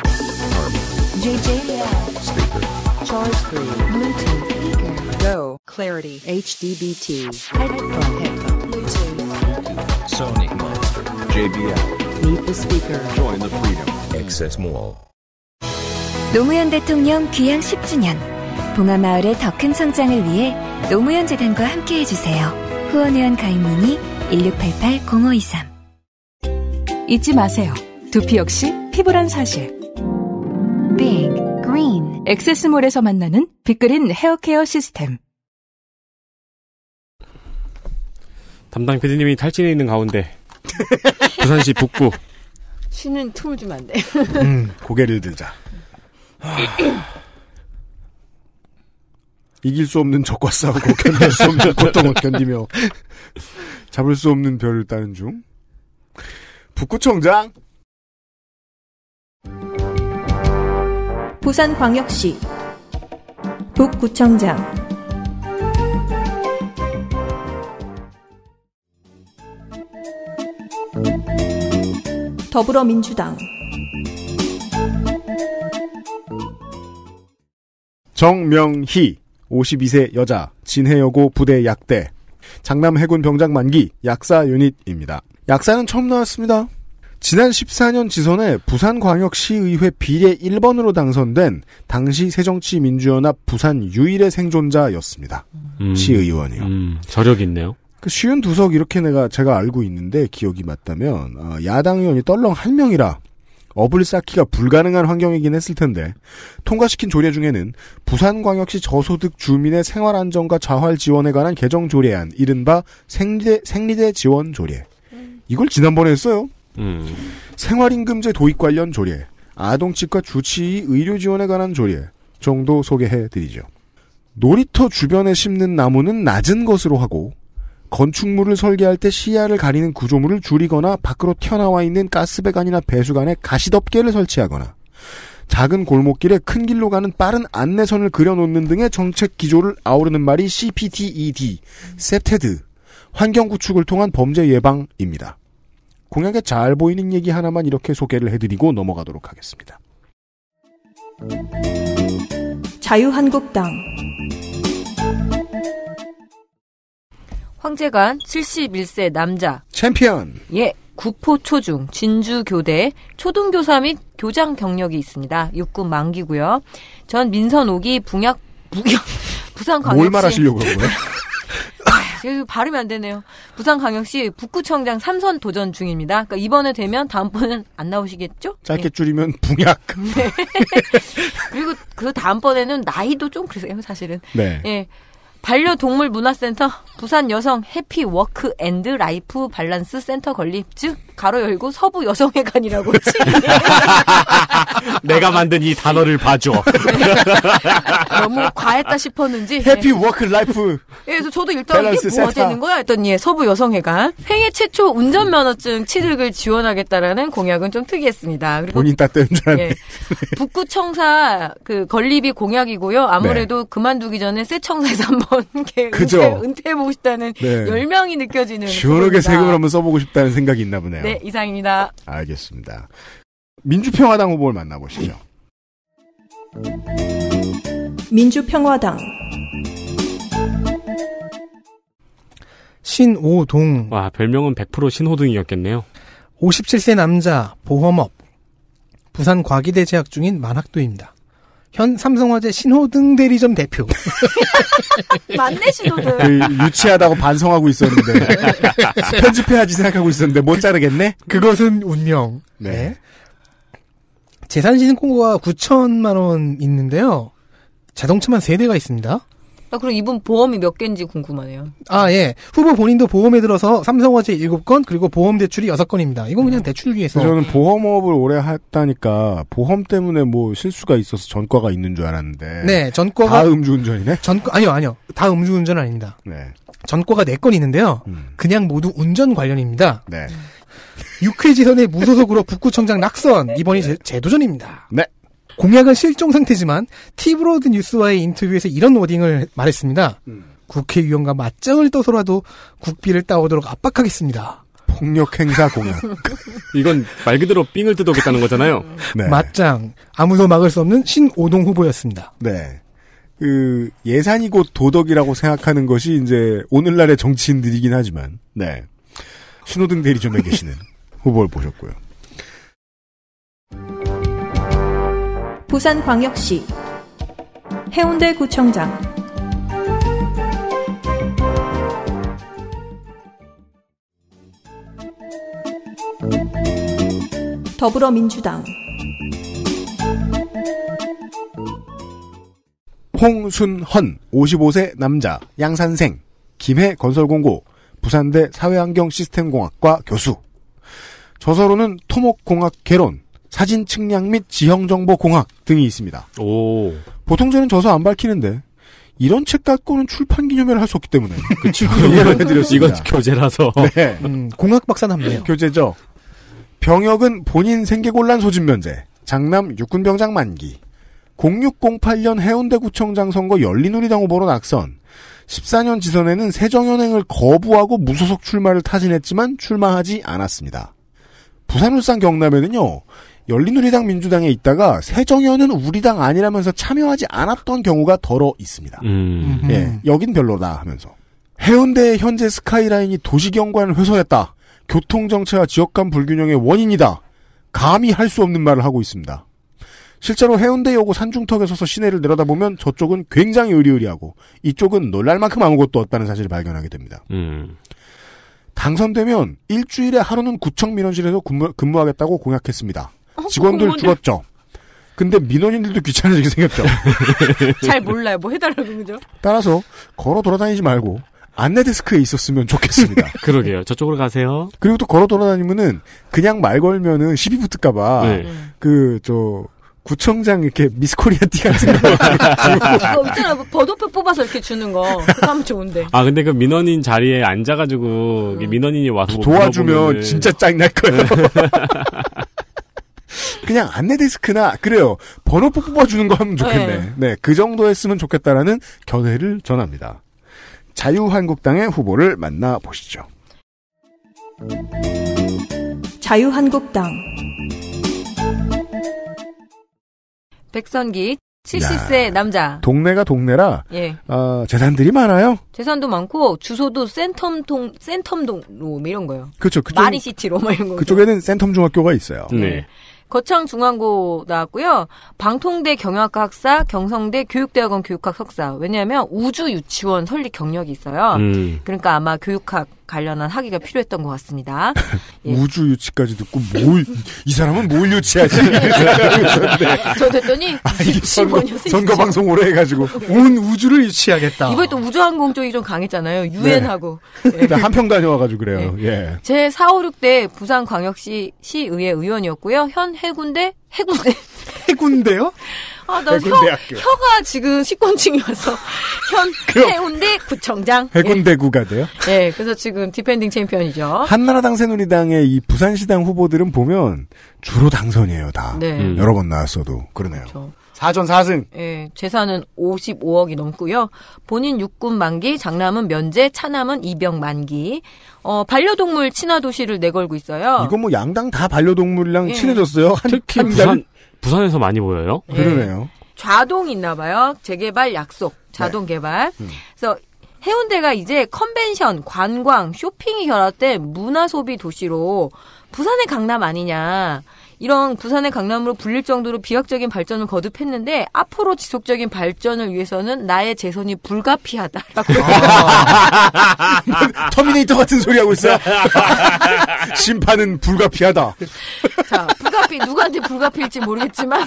JJL. Speaker. Charge 3. Bluetooth. Speaker. Go. Clarity. HDBT. Headphone. Headphone. Bluetooth. Sony Monster. JBL. Meet the Speaker. Join the Freedom. XS Mall. 노무현 대통령 귀향 10주년. 봉하마을의 더 큰 성장을 위해 노무현 재단과 함께해 주세요. 후원회원 가입문의 1688-0523 잊지 마세요. 두피 역시 피부란 사실. Big Green. 엑세스몰에서 만나는 빅그린 헤어케어 시스템. 담당 PD님이 탈진해 있는 가운데 부산시 북구 (laughs) 쉬는 틈을 주안 돼. 음, 고개를 들자. 아. 이길 수 없는 적과 싸우고 견딜 수 없는 (laughs) 고통을 견디며 잡을 수 없는 별을 따는 중 북구청장 부산광역시 북구청장 더불어민주당 정명희 52세 여자 진해여고 부대 약대 장남 해군 병장 만기 약사 유닛입니다. 약사는 처음 나왔습니다. 지난 14년 지선에 부산광역시의회 비례 1번으로 당선된 당시 새정치민주연합 부산 유일의 생존자였습니다. 음, 시의원이요. 음, 저력 있네요. 그 쉬운 두석 이렇게 내가 제가 알고 있는데 기억이 맞다면 어, 야당 의원이 떨렁 한 명이라 업을 쌓기가 불가능한 환경이긴 했을 텐데 통과시킨 조례 중에는 부산광역시 저소득 주민의 생활 안정과 자활 지원에 관한 개정 조례안 이른바 생리대, 생리대 지원 조례 이걸 지난번에 했어요. 음. 생활임금제 도입 관련 조례 아동치과 주치의 의료 지원에 관한 조례 정도 소개해드리죠. 놀이터 주변에 심는 나무는 낮은 것으로 하고 건축물을 설계할 때 시야를 가리는 구조물을 줄이거나 밖으로 튀어나와 있는 가스배관이나 배수관에 가시덮개를 설치하거나 작은 골목길에 큰 길로 가는 빠른 안내선을 그려놓는 등의 정책 기조를 아우르는 말이 CPTED, e 세테드, 환경 구축을 통한 범죄 예방입니다. 공약에 잘 보이는 얘기 하나만 이렇게 소개를 해드리고 넘어가도록 하겠습니다. 자유한국당 황재관 71세 남자. 챔피언. 예. 국포 초중 진주 교대 초등교사 및 교장 경력이 있습니다. 육군 만기고요. 전 민선 5기 붕약 부경 부산 광역시 뭘 말하시려고 그런 거요 발음이 안 되네요. 부산광역시 북구청장 3선 도전 중입니다. 그러니까 이번에 되면 다음번엔안 나오시겠죠? 짧게 네. 줄이면 붕약. (laughs) 네. 그리고 그 다음번에는 나이도 좀 그러세요, 사실은. 네. 예. 네. 반려동물 문화센터 부산 여성 해피 워크 앤드 라이프 밸런스 센터 건립 즉 가로 열고 서부 여성회관이라고 (laughs) 치. 내가 만든 이 단어를 봐줘. (laughs) 네. 너무 과했다 싶었는지. 해피 워크 라이프. 예, 그래서 저도 일단 이게 뭐가 센 되는 거야 했더니 예, 서부 여성회관 생애 최초 운전면허증 취득을 지원하겠다라는 공약은 좀 특이했습니다. 그리고 본인 따뜻한 줄 예, 북구청사 그 건립이 공약이고요. 아무래도 네. 그만두기 전에 새 청사에서 한번 번개 그죠? 은퇴, 은퇴해보고 싶다는 네. 열명이 느껴지는 시원하게 세금을 한번 써보고 싶다는 생각이 있나 보네요. 네, 이상입니다. 알겠습니다. 민주평화당 후보를 만나보시죠. 민주평화당 신오동 와 별명은 100% 신호등이었겠네요. 57세 남자 보험업 부산 과기대 재학 중인 만학도입니다. 현 삼성화재 신호등 대리점 대표. (laughs) 맞네 신호등. 그, 유치하다고 반성하고 있었는데 (laughs) 편집해야지 생각하고 있었는데 못 자르겠네. 그것은 운명. 네. 네. 재산 신고가 9천만 원 있는데요. 자동차만 3대가 있습니다. 아, 그럼 이분 보험이 몇 개인지 궁금하네요. 아, 예. 후보 본인도 보험에 들어서 삼성화재 7건, 그리고 보험 대출이 6건입니다. 이건 그냥 음. 대출 위해서. 저는 보험업을 오래 했다니까, 보험 때문에 뭐 실수가 있어서 전과가 있는 줄 알았는데. 네, 전과가. 다 음주운전이네? 전과, 아니요, 아니요. 다 음주운전 아닙니다. 네. 전과가 4건 있는데요. 음. 그냥 모두 운전 관련입니다. 네. 육회지선의 무소속으로 북구청장 낙선, 이번이 네. 재도전입니다. 네. 공약은 실종 상태지만 티브로드 뉴스와의 인터뷰에서 이런 워딩을 말했습니다. 음. 국회의원과 맞짱을 떠서라도 국비를 따오도록 압박하겠습니다. 폭력 행사 공약. (laughs) 이건 말 그대로 삥을 뜯어오겠다는 거잖아요. (laughs) 네. 맞짱. 아무도 막을 수 없는 신오동 후보였습니다. 네. 그 예산이 곧 도덕이라고 생각하는 것이 이제 오늘날의 정치인들이긴 하지만 네. 신호등 대리점에 계시는 (laughs) 후보를 보셨고요. 부산광역시 해운대구청장 더불어민주당 홍순헌 55세 남자 양산생 김해 건설공고 부산대 사회환경시스템공학과 교수 저서로는 토목공학 개론 사진 측량 및 지형 정보 공학 등이 있습니다. 오. 보통 저는 저서 안 밝히는데 이런 책 갖고는 출판 기념회를 할 수 없기 때문에 (laughs) 그렇죠. 이건 교재라서. 네. (laughs) 음, 공학 박사남네요. 교재죠. 병역은 본인 생계곤란 소진 면제. 장남 육군병장 만기. 0608년 해운대구청장 선거 열린우리당 후보로 낙선. 14년 지선에는 세정연행을 거부하고 무소속 출마를 타진했지만 출마하지 않았습니다. 부산울산 경남에는요 열린우리당 민주당에 있다가 새정연은 우리 당 아니라면서 참여하지 않았던 경우가 더러 있습니다. 음. 음. 예, 여긴 별로다 하면서. 해운대의 현재 스카이라인이 도시경관을 훼손했다. 교통정체와 지역간 불균형의 원인이다. 감히 할 수 없는 말을 하고 있습니다. 실제로 해운대여고 산중턱에 서서 시내를 내려다보면 저쪽은 굉장히 의리의리하고 이쪽은 놀랄 만큼 아무것도 없다는 사실을 발견하게 됩니다. 음. 당선되면 일주일에 하루는 구청 민원실에서 근무, 하겠다고 공약했습니다. 어, 직원들 죽었죠 근데 민원인들도 귀찮아지게 생겼죠. (laughs) 잘 몰라요. 뭐 해달라고 그죠? 따라서 걸어 돌아다니지 말고 안내 데스크에 있었으면 좋겠습니다. (laughs) 그러게요. 저쪽으로 가세요. 그리고 또 걸어 돌아다니면은 그냥 말 걸면은 시비 붙을까봐 네. 그저 구청장 이렇게 미스코리아 티 같은 거 (laughs) 그거 있잖아 버도표 뭐 뽑아서 이렇게 주는 거 그거 하면 좋은데 아 근데 그 민원인 자리에 앉아가지고 음. 민원인이 와서 뭐 도와주면 진짜 짱 날 거예요 그냥 안내 데스크나 그래요. 번호표 뽑아주는 거 하면 좋겠네. 네. 네, 그 정도 했으면 좋겠다라는 견해를 전합니다. 자유한국당의 후보를 만나 보시죠. 자유한국당 백선기 70세 야, 남자. 동네가 동네라 예. 어, 재산들이 많아요. 재산도 많고 주소도 센텀동 센텀동로 뭐 이런 거요. 그렇죠. 그쪽, 마리시티로 뭐 이런 거. 그쪽에는 센텀 중학교가 있어요. 네. 네. 거창중앙고 나왔고요. 방통대 경영학과 학사, 경성대 교육대학원 교육학 석사. 왜냐하면 우주유치원 설립 경력이 있어요. 음. 그러니까 아마 교육학 관련한 학위가 필요했던 것 같습니다. (laughs) 예. 우주 유치까지 듣고 뭘, 이 사람은 뭘 유치하지? (laughs) 저 됐더니 아, 선거, 선거 방송 오래 해가지고 (laughs) 온 우주를 유치하겠다. 이번에 또 우주항공 쪽이 좀 강했잖아요. 네. 유엔하고. 네. 예. 네. 한평 다녀와가지고 그래요. 네. 예. 제 4, 5, 6대 부산광역시 시의회 의원이었고요. 현 해군대 해군대 해군대요? 아, 나해 혀, 가 지금 식권층이 와서 현 (laughs) 해운대 구청장. 해군대구가 예. 돼요? 예, 그래서 지금 디펜딩 챔피언이죠. 한나라당 새누리당의 이 부산시당 후보들은 보면 주로 당선이에요, 다. 네. 음. 여러 번 나왔어도 그러네요. 그렇죠. 4전 4승. 예, 재산은 55억이 넘고요. 본인 육군 만기, 장남은 면제, 차남은 입영 만기. 어, 반려동물 친화도시를 내걸고 있어요. 이거 뭐 양당 다 반려동물이랑 예. 친해졌어요. 한, 특히 한 부산, 부산에서 많이 보여요. 네. 그러네요. 좌동 있나 봐요. 재개발 약속. 자동 네. 개발. 음. 그래서 해운대가 이제 컨벤션, 관광, 쇼핑이 결합된 문화 소비 도시로 부산의 강남 아니냐. 이런 부산의 강남으로 불릴 정도로 비약적인 발전을 거듭했는데 앞으로 지속적인 발전을 위해서는 나의 재선이 불가피하다 아. (laughs) 터미네이터 같은 소리 하고 있어. (laughs) 심판은 불가피하다. 자, 불가피 누구한테 불가피일지 모르겠지만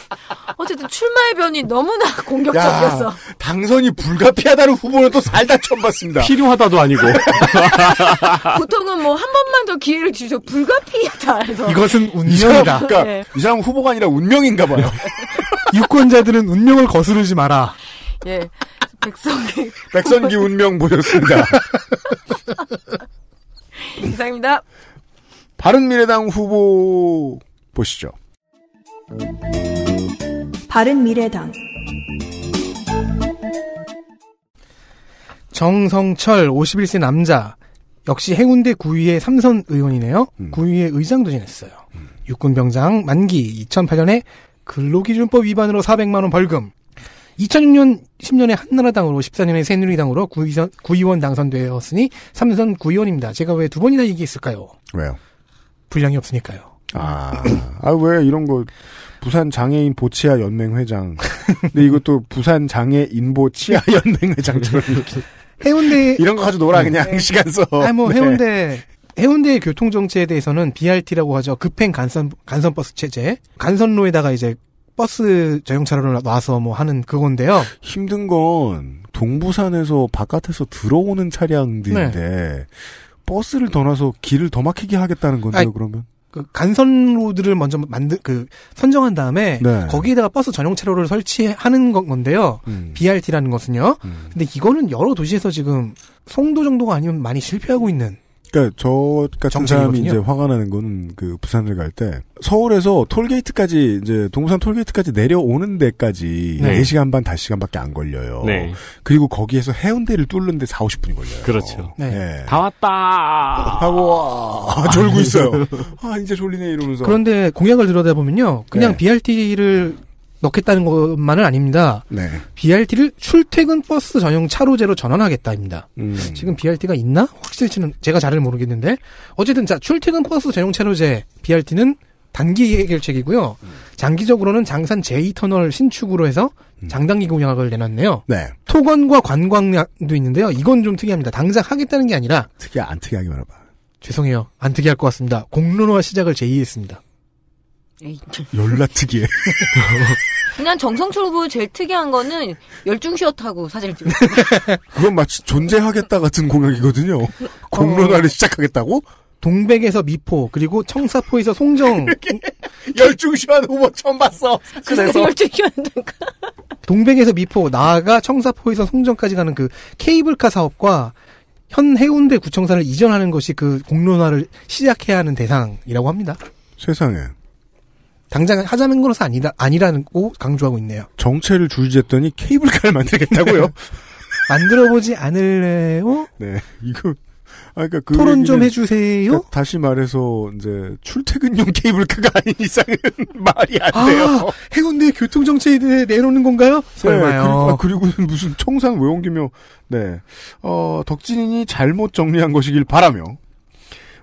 어쨌든 출마의 변이 너무나 공격적이었어. 야, 당선이 불가피하다는 후보는 또 살다 처음 봤습니다. 필요하다도 아니고. (laughs) 보통은 뭐 한 번만 더 기회를 주죠. 불가피하다. 이것은 운명이다. 그러니까 네. 이 사람 후보가 아니라 운명인가 봐요. (laughs) 유권자들은 운명을 거스르지 마라. 예. 백선기. 백선기 운명 보였습니다 (laughs) 이상입니다. 바른미래당 후보 보시죠. 바른미래당 정성철 51세 남자 역시 해운대 구의회 삼선 의원이네요. 음. 구의회 의장도 지냈어요. 음. 육군 병장 만기 2008년에 근로기준법 위반으로 400만 원 벌금. 2006년 10년에 한나라당으로 14년에 새누리당으로 구의선, 구의원 당선되었으니 3선 구의원입니다. 제가 왜 두 번이나 얘기했을까요? 왜요? 분량이 없으니까요. 아, 아 왜 이런 거 부산 장애인 보치아 연맹 회장. 근데 이것도 부산 장애인 보치아 (laughs) 연맹 회장처럼 해운대 이런 거 가지고 놀아 그냥 네. 시간 써. 아뭐 네. 해운대 해운대의 교통 정체에 대해서는 BRT라고 하죠. 급행 간선 간선 버스 체제. 간선로에다가 이제 버스 전용차로를 놔서 뭐 하는 그건데요. 힘든 건 동부산에서 바깥에서 들어오는 차량들인데 네. 버스를 더 놔서 길을 더 막히게 하겠다는 건데요. 아 그러면 그 간선로들을 먼저 만들 그 선정한 다음에 네. 거기에다가 버스 전용 차로를 설치하는 건데요. 음. BRT라는 것은요. 음. 근데 이거는 여러 도시에서 지금 송도 정도가 아니면 많이 실패하고 있는 그러니까 저 같은 사람이 이제 화가 나는 거는 그 부산을 갈 때 서울에서 톨게이트까지 이제 동산 톨게이트까지 내려오는 데까지 네. 4시간 반 5시간밖에 안 걸려요. 네. 그리고 거기에서 해운대를 뚫는데 4, 50분이 걸려요. 그렇죠. 네. 네. 다 왔다 하고 아, (laughs) 졸고 있어요. 아 이제 졸리네 이러면서. 그런데 공약을 들여다보면요. 그냥 네. BRT를 넣겠다는 것만은 아닙니다. 네. BRT를 출퇴근 버스 전용 차로제로 전환하겠다입니다. 음. 지금 BRT가 있나? 확실치는 제가 잘 모르겠는데 어쨌든 자 출퇴근 버스 전용 차로제 BRT는 단기 해결책이고요. 음. 장기적으로는 장산 제2터널 신축으로 해서 음. 장단기 공약을 내놨네요. 네. 토건과 관광약도 있는데요. 이건 좀 특이합니다. 당장 하겠다는 게 아니라 특이 안 특이하게 말해봐. 죄송해요. 안 특이할 것 같습니다. 공론화 시작을 제의했습니다. 열락 특이해. (laughs) 그냥 정성철 후보 제일 특이한 거는 열중시어하고 사진을 찍는 (laughs) 그건 마치 존재하겠다 같은 공약이거든요. 그, 공론화를 어. 시작하겠다고? 동백에서 미포 그리고 청사포에서 송정 (laughs) 열중시한 후보 뭐 처음 봤어. 그래서 열중시한다니까. 동백에서 미포 나아가 청사포에서 송정까지 가는 그 케이블카 사업과 현 해운대 구청사를 이전하는 것이 그 공론화를 시작해야 하는 대상이라고 합니다. 세상에 당장 하자는 것은 아니다, 아니라고 강조하고 있네요. 정체를 줄이했더니 케이블카를 만들겠다고요? (laughs) 만들어보지 않을래요? 네, 이거. 아, 그니까그 토론 좀 해주세요. 그러니까 다시 말해서 이제 출퇴근용 케이블카가 아닌 이상은 (laughs) 말이 안 아, 돼요. 해운대 교통 정책에 대해 내놓는 건가요? 네, 설마요. 네, 그리고, 아, 무슨 청산 왜 옮기며 네, 어, 덕진이 잘못 정리한 것이길 바라며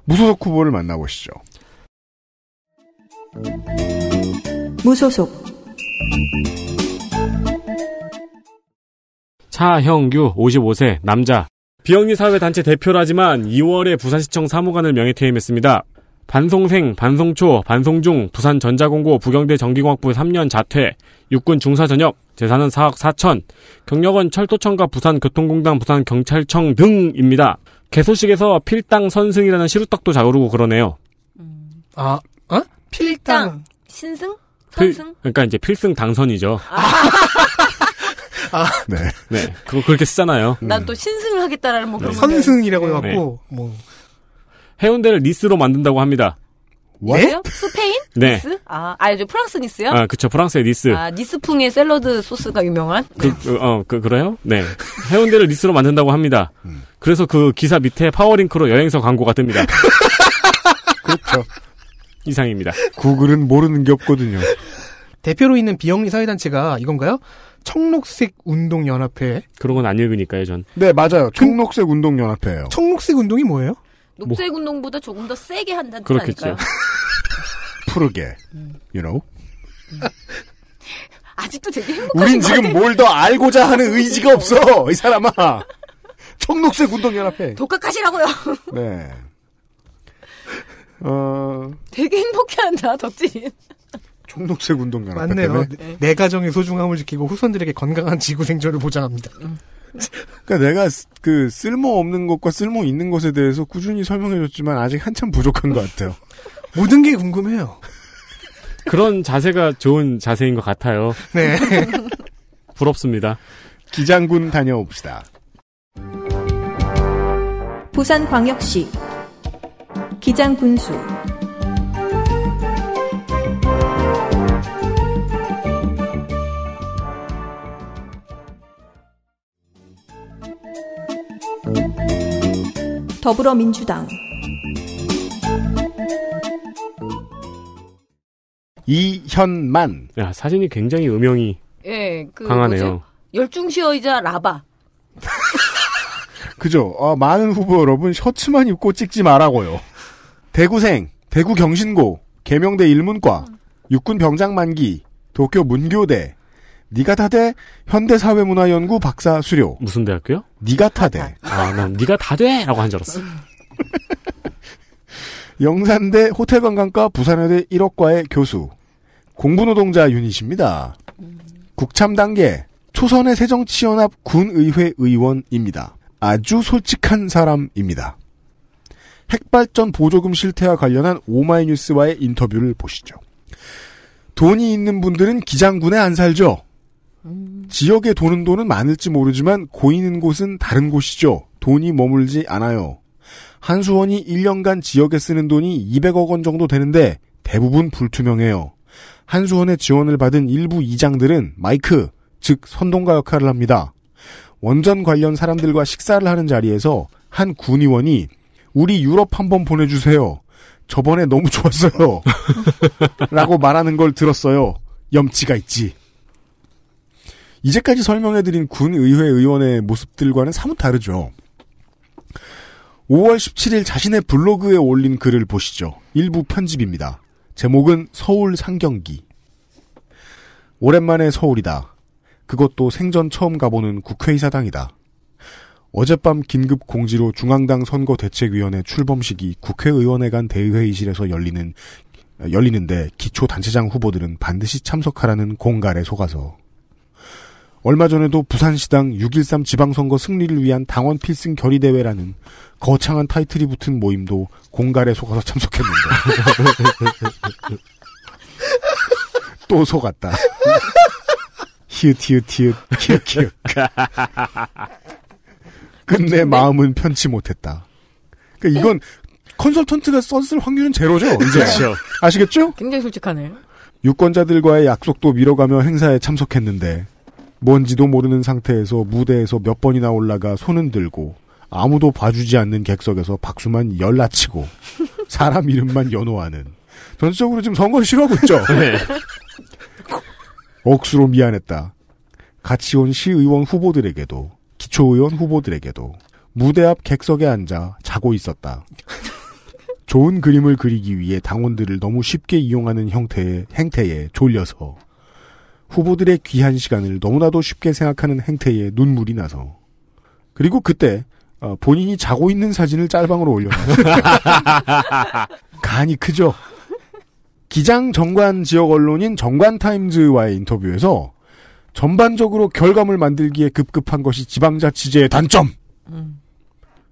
무소속 후보를 만나보시죠. 무소속 차형규 55세 남자 비영리 사회단체 대표라지만 2월에 부산시청 사무관을 명예퇴임했습니다. 반송생, 반송초, 반송중, 부산전자공고, 부경대 전기공학부 3년 자퇴, 육군 중사 전역, 재산은 4억 4천, 경력은 철도청과 부산교통공단, 부산경찰청 등입니다. 개소식에서 필당 선승이라는 시루떡도 자르고 그러네요. 음. 아, 어? 필당. 신승? 선승? 필, 그러니까 이제 필승 당선이죠. 아. (laughs) 아. 네. 네. 그거 그렇게 쓰잖아요. 음. 난또 신승을 하겠다라는 뭐 그런 네. 선승이라고 네. 해 갖고 네. 뭐 해운대를 니스로 만든다고 합니다. 네? 스페인? 네. 니스? 아, 아, 죠 프랑스 니스요? 아, 그쵸, 프랑스의 니스. 아, 니스풍의 샐러드 소스가 유명한? 그, 그, 어, 그, 그래요? 네. 해운대를 니스로 만든다고 합니다. 음. 그래서 그 기사 밑에 파워링크로 여행서 광고가 뜹니다. (laughs) 그렇죠. 이상입니다. 구글은 모르는 게 없거든요. 대표로 있는 비영리 사회단체가 이건가요? 청록색 운동연합회. 그런 건 안 읽으니까요, 전. 네, 맞아요. 그 청록색 운동연합회예요. 청록색 운동이 뭐예요? 녹색 뭐. 운동보다 조금 더 세게 한다는 뜻 그렇겠죠. (laughs) 푸르게, 음. you know. 음. 아직도 되게 행복하신 우린 지금 뭘 더 알고자 하는 의지가 없어, 이 사람아. 청록색 운동연합회. 독학하시라고요. 네. 어... 되게 행복해한다 덕진. 총독색 운동연합 맞네요. 네. 내 가정의 소중함을 지키고 후손들에게 건강한 지구 생존을 보장합니다. 음. 그러니까 내가 그 쓸모 없는 것과 쓸모 있는 것에 대해서 꾸준히 설명해줬지만 아직 한참 부족한 것 같아요. (laughs) 모든 게 궁금해요. 그런 자세가 좋은 자세인 것 같아요. 네. (laughs) 부럽습니다. 기장군 다녀옵시다. 부산광역시 기장 군수 더불어민주당 이현만 야, 사진이 굉장히 음영이 예, 그 강하네요. 열중시어이자 라바. (laughs) 그죠. 아, 많은 후보 여러분 셔츠만 입고 찍지 말라고요. 대구생, 대구 경신고, 계명대 일문과, 육군 병장 만기, 도쿄 문교대, 니가타대 현대사회문화연구 박사 수료. 무슨 대학교요? 니가타대. 아, 난 니가타대라고 한 줄 알았어. (laughs) 영산대 호텔관광과 부산여대 1억과의 교수. 공부노동자 유닛입니다. 국참 단계 초선의 새정치연합 군의회 의원입니다. 아주 솔직한 사람입니다. 핵발전 보조금 실태와 관련한 오마이뉴스와의 인터뷰를 보시죠. 돈이 있는 분들은 기장군에 안 살죠. 지역에 도는 돈은 많을지 모르지만 고이는 곳은 다른 곳이죠. 돈이 머물지 않아요. 한수원이 1년간 지역에 쓰는 돈이 200억 원 정도 되는데 대부분 불투명해요. 한수원의 지원을 받은 일부 이장들은 마이크, 즉 선동가 역할을 합니다. 원전 관련 사람들과 식사를 하는 자리에서 한 군의원이 우리 유럽 한번 보내주세요. 저번에 너무 좋았어요. (laughs) 라고 말하는 걸 들었어요. 염치가 있지. 이제까지 설명해드린 군의회 의원의 모습들과는 사뭇 다르죠. 5월 17일 자신의 블로그에 올린 글을 보시죠. 일부 편집입니다. 제목은 서울 상경기. 오랜만에 서울이다. 그것도 생전 처음 가보는 국회의사당이다. 어젯밤 긴급 공지로 중앙당 선거대책위원회 출범식이 국회의원회 간대회의실에서 열리는 열리는데 기초 단체장 후보들은 반드시 참석하라는 공갈에 속아서 얼마 전에도 부산시당 6.13 지방선거 승리를 위한 당원 필승 결의대회라는 거창한 타이틀이 붙은 모임도 공갈에 속아서 참석했는데 (laughs) 또 속았다 (laughs) 히읗 히읗 히읗 히읗 히읗 (laughs) 근데 마음은 편치 못했다. 그러니까 네. 이건 컨설턴트가 썼을 확률은 제로죠. 이제 네. 그렇죠. 아시겠죠? 굉장히 솔직하네요. 유권자들과의 약속도 미뤄가며 행사에 참석했는데 뭔지도 모르는 상태에서 무대에서 몇 번이나 올라가 손은 들고 아무도 봐주지 않는 객석에서 박수만 열나치고 (laughs) 사람 이름만 연호하는 전적으로 지금 선거를 싫어하고 있죠. (laughs) 네. 억수로 미안했다. 같이 온 시의원 후보들에게도 기초의원 후보들에게도 무대 앞 객석에 앉아 자고 있었다. 좋은 그림을 그리기 위해 당원들을 너무 쉽게 이용하는 형태의 행태에 졸려서 후보들의 귀한 시간을 너무나도 쉽게 생각하는 행태에 눈물이 나서 그리고 그때 어, 본인이 자고 있는 사진을 짤방으로 올렸는다 (laughs) 간이 크죠. 기장 정관 지역 언론인 정관타임즈와의 인터뷰에서 전반적으로 결과물 만들기에 급급한 것이 지방자치제의 단점!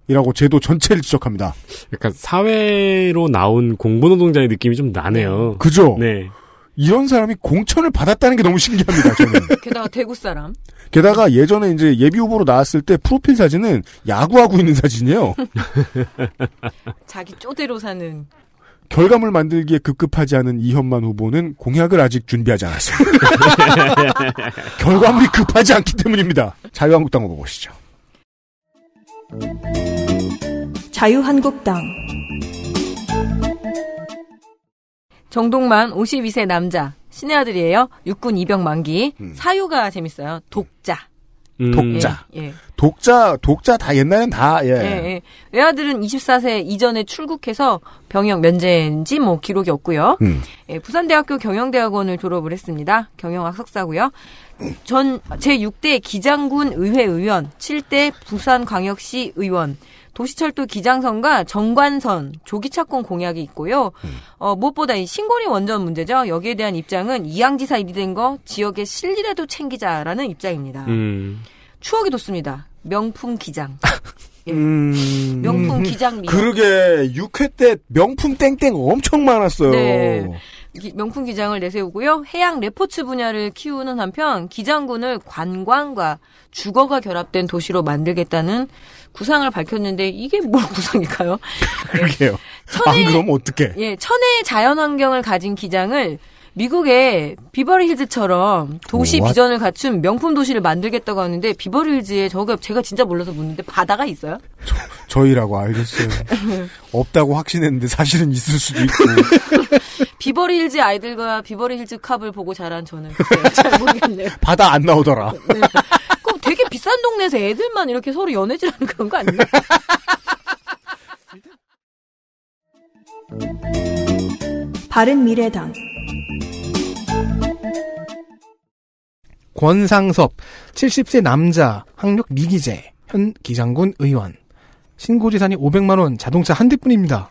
이라고 제도 전체를 지적합니다. 약간 사회로 나온 공부노동자의 느낌이 좀 나네요. 그죠? 네. 이런 사람이 공천을 받았다는 게 너무 신기합니다, 저는. (laughs) 게다가 대구 사람. 게다가 예전에 이제 예비 후보로 나왔을 때 프로필 사진은 야구하고 있는 사진이에요. 자기 쪼대로 사는. 결과물 만들기에 급급하지 않은 이현만 후보는 공약을 아직 준비하지 않았습니다. (laughs) 결과물이 급하지 않기 때문입니다. 자유한국당 후보 보시죠. 자유한국당 정동만 52세 남자 신의 아들이에요. 육군 입영 만기. 음. 사유가 재밌어요. 독자. 음. 독자. 예, 예. 독자, 독자 다 옛날엔 다, 예. 예, 예. 외아들은 24세 이전에 출국해서 병역 면제인지 뭐 기록이 없고요. 음. 예, 부산대학교 경영대학원을 졸업을 했습니다. 경영학 석사고요. 전 제6대 기장군 의회 의원, 7대 부산광역시 의원, 도시철도 기장선과 정관선 조기 착공 공약이 있고요. 음. 어, 무엇보다 이 신고리 원전 문제죠. 여기에 대한 입장은 이양지사 일이 된 거 지역의 실리라도 챙기자라는 입장입니다. 음. 추억이 돋습니다. 명품 기장. (laughs) 음. 예. 음... 명품 기장 미 그러게 6회 때 명품 땡땡 엄청 많았어요. 네. 기, 명품 기장을 내세우고요. 해양 레포츠 분야를 키우는 한편 기장군을 관광과 주거가 결합된 도시로 만들겠다는 구상을 밝혔는데 이게 뭘 (laughs) 구상일까요? 그러게요. 아, 천의, 안 그럼 어떻게? 예, 천혜의 자연환경을 가진 기장을 미국의 비버리 힐즈처럼 도시 w 비전을 갖춘 명품 도시를 만들겠다고 하는데 비버리 힐즈에 저가 제가 진짜 몰라서 묻는데 바다가 있어요? 저, 저희라고 알겠어요. (laughs) 없다고 확신했는데 사실은 있을 수도 있고. (laughs) 비버리 힐즈 아이들과 비버리 힐즈 컵을 보고 자란 저는 잘 모르겠네요. 바다 안 나오더라. 네. 비싼 동네에서 애들만 이렇게 서로 연애질하는 그런 거 아니야? (laughs) 바른미래당 권상섭 70세 남자 학력 미기재 현 기장군 의원 신고재산이 500만 원 자동차 한 대뿐입니다.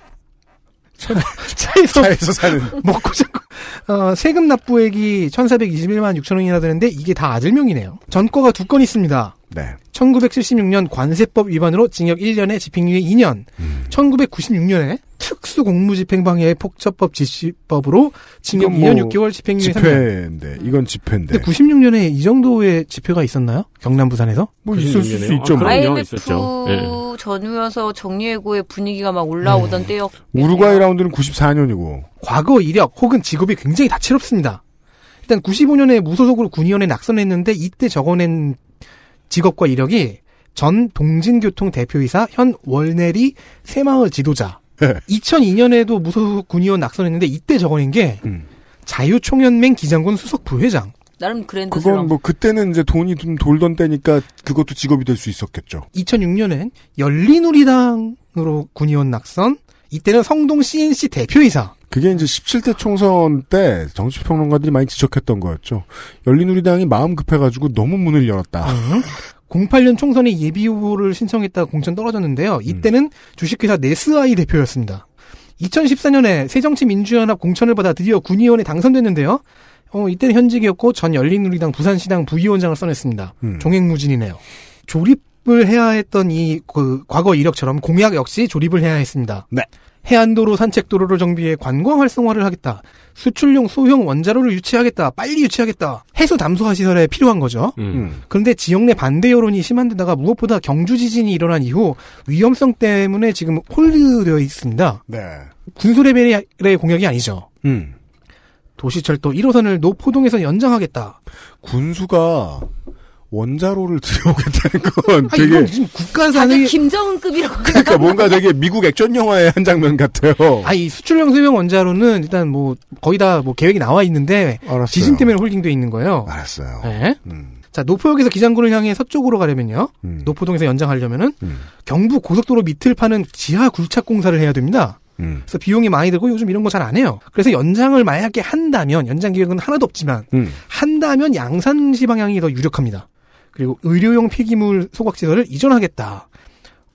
차, (laughs) 차에서, 차에서 사는 (laughs) 먹고 자고 어, 세금 납부액이 1,421만 6천 원이나 되는데 이게 다 아들명이네요. 전거가 두 건 있습니다. 네. 1976년 관세법 위반으로 징역 1년에 집행유예 2년, 음. 1996년에 특수공무집행방해 폭처법 지시법으로 징역 뭐 2년 6개월 집행유예 집회인데 음. 이건 집회인데. 근데 96년에 이 정도의 집회가 있었나요? 경남 부산에서? 뭐 그 있을 수 있죠. 뭐. IMF 아, 뭐. 예. 전후여서 정리해고의 분위기가 막 올라오던 네. 때였. 우루과이 라운드는 94년이고. 과거 이력 혹은 직업이 굉장히 다채롭습니다. 일단 95년에 무소속으로 군의원에 낙선했는데 이때 적어낸 직업과 이력이 전 동진교통 대표이사 현 월내리 새마을 지도자. 2002년에도 예. 무소속 군의원 낙선했는데 이때 적어낸 게 음. 자유총연맹 기장군 수석 부회장. 나름 그랜드 그건 뭐 그때는 이제 돈이 좀 돌던 때니까 그것도 직업이 될 수 있었겠죠. 2006년엔 열린우리당으로 군의원 낙선. 이때는 성동 CNC 대표이사. 그게 이제 17대 총선 때 정치평론가들이 많이 지적했던 거였죠. 열린우리당이 마음 급해가지고 너무 문을 열었다. 08년 음. 총선에 예비 후보를 신청했다가 공천 떨어졌는데요. 이때는 음. 주식회사 네스아이 대표였습니다. 2014년에 새정치민주연합 공천을 받아 드디어 군의원에 당선됐는데요. 어, 이때는 현직이었고 전 열린우리당 부산시당 부위원장을 써냈습니다. 음. 종횡무진이네요. 조립을 해야 했던 이 그 과거 이력처럼 공약 역시 조립을 해야 했습니다. 네. 해안도로 산책도로를 정비해 관광 활성화를 하겠다. 수출용 소형 원자로를 유치하겠다. 빨리 유치하겠다. 해수 담수화 시설에 필요한 거죠. 음. 음. 그런데 지역 내 반대 여론이 심한데다가 무엇보다 경주 지진이 일어난 이후 위험성 때문에 지금 홀드되어 있습니다. 네. 군수 레벨의 공약이 아니죠. 음. 도시철도 1호선을 노포동에서 연장하겠다. 군수가 원자로를 (laughs) 들여오겠다는 건 아니, 지금 국가산이 김정은급이라고 그러니까 뭔가 되게 미국 액션 영화의 한 장면 같아요. 아 이 수출용 수명 원자로는 일단 뭐 거의 다 뭐 계획이 나와 있는데 알았어요. 지진 때문에 홀딩돼 있는 거예요. 알았어요. 네. 음. 자 노포역에서 기장군을 향해 서쪽으로 가려면요. 음. 노포동에서 연장하려면은 음. 경부 고속도로 밑을 파는 지하 굴착 공사를 해야 됩니다. 음. 그래서 비용이 많이 들고 요즘 이런 거 잘 안 해요. 그래서 연장을 만약에 한다면 연장 계획은 하나도 없지만 음. 한다면 양산시 방향이 더 유력합니다. 그리고 의료용 폐기물 소각시설을 이전하겠다.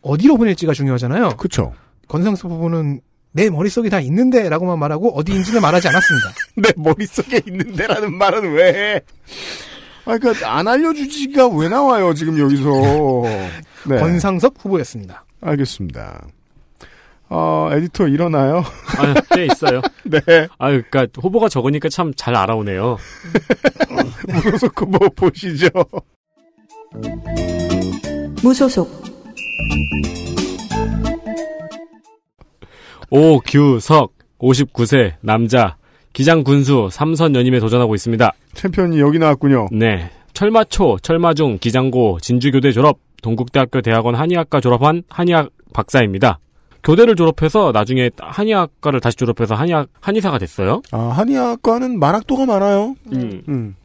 어디로 보낼지가 중요하잖아요. 그렇죠. 권상수 부부는 내 머릿속에 다 있는데라고만 말하고 어디인지는 말하지 않았습니다. (laughs) 내 머릿속에 있는데라는 말은 왜 해? 아, 그니까, 안 알려주지가 왜 나와요, 지금 여기서. (laughs) 네. 권상석 후보였습니다. 알겠습니다. 어, 에디터 일어나요? 아, 꽤 네, 있어요. (laughs) 네. 아, 그니까, 후보가 적으니까 참 잘 알아오네요. 무소속 후보 보시죠. 무소속 오규석 59세 남자 기장 군수 3선 연임에 도전하고 있습니다. 챔피언이 여기 나왔군요. 네. 철마초, 철마중, 기장고, 진주교대 졸업, 동국대학교 대학원 한의학과 졸업한 한의학 박사입니다. 교대를 졸업해서 나중에 한의학과를 다시 졸업해서 한의학 한의사가 됐어요. 아 한의학과는 만학도가 많아요. 음. 음.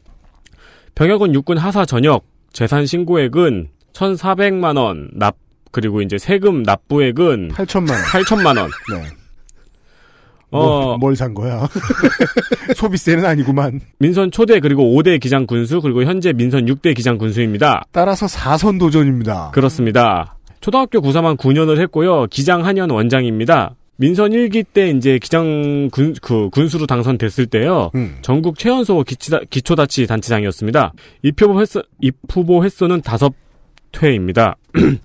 병역은 육군 하사 전역, 재산 신고액은 1,400만 원 납, 그리고 이제 세금 납부액은 8천만 원. 8천만 원. 네. 어, 뭐, 뭘산 거야? (laughs) 소비세는 아니구만. 민선 초대 그리고 5대 기장 군수 그리고 현재 민선 6대 기장 군수입니다. 따라서 4선 도전입니다. 그렇습니다. 초등학교 구사만 9년을 했고요. 기장 한현 원장입니다. 민선 1기 때 이제 기장 군, 그 군수로 당선됐을 때요. 음. 전국 최연소 기초다치 단체장이었습니다. 입후보 횟수, 입후보 횟수는 다섯 퇴입니다. (laughs)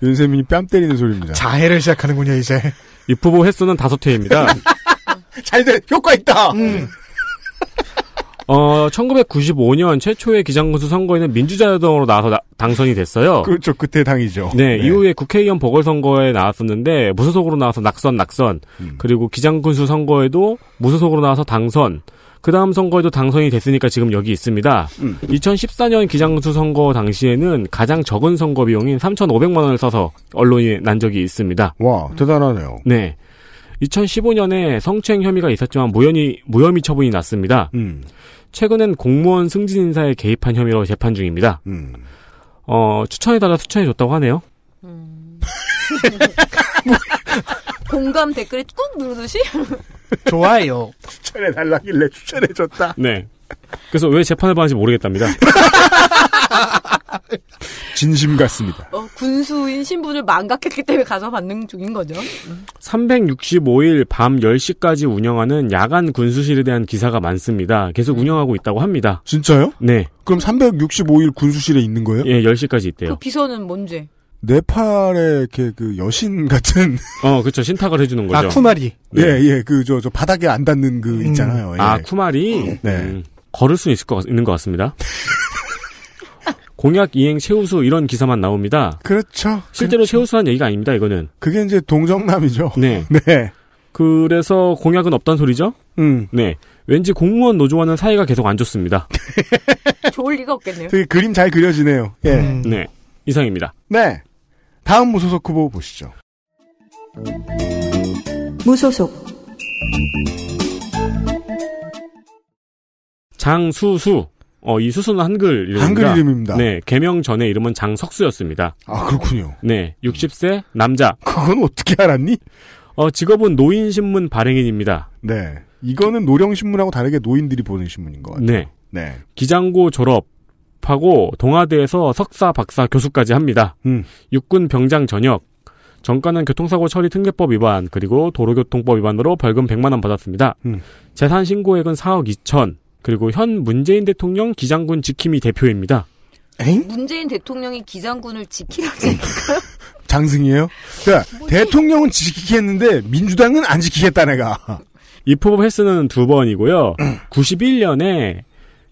윤세민이 뺨 때리는 소리입니다. 자해를 시작하는군요, 이제. 입후보 횟수는 다섯 회입니다. (laughs) 잘 돼! 효과 있다! 음. 어, 1995년 최초의 기장군수 선거에는 민주자유당으로 나와서 나, 당선이 됐어요. 그렇죠. 그때 당이죠. 네, 네, 이후에 국회의원 보궐선거에 나왔었는데 무소속으로 나와서 낙선, 낙선. 음. 그리고 기장군수 선거에도 무소속으로 나와서 당선. 그 다음 선거에도 당선이 됐으니까 지금 여기 있습니다. 음. 2014년 기장수 군 선거 당시에는 가장 적은 선거 비용인 3,500만 원을 써서 언론이난 적이 있습니다. 와 대단하네요. 네. 2015년에 성추행 혐의가 있었지만 무혐의 무혐의 처분이 났습니다. 음. 최근엔 공무원 승진 인사에 개입한 혐의로 재판 중입니다. 음. 어, 추천해달라 추천해줬다고 하네요. 음. (laughs) 공감 댓글에 꾹 누르듯이? 좋아요. (laughs) 추천해달라길래 추천해줬다. 네. 그래서 왜 재판을 받는지 모르겠답니다. (laughs) 진심 같습니다. 어, 군수인 신분을 망각했기 때문에 가서 받는 중인 거죠. 365일 밤 10시까지 운영하는 야간 군수실에 대한 기사가 많습니다. 계속 네. 운영하고 있다고 합니다. 진짜요? 네. 그럼 365일 군수실에 있는 거예요? 예, 10시까지 있대요. 그 비서는 뭔지. 네팔의 그 여신 같은 (laughs) 어 그렇죠 신탁을 해주는 거죠. 아 쿠마리. 네. 예예 그저 저 바닥에 안 닿는 그 음. 있잖아요. 음. 예. 아 쿠마리. 네. 음, 걸을 수 있을 것 같, 있는 것 같습니다. (laughs) 공약 이행 최우수 이런 기사만 나옵니다. 그렇죠. 실제로 그렇죠. 최우수한 얘기가 아닙니다. 이거는. 그게 이제 동정남이죠. 네. (laughs) 네. 그래서 공약은 없단 소리죠. 음. 네. 왠지 공무원 노조와는 사이가 계속 안 좋습니다. (laughs) 좋을 리가 없겠네요. 되게 그림 잘 그려지네요. 예. 음. 네. 이상입니다. 네. 다음 무소속 후보 보시죠. 무소속 장수수 어, 이 수순은 한글 이름입니다. 한글 이름입니다. 네, 개명 전에 이름은 장석수였습니다. 아, 그렇군요. 네, 60세 남자. 그건 어떻게 알았니? 어, 직업은 노인신문 발행인입니다. 네. 이거는 노령신문하고 다르게 노인들이 보는 신문인 것 같아요. 네. 네. 기장고 졸업하고 동아대에서 석사, 박사, 교수까지 합니다. 음. 육군 병장 전역. 정가는 교통사고 처리 특례법 위반, 그리고 도로교통법 위반으로 벌금 100만원 받았습니다. 음. 재산 신고액은 4억 2천. 그리고 현 문재인 대통령 기장군 지킴이 대표입니다. 에잉? 문재인 대통령이 기장군을 지키라고 했을까요? 장승이에요? 그러니까 대통령은 지키겠는데 민주당은 안 지키겠다 내가. 입후보 횟수는 두 번이고요. 91년에 (clears throat)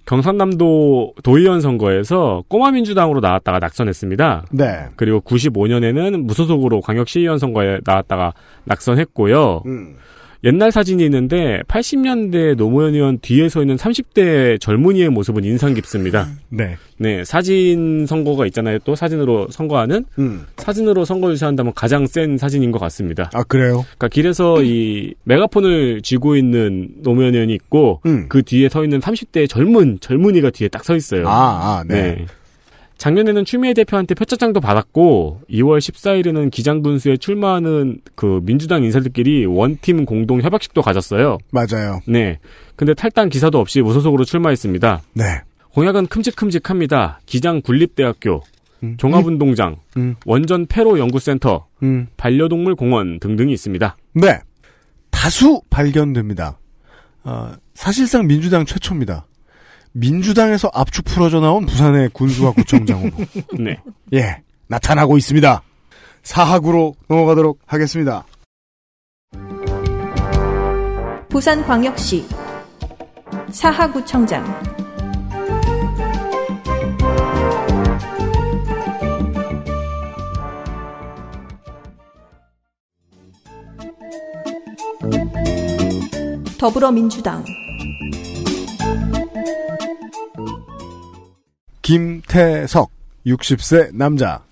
경상남도 도의원 선거에서 꼬마 민주당으로 나왔다가 낙선했습니다. 네. 그리고 95년에는 무소속으로 광역시의원 선거에 나왔다가 낙선했고요. 음. 옛날 사진이 있는데 80년대 노무현 의원 뒤에서 있는 30대 젊은이의 모습은 인상 깊습니다. 네. 네, 사진 선거가 있잖아요. 또 사진으로 선거하는 음. 사진으로 선거 유세한다면 가장 센 사진인 것 같습니다. 아, 그래요? 그러니까 길에서 음. 이 메가폰을 쥐고 있는 노무현 의원이 있고 음. 그 뒤에 서 있는 30대 젊은 젊은이가 뒤에 딱 서 있어요. 아, 아 네. 네. 작년에는 추미애 대표한테 표차장도 받았고 2월 14일에는 기장군수에 출마하는 그 민주당 인사들끼리 원팀 공동 협약식도 가졌어요. 맞아요. 네. 근데 탈당 기사도 없이 무소속으로 출마했습니다. 네. 공약은 큼직큼직합니다. 기장 군립대학교, 음. 종합운동장, 음. 음. 원전 폐로 연구센터, 음. 반려동물 공원 등등이 있습니다. 네. 다수 발견됩니다. 어, 사실상 민주당 최초입니다. 민주당에서 압축 풀어져 나온 부산의 군수와 구청장 후보. (laughs) 네. 예. 나타나고 있습니다. 사학으로 넘어가도록 하겠습니다. 부산광역시 사하구청장 더불어민주당 김태석 60세 남자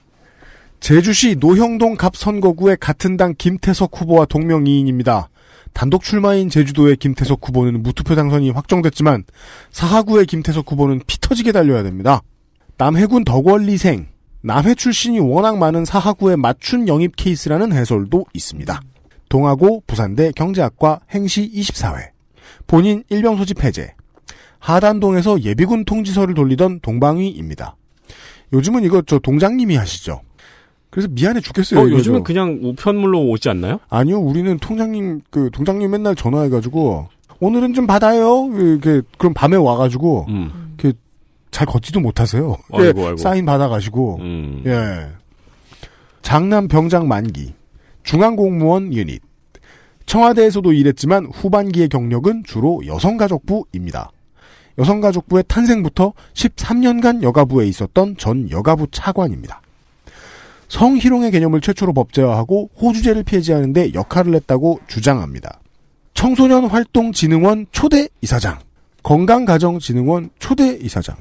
제주시 노형동 갑선거구의 같은 당 김태석 후보와 동명이인입니다. 단독 출마인 제주도의 김태석 후보는 무투표 당선이 확정됐지만 사하구의 김태석 후보는 피터지게 달려야 됩니다. 남해군 덕원리생 남해 출신이 워낙 많은 사하구의 맞춘 영입 케이스라는 해설도 있습니다. 동아고 부산대 경제학과 행시 24회 본인 일병 소집 해제 하단동에서 예비군 통지서를 돌리던 동방위입니다. 요즘은 이거 저 동장님이 하시죠. 그래서 미안해 죽겠어요. 어, 요즘은 그냥 우편물로 오지 않나요? 아니요, 우리는 통장님 그 동장님 맨날 전화해가지고 오늘은 좀 받아요. 이렇게 그럼 밤에 와가지고 음. 이렇게 잘 걷지도 못하세요. 아이고, 아이고. 사인 받아가시고 음. 예 장남 병장 만기 중앙공무원 유닛 청와대에서도 일했지만 후반기의 경력은 주로 여성가족부입니다. 여성가족부의 탄생부터 13년간 여가부에 있었던 전 여가부 차관입니다. 성희롱의 개념을 최초로 법제화하고 호주제를 폐지하는데 역할을 했다고 주장합니다. 청소년활동진흥원 초대 이사장, 건강가정진흥원 초대 이사장,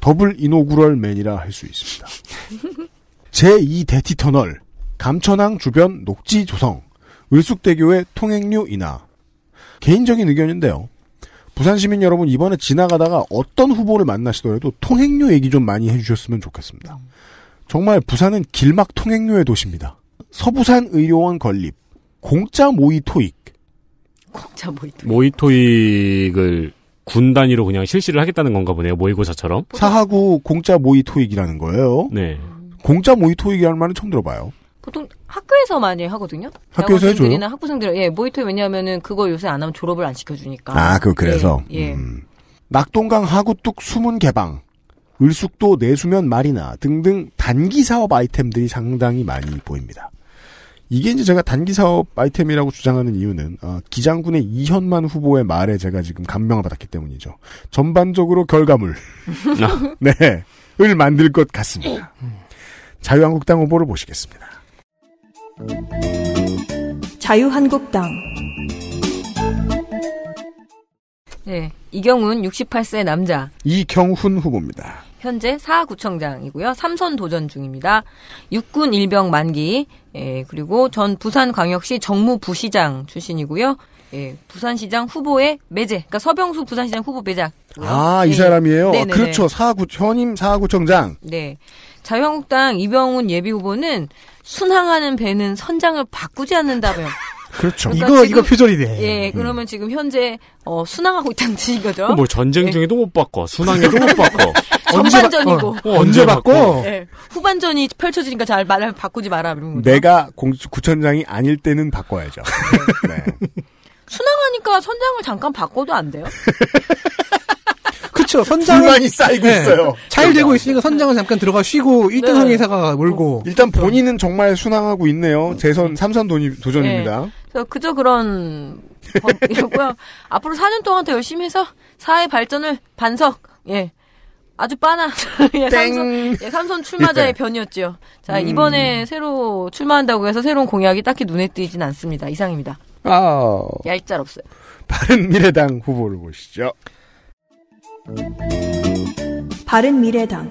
더블 이노구럴맨이라 할 수 있습니다. (laughs) 제2대티터널, 감천항 주변 녹지 조성, 을숙대교의 통행료 인하. 개인적인 의견인데요. 부산 시민 여러분 이번에 지나가다가 어떤 후보를 만나시더라도 통행료 얘기 좀 많이 해주셨으면 좋겠습니다. 음. 정말 부산은 길막 통행료의 도시입니다. 서부산 의료원 건립, 공짜 모의 토익. 공짜 모의 토익. 모의 토익을 군 단위로 그냥 실시를 하겠다는 건가 보네요. 모의고사처럼. 사하구 공짜 모의 토익이라는 거예요. 네. 공짜 모의 토익이라는 말은 처음 들어봐요. 보통 학교에서 많이 하거든요. 학교에서 해줘요? 학부생들 예 모의토 왜냐하면은 그거 요새 안 하면 졸업을 안 시켜주니까. 아그 그래서 예, 예. 음. 낙동강 하구뚝 수문 개방. 을숙도 내수면 마리나 등등 단기 사업 아이템들이 상당히 많이 보입니다. 이게 이제 제가 단기 사업 아이템이라고 주장하는 이유는 아, 기장군의 이현만 후보의 말에 제가 지금 감명을 받았기 때문이죠. 전반적으로 결과물 (laughs) 네을 만들 것 같습니다. 음. 자유한국당 후보를 보시겠습니다. 자유한국당 네, 이경훈 68세 남자 이경훈 후보입니다. 현재 사구청장이고요. 삼선 도전 중입니다. 육군 일병 만기, 예, 그리고 전 부산광역시 정무부시장 출신이고요. 예, 부산시장 후보의 매제, 그러니까 서병수 부산시장 후보 매작. 아, 예. 이 사람이에요? 네네네. 네, 네. 그렇죠. 사구, 현임 사구청장. 네. 자유한국당 이병훈 예비후보는 순항하는 배는 선장을 바꾸지 않는다고요 (laughs) 그렇죠. 그러니까 이거 지금, 이거 표절이네. 예, 음. 그러면 음. 지금 현재 어, 순항하고 있다는 뜻이거죠. 뭐 전쟁 예. 중에도 예. 못 바꿔, 순항에도 못 (laughs) 바꿔. 전반전이고 언제, 바, 어, 어 언제 바꿔? 예, 후반전이 펼쳐지니까 잘말하면 바꾸지 마라. 이런 내가 공, 구천장이 아닐 때는 바꿔야죠. 네. 네. 순항하니까 선장을 잠깐 바꿔도 안 돼요? (laughs) 그렇죠. 선장은 이 쌓이고 네. 있어요. 잘 되고 있으니까 선장은 잠깐 들어가 쉬고 1등 항해사가 몰고 일단 그렇죠. 본인은 정말 순항하고 있네요. 재선 3선 도니, 도전입니다. 네. 그저 그런 법 이고요. (laughs) 앞으로 4년 동안 더 열심히 해서 사회 발전을 반석 예 아주 빤나 (laughs) 예, 삼선, 예, 삼선 출마자의 예. 네. 변이었지요. 자 음. 이번에 새로 출마한다고 해서 새로운 공약이 딱히 눈에 띄진 않습니다. 이상입니다. 아 얄짤 없어요. 바른 미래당 후보를 보시죠. 바른미래당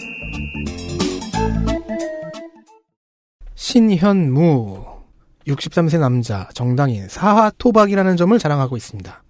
신현무 63세 남자 정당인 사화 토박이라는 점을 자랑하고 있습니다.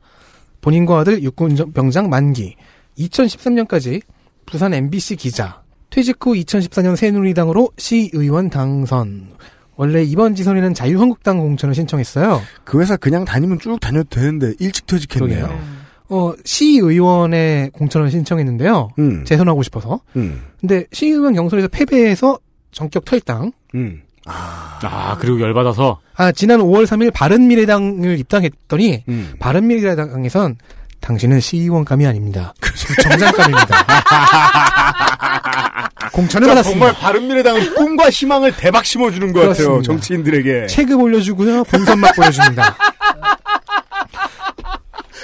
본인과 아들 육군병장 만기 2013년까지 부산 MBC 기자 퇴직 후 2014년 새누리당으로 시의원 당선 원래 이번 지선에는 자유한국당 공천을 신청했어요. 그 회사 그냥 다니면 쭉 다녀도 되는데 일찍 퇴직했네요. 그러게요. 어, 시의원에 공천을 신청했는데요. 음. 재선하고 싶어서. 음. 근데 시의원 경선에서 패배해서 전격 탈당. 음. 아. 아, 그리고 열받아서? 아, 지난 5월 3일 바른미래당을 입당했더니, 음. 바른미래당에선 당신은 시의원감이 아닙니다. 그 정장감입니다. (laughs) 공천을 받았습니다. 정말 바른미래당은 꿈과 희망을 대박 심어주는 것 그렇습니다. 같아요. 정치인들에게. 체급 올려주고요. 본선맛 보여줍니다. (laughs)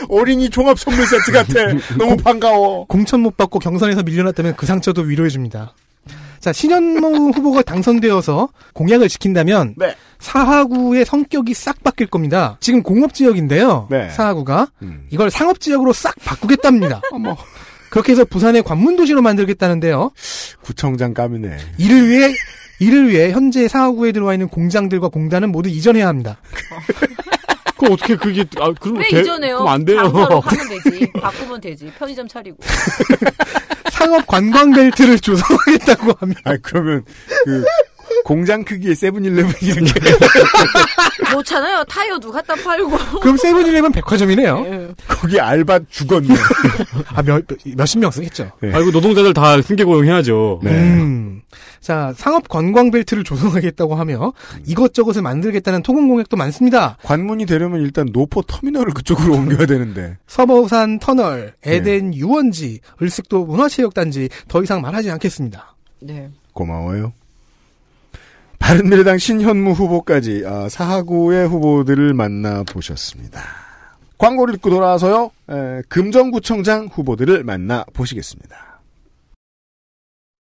어린이 종합 선물 세트 같아. (laughs) 너무 반가워. 공천 못 받고 경선에서 밀려났다면 그 상처도 위로해 줍니다. 자, 신현무 (laughs) 후보가 당선되어서 공약을 지킨다면 네. 사하구의 성격이 싹 바뀔 겁니다. 지금 공업 지역인데요. 네. 사하구가 음. 이걸 상업 지역으로 싹 바꾸겠답니다. (laughs) 어머. 그렇게 해서 부산의 관문 도시로 만들겠다는데요. 구청장 까미네. 이를 위해 이를 위해 현재 사하구에 들어와 있는 공장들과 공단은 모두 이전해야 합니다. 그럼 어떻게 그게 아 그럼 왜 이전해요? 그럼 안 돼요. 장사 하면 되지. 바꾸면 되지. 편의점 차리고. (laughs) 상업 관광 벨트를 조성하겠다고 하면 아 그러면 그 공장 크기의 세븐일레븐 이렇게 놓잖아요. (laughs) 타이어 누가 다 팔고. 그럼 세븐일레븐 백화점이네요. 네. 거기 알바 죽었네. 아몇 몇십 명 쓰겠죠. 네. 아이고 노동자들 다 승계 고용해야죠. 네. 음. 자, 상업 관광 벨트를 조성하겠다고 하며 이것저것을 만들겠다는 토금 공약도 많습니다. 관문이 되려면 일단 노포 터미널을 그쪽으로 (laughs) 옮겨야 되는데. 서버산 터널, 에덴 네. 유원지, 을식도 문화체육단지 더 이상 말하지 않겠습니다. 네. 고마워요. 바른미래당 신현무 후보까지 아, 사하구의 후보들을 만나 보셨습니다. 광고를 듣고 돌아와서요. 에, 금정구청장 후보들을 만나 보시겠습니다.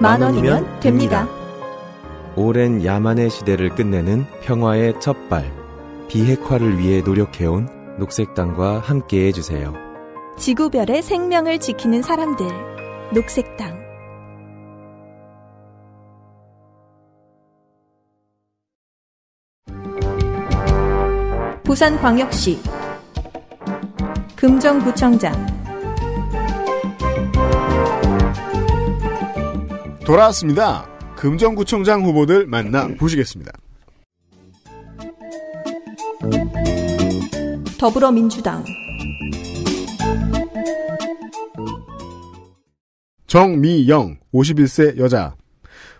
만 원이면 됩니다. 오랜 야만의 시대를 끝내는 평화의 첫발. 비핵화를 위해 노력해온 녹색당과 함께 해주세요. 지구별의 생명을 지키는 사람들. 녹색당. 부산광역시 금정구청장 돌아왔습니다. 금정구청장 후보들 만나 보시겠습니다. 더불어민주당 정미영 51세 여자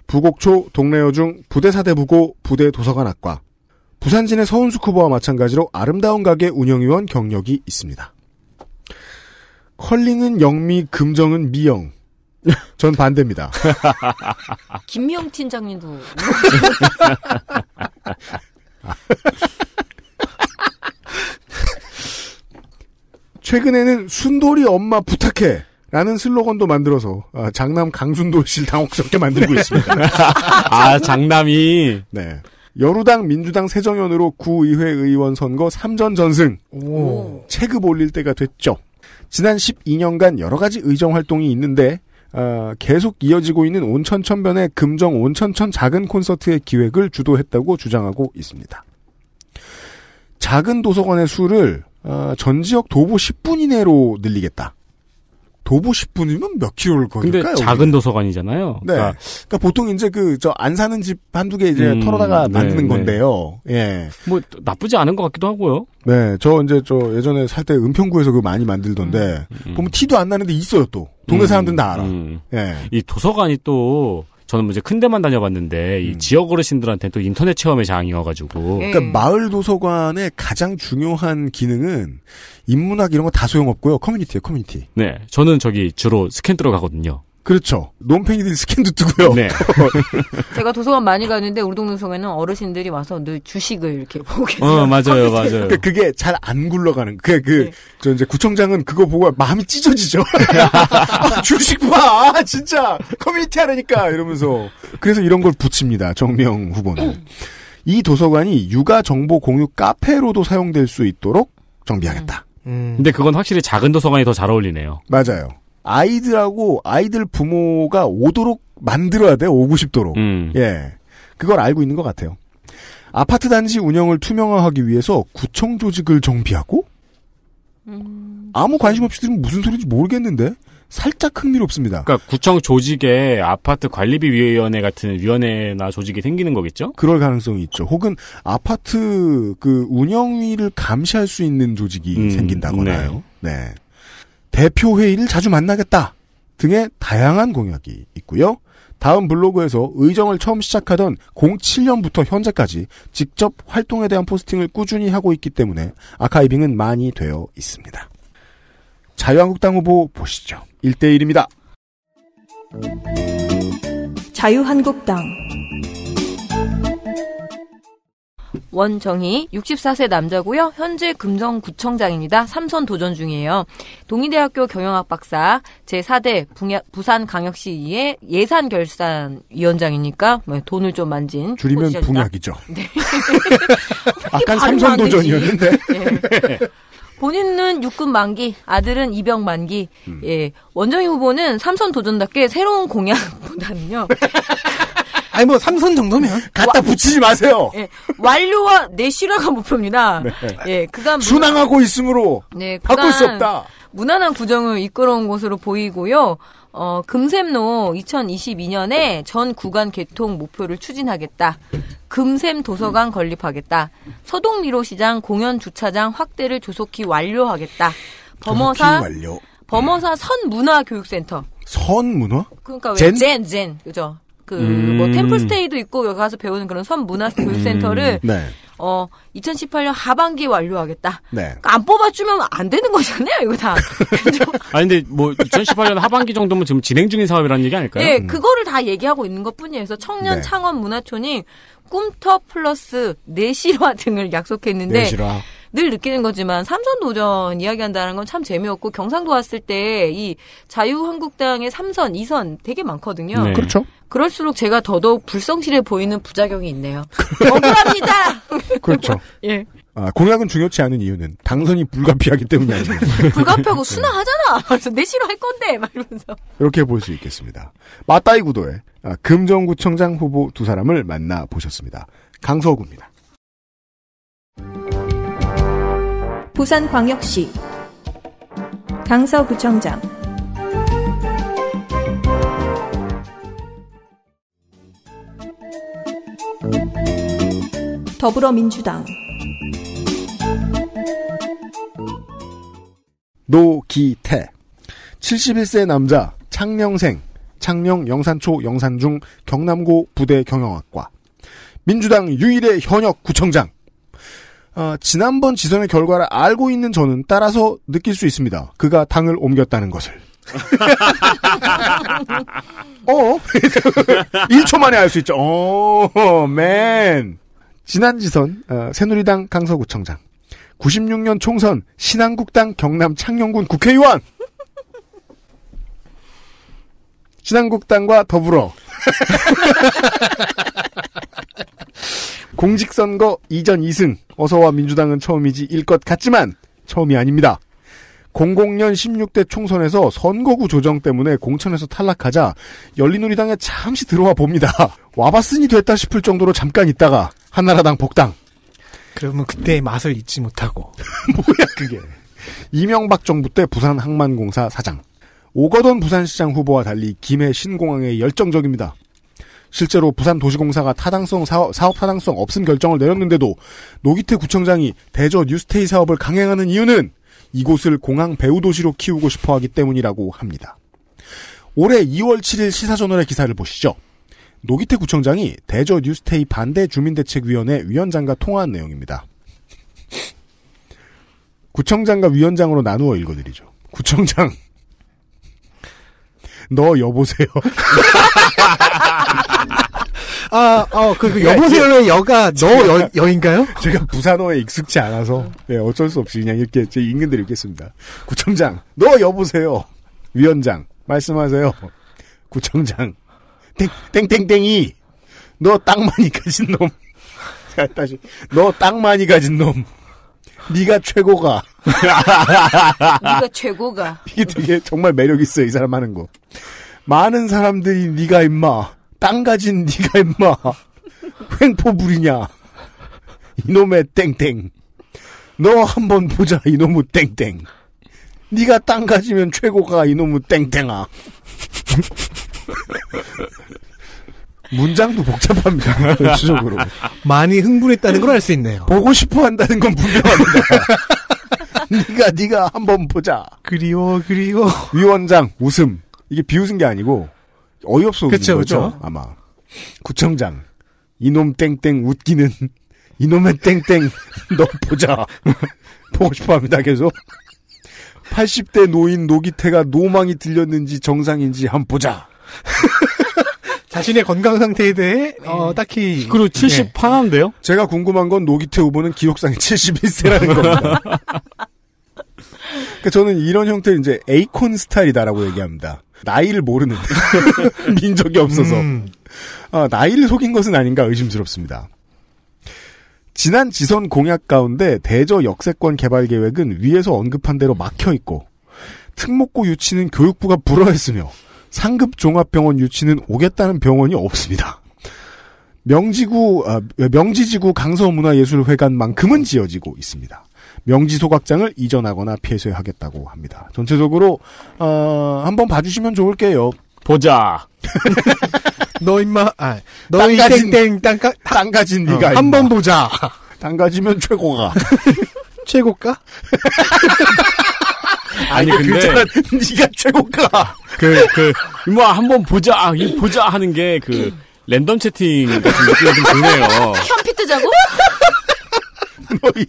부곡초 동래여중 부대사대부고 부대도서관학과 부산진의 서운숙 후보와 마찬가지로 아름다운 가게 운영위원 경력이 있습니다. 컬링은 영미, 금정은 미영. (laughs) 전 반대입니다. (laughs) 김미영 팀장님도. (laughs) 최근에는 순돌이 엄마 부탁해. 라는 슬로건도 만들어서 아, 장남 강순돌 씨를 당혹스럽게 만들고 네. 있습니다. 아 장남이 네 여루당 민주당 새정연으로 구의회 의원 선거 3전 전승 오. 체급 올릴 때가 됐죠. 지난 12년간 여러 가지 의정 활동이 있는데 어, 계속 이어지고 있는 온천천변의 금정 온천천 작은 콘서트의 기획을 주도했다고 주장하고 있습니다. 작은 도서관의 수를 어, 전 지역 도보 10분 이내로 늘리겠다. 도보 10분이면 몇 킬로를 걸을까요? 근데 작은 도서관이잖아요. 네. 그러니까, 그러니까 보통 이제 그 저 안 사는 집 한두 개 이제 음, 털어다가 네, 만드는 네, 건데요. 네. 예. 뭐 나쁘지 않은 것 같기도 하고요. 네. 저 이제 저 예전에 살 때 은평구에서 그 많이 만들던데 음, 음. 보면 티도 안 나는데 있어요 또. 동네 음, 사람들은 다 알아. 음. 예. 이 도서관이 또 저는 뭐 이제 큰 데만 다녀봤는데 이 음. 지역 어르신들한테 또 인터넷 체험의 장이어가지고 그러니까 음. 마을 도서관의 가장 중요한 기능은 인문학 이런 거 다 소용없고요 커뮤니티에 커뮤니티. 네, 저는 저기 주로 스캔 들어 가거든요. 그렇죠. 논팽이들 스캔도 뜨고요. 네. (laughs) 제가 도서관 많이 가는데 우리 동네 동에는 어르신들이 와서 늘 주식을 이렇게 보고 어, 계세요. 어, 맞아요, 맞아요. 그러니까 그게 잘 안 굴러가는. 그, 그, 네. 저 이제 구청장은 그거 보고 마음이 찢어지죠. (laughs) 아, 주식 봐! 아, 진짜! 커뮤니티 하라니까! 이러면서. 그래서 이런 걸 붙입니다. 정명 후보는. 이 도서관이 육아 정보 공유 카페로도 사용될 수 있도록 정비하겠다. 음. 근데 그건 확실히 작은 도서관이 더 잘 어울리네요. 맞아요. 아이들하고 아이들 부모가 오도록 만들어야 돼 오고 싶도록 음. 예 그걸 알고 있는 것 같아요 아파트 단지 운영을 투명화하기 위해서 구청 조직을 정비하고 음. 아무 관심 없이 들으면 무슨 소리인지 모르겠는데 살짝 흥미롭습니다. 그러니까 구청 조직에 아파트 관리비 위원회 같은 위원회나 조직이 생기는 거겠죠? 그럴 가능성이 있죠. 혹은 아파트 그 운영위를 감시할 수 있는 조직이 음, 생긴다거나요. 네. 네. 대표 회의를 자주 만나겠다 등의 다양한 공약이 있고요. 다음 블로그에서 의정을 처음 시작하던 07년부터 현재까지 직접 활동에 대한 포스팅을 꾸준히 하고 있기 때문에 아카이빙은 많이 되어 있습니다. 자유한국당 후보 보시죠. 1대1입니다. 자유한국당 원정희 64세 남자고요. 현재 금정구청장입니다. 삼선 도전 중이에요. 동의대학교 경영학 박사 제4대 부산광역시의 예산결산위원장이니까 뭐 돈을 좀 만진 줄이면 붕약이죠. (laughs) 네. (laughs) 아까 삼선 도전이었는데. 네. (laughs) 본인은 육군 만기, 아들은 입영 만기. 음. 예. 원정희 후보는 삼선 도전답게 새로운 공약보다는요. 아니 뭐 삼선 정도면 뭐, 갖다 붙이지 마세요. 예, 완료와 내실화가 목표입니다. 네. 예, 그간 순항하고 있으므로 네, 바꿀 수 없다. 무난한 구정을 이끌어온 것으로 보이고요. 어, 금샘로 2022년에 전 구간 개통 목표를 추진하겠다. 금샘 도서관 건립하겠다. 서동미로 시장 공연 주차장 확대를 조속히 완료하겠다. 범어사 완료. 범어사 네. 선문화교육센터. 선문화? 그러니까 왜 젠? 젠, 젠. 그죠? 그뭐 음. 템플스테이도 있고 여기 가서 배우는 그런 섬 문화 교육센터를 음. 네. 어 2018년 하반기에 완료하겠다. 네. 그러니까 안 뽑아주면 안 되는 거잖아요, 이거 다. (laughs) 아니 근데 뭐 2018년 하반기 정도면 지금 진행 중인 사업이라는 얘기 아닐까요? 네, 음. 그거를 다 얘기하고 있는 것뿐이에요. 그래서 청년 네. 창원 문화촌이 꿈터 플러스 내실화 등을 약속했는데 내실화. 늘 느끼는 거지만 삼선 도전 이야기한다는 건 참 재미없고 경상도 왔을 때 이 자유한국당의 삼선이선 되게 많거든요. 네. 그렇죠. 그럴수록 제가 더더욱 불성실해 보이는 부작용이 있네요. 억울합니다. (laughs) 그렇죠. 예. 아, 공약은 중요치 않은 이유는 당선이 불가피하기 때문이 아니에요. (laughs) 불가피하고 순화하잖아. 그래서 내 싫어할 건데 막 이러면서. 이렇게 볼 수 있겠습니다. 맞다이 구도에 아, 금정구청장 후보 두 사람을 만나 보셨습니다. 강서구입니다. 부산광역시 강서구청장 더불어민주당 노기태 71세 남자 창녕생 창녕 영산초 영산중 경남고 부대 경영학과 민주당 유일의 현역 구청장 어, 지난번 지선의 결과를 알고 있는 저는 따라서 느낄 수 있습니다. 그가 당을 옮겼다는 것을. (laughs) 어? 1초 (laughs) 만에 알 수 있죠. 오, 어, 맨. 지난 지선 어, 새누리당 강서구청장, 96년 총선 신한국당 경남 창녕군 국회의원, 신한국당과 더불어 (laughs) 공직선거 이전 2승 어서와 민주당은 처음이지 일 것 같지만 처음이 아닙니다. 00년 16대 총선에서 선거구 조정 때문에 공천에서 탈락하자 열린우리당에 잠시 들어와 봅니다. 와봤으니 됐다 싶을 정도로 잠깐 있다가 한나라당 복당. 그러면 그때의 맛을 잊지 못하고. (laughs) 뭐야 그게. 이명박 정부 때 부산 항만공사 사장. 오거돈 부산시장 후보와 달리 김해 신공항에 열정적입니다. 실제로 부산 도시공사가 타당성 사업, 사업 타당성 없음 결정을 내렸는데도 노기태 구청장이 대저 뉴스테이 사업을 강행하는 이유는 이곳을 공항 배우 도시로 키우고 싶어 하기 때문이라고 합니다. 올해 2월 7일 시사저널의 기사를 보시죠. 노기태 구청장이 대저 뉴스테이 반대 주민대책위원회 위원장과 통화한 내용입니다. 구청장과 위원장으로 나누어 읽어드리죠. 구청장. 너 여보세요. (laughs) 아, 어, 그, 그 네, 여보세요의 예. 여가 너 여, 여인가요? (laughs) 제가 부산어에 익숙치 않아서 네, 어쩔 수 없이 그냥 이렇게 제 인근들 읽겠습니다. 구청장, 너 여보세요. 위원장, 말씀하세요. 구청장, 땡, 땡땡이 너 땅 많이 가진 놈. (laughs) 다시 너 땅 많이 가진 놈. 네가 최고가. 네가 최고가. 이게 되게 정말 매력 있어이 사람 하는 거. 많은 사람들이 네가 임마 땅 가진 네가 임마 횡포 부리냐 이놈의 땡땡 너 한번 보자 이놈의 땡땡 네가 땅 가지면 최고가 이놈의 땡땡아 문장도 복잡합니다. 전체적으로. (laughs) 많이 흥분했다는 걸 알 수 있네요. 보고 싶어 한다는 건 분명합니다. (laughs) 네가 네가 한번 보자. 그리워 그리워. 위원장 웃음. 이게 비웃은 게 아니고 어이없어 웃는 그쵸, 거죠. 그쵸? 아마 구청장 이놈 땡땡 웃기는 이놈의 땡땡 (laughs) 너 보자. 보고 싶어합니다 계속. 80대 노인 노기태가 노망이 들렸는지 정상인지 한번 보자. (laughs) 자신의 건강 상태에 대해 네. 어, 딱히 그리고 70 하나인데요? 제가 궁금한 건 노기태 후보는 기록상에 71세라는 겁니다. 그러니까 저는 이런 형태를 이제 에이콘 스타일이다라고 얘기합니다. 나이를 모르는 (laughs) 민족이 없어서 음. 아, 나이를 속인 것은 아닌가 의심스럽습니다. 지난 지선 공약 가운데 대저 역세권 개발 계획은 위에서 언급한 대로 막혀 있고 특목고 유치는 교육부가 불허했으며 상급 종합병원 유치는 오겠다는 병원이 없습니다. 명지구 아, 명지지구 강서문화예술회관만큼은 지어지고 있습니다. 명지 소각장을 이전하거나 폐쇄하겠다고 합니다. 전체적으로 어, 한번 봐주시면 좋을게요. 보자. (laughs) 너 임마, 아, 너이 땡땡 땅가진 어, 네가 어, 한번 보자. 땅가지면 최고가. (laughs) 최고가? (laughs) 아니, 아니 근데 (laughs) 네가 최고가. 그 그 뭐 한번 보자 아, 이 보자 하는 게 그 랜덤 채팅 같은 느낌이 좀 드네요. 현피 (laughs) 뜨자고? (laughs) 너희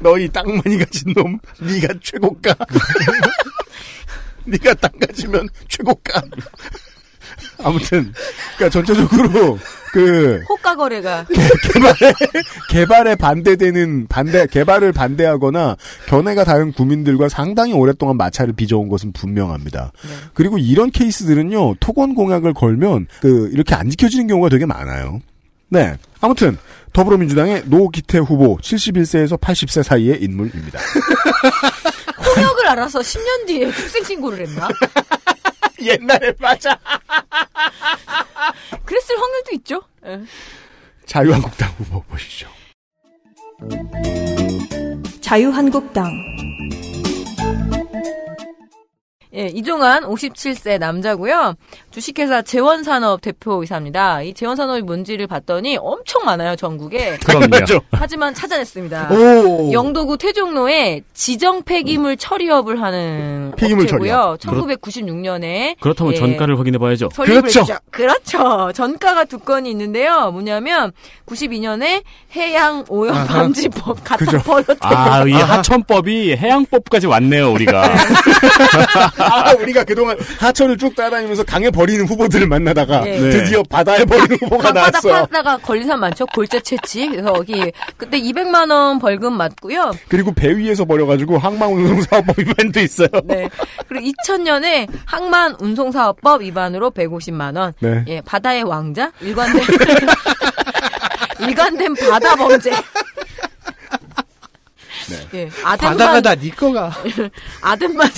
너희 땅 많이 가진 놈 네가 최고가. 네가 땅 가지면 최고가. 아무튼 그러니까 전체적으로 그 호가 거래가 개발에 개발에 반대되는 반대 개발을 반대하거나 견해가 다른 국민들과 상당히 오랫동안 마찰을 빚어온 것은 분명합니다. 네. 그리고 이런 케이스들은요 토건 공약을 걸면 그 이렇게 안 지켜지는 경우가 되게 많아요. 네. 아무튼 더불어민주당의 노기태 후보 71세에서 80세 사이의 인물입니다. 호역을 (laughs) 알아서 10년 뒤에 출생신고를 했나? (laughs) 옛날에 맞아. (laughs) 그랬을 확률도 있죠. 예. 자유한국당 후보 보시죠. 자유한국당 예, 이종환 57세 남자고요. 주식회사 재원산업 대표이사입니다. 이 재원산업이 뭔지를 봤더니 엄청 많아요, 전국에. 그럼요. 그렇죠. 하지만 찾아냈습니다. 오. 영도구 태종로에 지정 폐기물 처리업을 하는 폐기물 업체고요. 처리업. 1996년에 그렇다면 예, 전가를 확인해 봐야죠. 그렇죠. 그렇죠. 전가가 두 건이 있는데요. 뭐냐면 92년에 해양 오염 방지법 갖다 버렸대요. 아, 이 하천법이 해양법까지 왔네요, 우리가. (laughs) 아, 우리가 그동안 하천을 쭉 따다니면서 강에 버리는 후보들을 만나다가 네. 드디어 네. 바다에 버리는 (laughs) 후보가 나왔어요. 바다가 걸린 사람 많죠. 골재 채취. 그래서 여기 그때 200만 원 벌금 맞고요. 그리고 배 위에서 버려가지고 항만 운송사업법 (laughs) 위반도 있어요. 네. 그리고 2000년에 항만 운송사업법 위반으로 150만 원. 네. 예, 바다의 왕자 일관된 (laughs) 일관된 바다 범죄. 네. 예. 아덴만, 바다가 다네 거가. (laughs) 아덴만을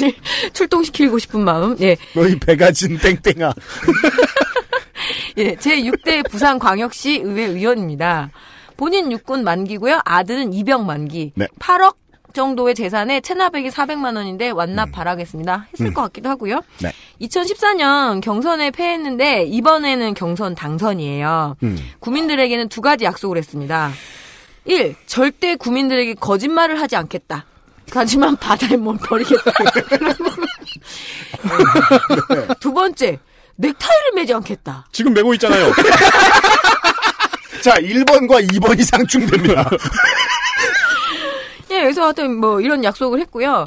(laughs) 출동시키고 싶은 마음. 예. 너희 배가 진 땡땡아. (laughs) 예, 제6대 부산광역시 의회 의원입니다. 본인 육군 만기고요. 아들은 입영 만기. 네. 8억 정도의 재산에 체납액이 400만 원인데 완납 음. 바라겠습니다. 했을 음. 것 같기도 하고요. 네. 2014년 경선에 패했는데 이번에는 경선 당선이에요. 음. 국민들에게는 두 가지 약속을 했습니다. 1. 절대 국민들에게 거짓말을 하지 않겠다. 하지만 바다에 몸 버리겠다. 네. 두 번째, 넥타이를 매지 않겠다. 지금 매고 있잖아요. 자, 1번과 2번이 상충됩니다. 예, 그래서 하여튼 뭐 이런 약속을 했고요.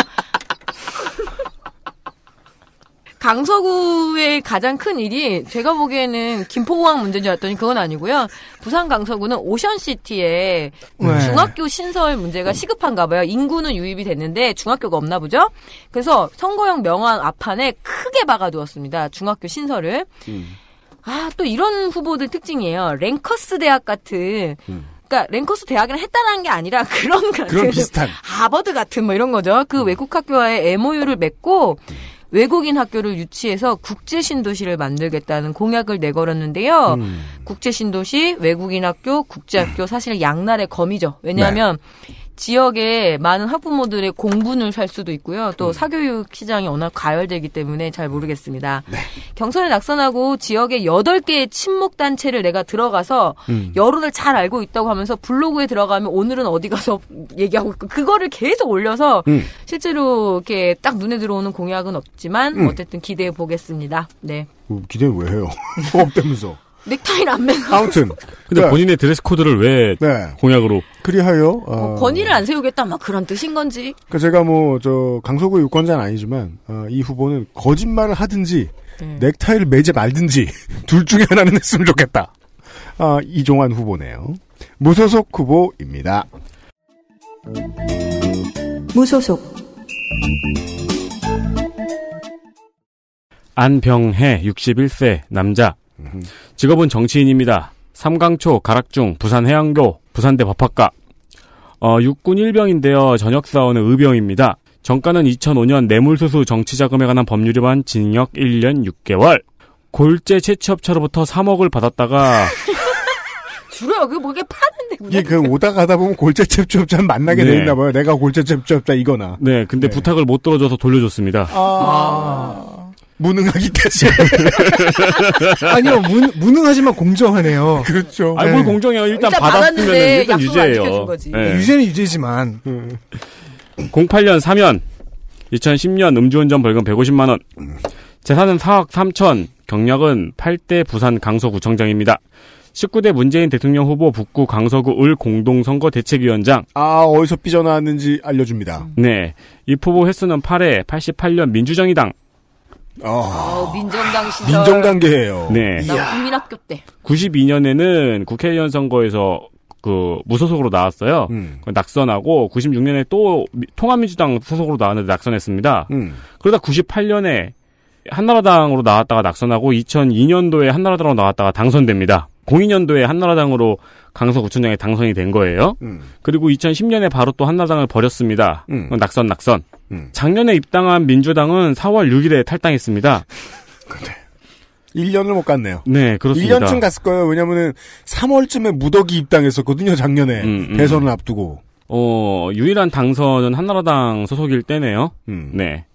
강서구의 가장 큰 일이 제가 보기에는 김포공항 문제인 줄 알았더니 그건 아니고요. 부산 강서구는 오션시티에 네. 중학교 신설 문제가 시급한가 봐요. 인구는 유입이 됐는데 중학교가 없나 보죠. 그래서 선거용 명함 앞판에 크게 박아두었습니다. 중학교 신설을. 음. 아, 또 이런 후보들 특징이에요. 랭커스 대학 같은 음. 그러니까 랭커스 대학이랑 했다는 게 아니라 (laughs) 그런 같은 그런 비슷한 하버드 같은 뭐 이런 거죠. 그 음. 외국 학교와의 MOU를 맺고 음. 외국인 학교를 유치해서 국제 신도시를 만들겠다는 공약을 내걸었는데요. 음. 국제 신도시, 외국인 학교, 국제 학교 사실 양날의 검이죠. 왜냐하면 네. 지역의 많은 학부모들의 공분을 살 수도 있고요. 또 음. 사교육 시장이 워낙 가열되기 때문에 잘 모르겠습니다. 네. 경선에 낙선하고 지역의 8개의 친목 단체를 내가 들어가서 음. 여론을 잘 알고 있다고 하면서 블로그에 들어가면 오늘은 어디 가서 (laughs) 얘기하고 그거를 계속 올려서 음. 실제로 이렇게 딱 눈에 들어오는 공약은 없지만 음. 어쨌든 기대해 보겠습니다. 네. 어, 기대 왜 해요? 수업 (laughs) 때면서. 넥타이를 안 매고. 아무튼. 근데 네. 본인의 드레스 코드를 왜 네. 공약으로? 그리하여 어, 어, 권위를 안 세우겠다 막 그런 뜻인 건지. 그 제가 뭐 저 강서구 유권자는 아니지만 어, 이 후보는 거짓말을 하든지 음. 넥타이를 매지 말든지 (laughs) 둘 중에 하나는 했으면 좋겠다. 아, 이종환 후보네요. 무소속 후보입니다. 무소속 안병해 61세 남자 직업은 정치인입니다. 삼강초, 가락중, 부산해양교, 부산대 법학과. 어, 육군 일병인데요 전역사원은 의병입니다. 정가는 2005년 뇌물수수 정치자금에 관한 법률 위반 징역 1년 6개월. 골재 채취업체로부터 3억을 받았다가 줄여 그 뭐게 파는데 이게 그 오다 가다 보면 골재 채취업자 만나게 네. 돼 있나 봐요. 내가 골재 채취업자 이거나. 네, 근데 네. 부탁을 못 들어줘서 돌려줬습니다. 아... 아... 무능하기 때문에. (laughs) 아니요, 무, 무능하지만 공정하네요. 그렇죠. 아니, 네. 공정해요. 일단, 일단 받았으면 일단 유죄예요. 네. 네. 유죄는 유죄지만. 08년 음. 사면 2010년 음주운전 벌금 150만원. 재산은 4억 3천, 경력은 8대 부산 강서구청장입니다. 19대 문재인 대통령 후보 북구 강서구 을 공동선거 대책위원장. 아, 어디서 삐져나왔는지 알려줍니다. 네. 입후보 횟수는 8회, 88년 민주정의당, 어, 어 민정당 시절. 민정당계예요. 네. 국민학교 때. 92년에는 국회의원 선거에서 그 무소속으로 나왔어요. 음. 낙선하고 96년에 또 통합민주당 소속으로 나왔는데 낙선했습니다. 음. 그러다 98년에 한나라당으로 나왔다가 낙선하고 2002년도에 한나라당으로 나왔다가 당선됩니다. 02년도에 한나라당으로 강서구청장에 당선이 된 거예요. 음. 그리고 2010년에 바로 또 한나당을 버렸습니다. 음. 낙선 낙선. 음. 작년에 입당한 민주당은 4월 6일에 탈당했습니다. 그래. 1년을 못 갔네요. 네, 그렇습니다. 1년쯤 갔을 거예요. 왜냐면은 3월쯤에 무더기 입당했었거든요, 작년에. 음, 음. 대선을 앞두고. 어, 유일한 당선은 한나라당 소속일 때네요. 음. 네.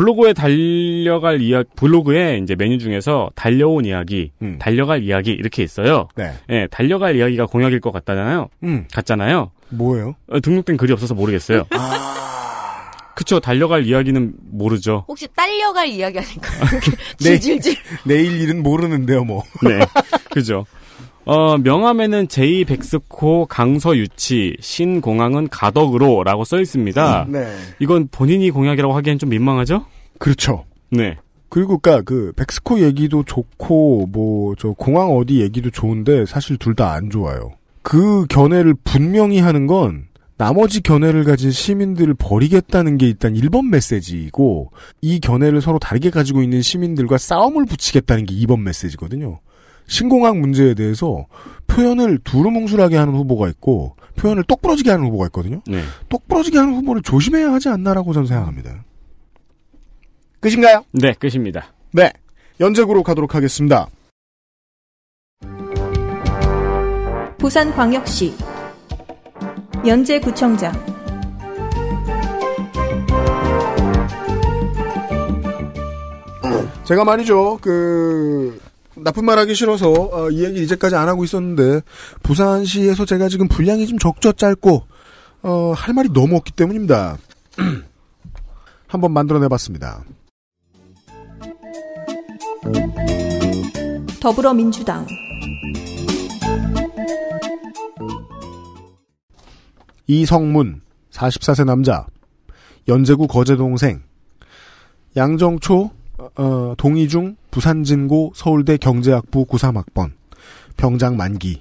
블로그에 달려갈 이야 기 블로그에 이제 메뉴 중에서 달려온 이야기, 음. 달려갈 이야기 이렇게 있어요. 네. 예, 달려갈 이야기가 공약일 것 같다잖아요. 음. 같잖아요. 뭐예요? 어, 등록된 글이 없어서 모르겠어요. 아. 그쵸, 달려갈 이야기는 모르죠. 혹시 딸려갈 이야기 아닌가? (laughs) (laughs) 질질질. 내일 일은 모르는데요, 뭐. 네. 그죠. 어, 명함에는 제2백스코 강서유치 신공항은 가덕으로라고 써 있습니다. 음, 네. 이건 본인이 공약이라고 하기엔 좀 민망하죠? 그렇죠. 네. 그리고 그니까 그 백스코 얘기도 좋고 뭐 저 공항 어디 얘기도 좋은데 사실 둘 다 안 좋아요. 그 견해를 분명히 하는 건 나머지 견해를 가진 시민들을 버리겠다는 게 일단 1번 메시지이고 이 견해를 서로 다르게 가지고 있는 시민들과 싸움을 붙이겠다는 게 2번 메시지거든요. 신공항 문제에 대해서 표현을 두루뭉술하게 하는 후보가 있고 표현을 똑부러지게 하는 후보가 있거든요. 네. 똑부러지게 하는 후보를 조심해야 하지 않나라고 저는 생각합니다. 끝인가요? 네, 끝입니다. 네. 연재구로 가도록 하겠습니다. 부산광역시 연재구청장 제가 말이죠. 그 나쁜 말 하기 싫어서 어, 이 얘기 이제까지 안 하고 있었는데 부산시에서 제가 지금 분량이 좀 적죠 짧고 어, 할 말이 너무 없기 때문입니다. (clears throat) 한번 만들어내봤습니다. 더불어민주당 이성문 44세 남자 연제구 거제동생 양정초 어, 동이중 부산진고 서울대 경제학부 93학번 병장 만기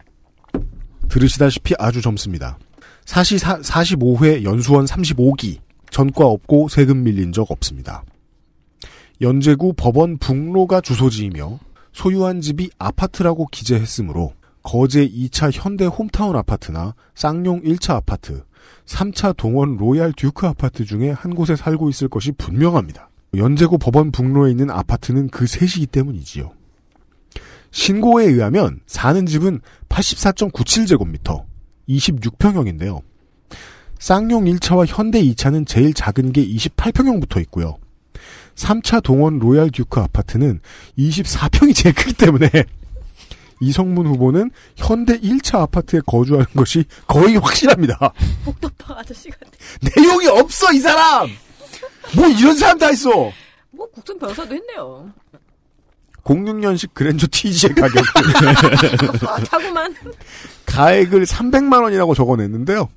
들으시다시피 아주 젊습니다. 40, 45회 연수원 35기 전과 없고 세금 밀린 적 없습니다. 연제구 법원 북로가 주소지이며 소유한 집이 아파트라고 기재했으므로 거제 2차 현대 홈타운 아파트나 쌍용 1차 아파트, 3차 동원 로얄 듀크 아파트 중에 한 곳에 살고 있을 것이 분명합니다. 연제고 법원 북로에 있는 아파트는 그 셋이기 때문이지요. 신고에 의하면 사는 집은 84.97제곱미터, 26평형인데요. 쌍용 1차와 현대 2차는 제일 작은 게 28평형부터 있고요. 3차 동원 로얄 듀크 아파트는 24평이 제일 크기 때문에 (laughs) 이성문 후보는 현대 1차 아파트에 거주하는 것이 거의 확실합니다. 복덕파 아저씨 같아. 내용이 없어 이 사람. 뭐 이런 사람 다 있어. 뭐 국선 변사도 했네요. 06년식 그랜저 TG의 가격. 타고만. 아, 가액을 300만 원이라고 적어냈는데요.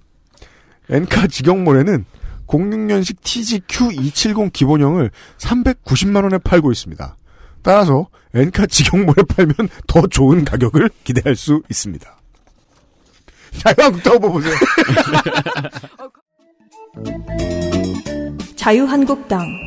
엔카 직영몰에는 06년식 TGQ270 기본형을 390만 원에 팔고 있습니다. 따라서 엔카 직영몰에 팔면 더 좋은 가격을 기대할 수 있습니다. 자유한국당 후보 보세요. (laughs) 자유한국당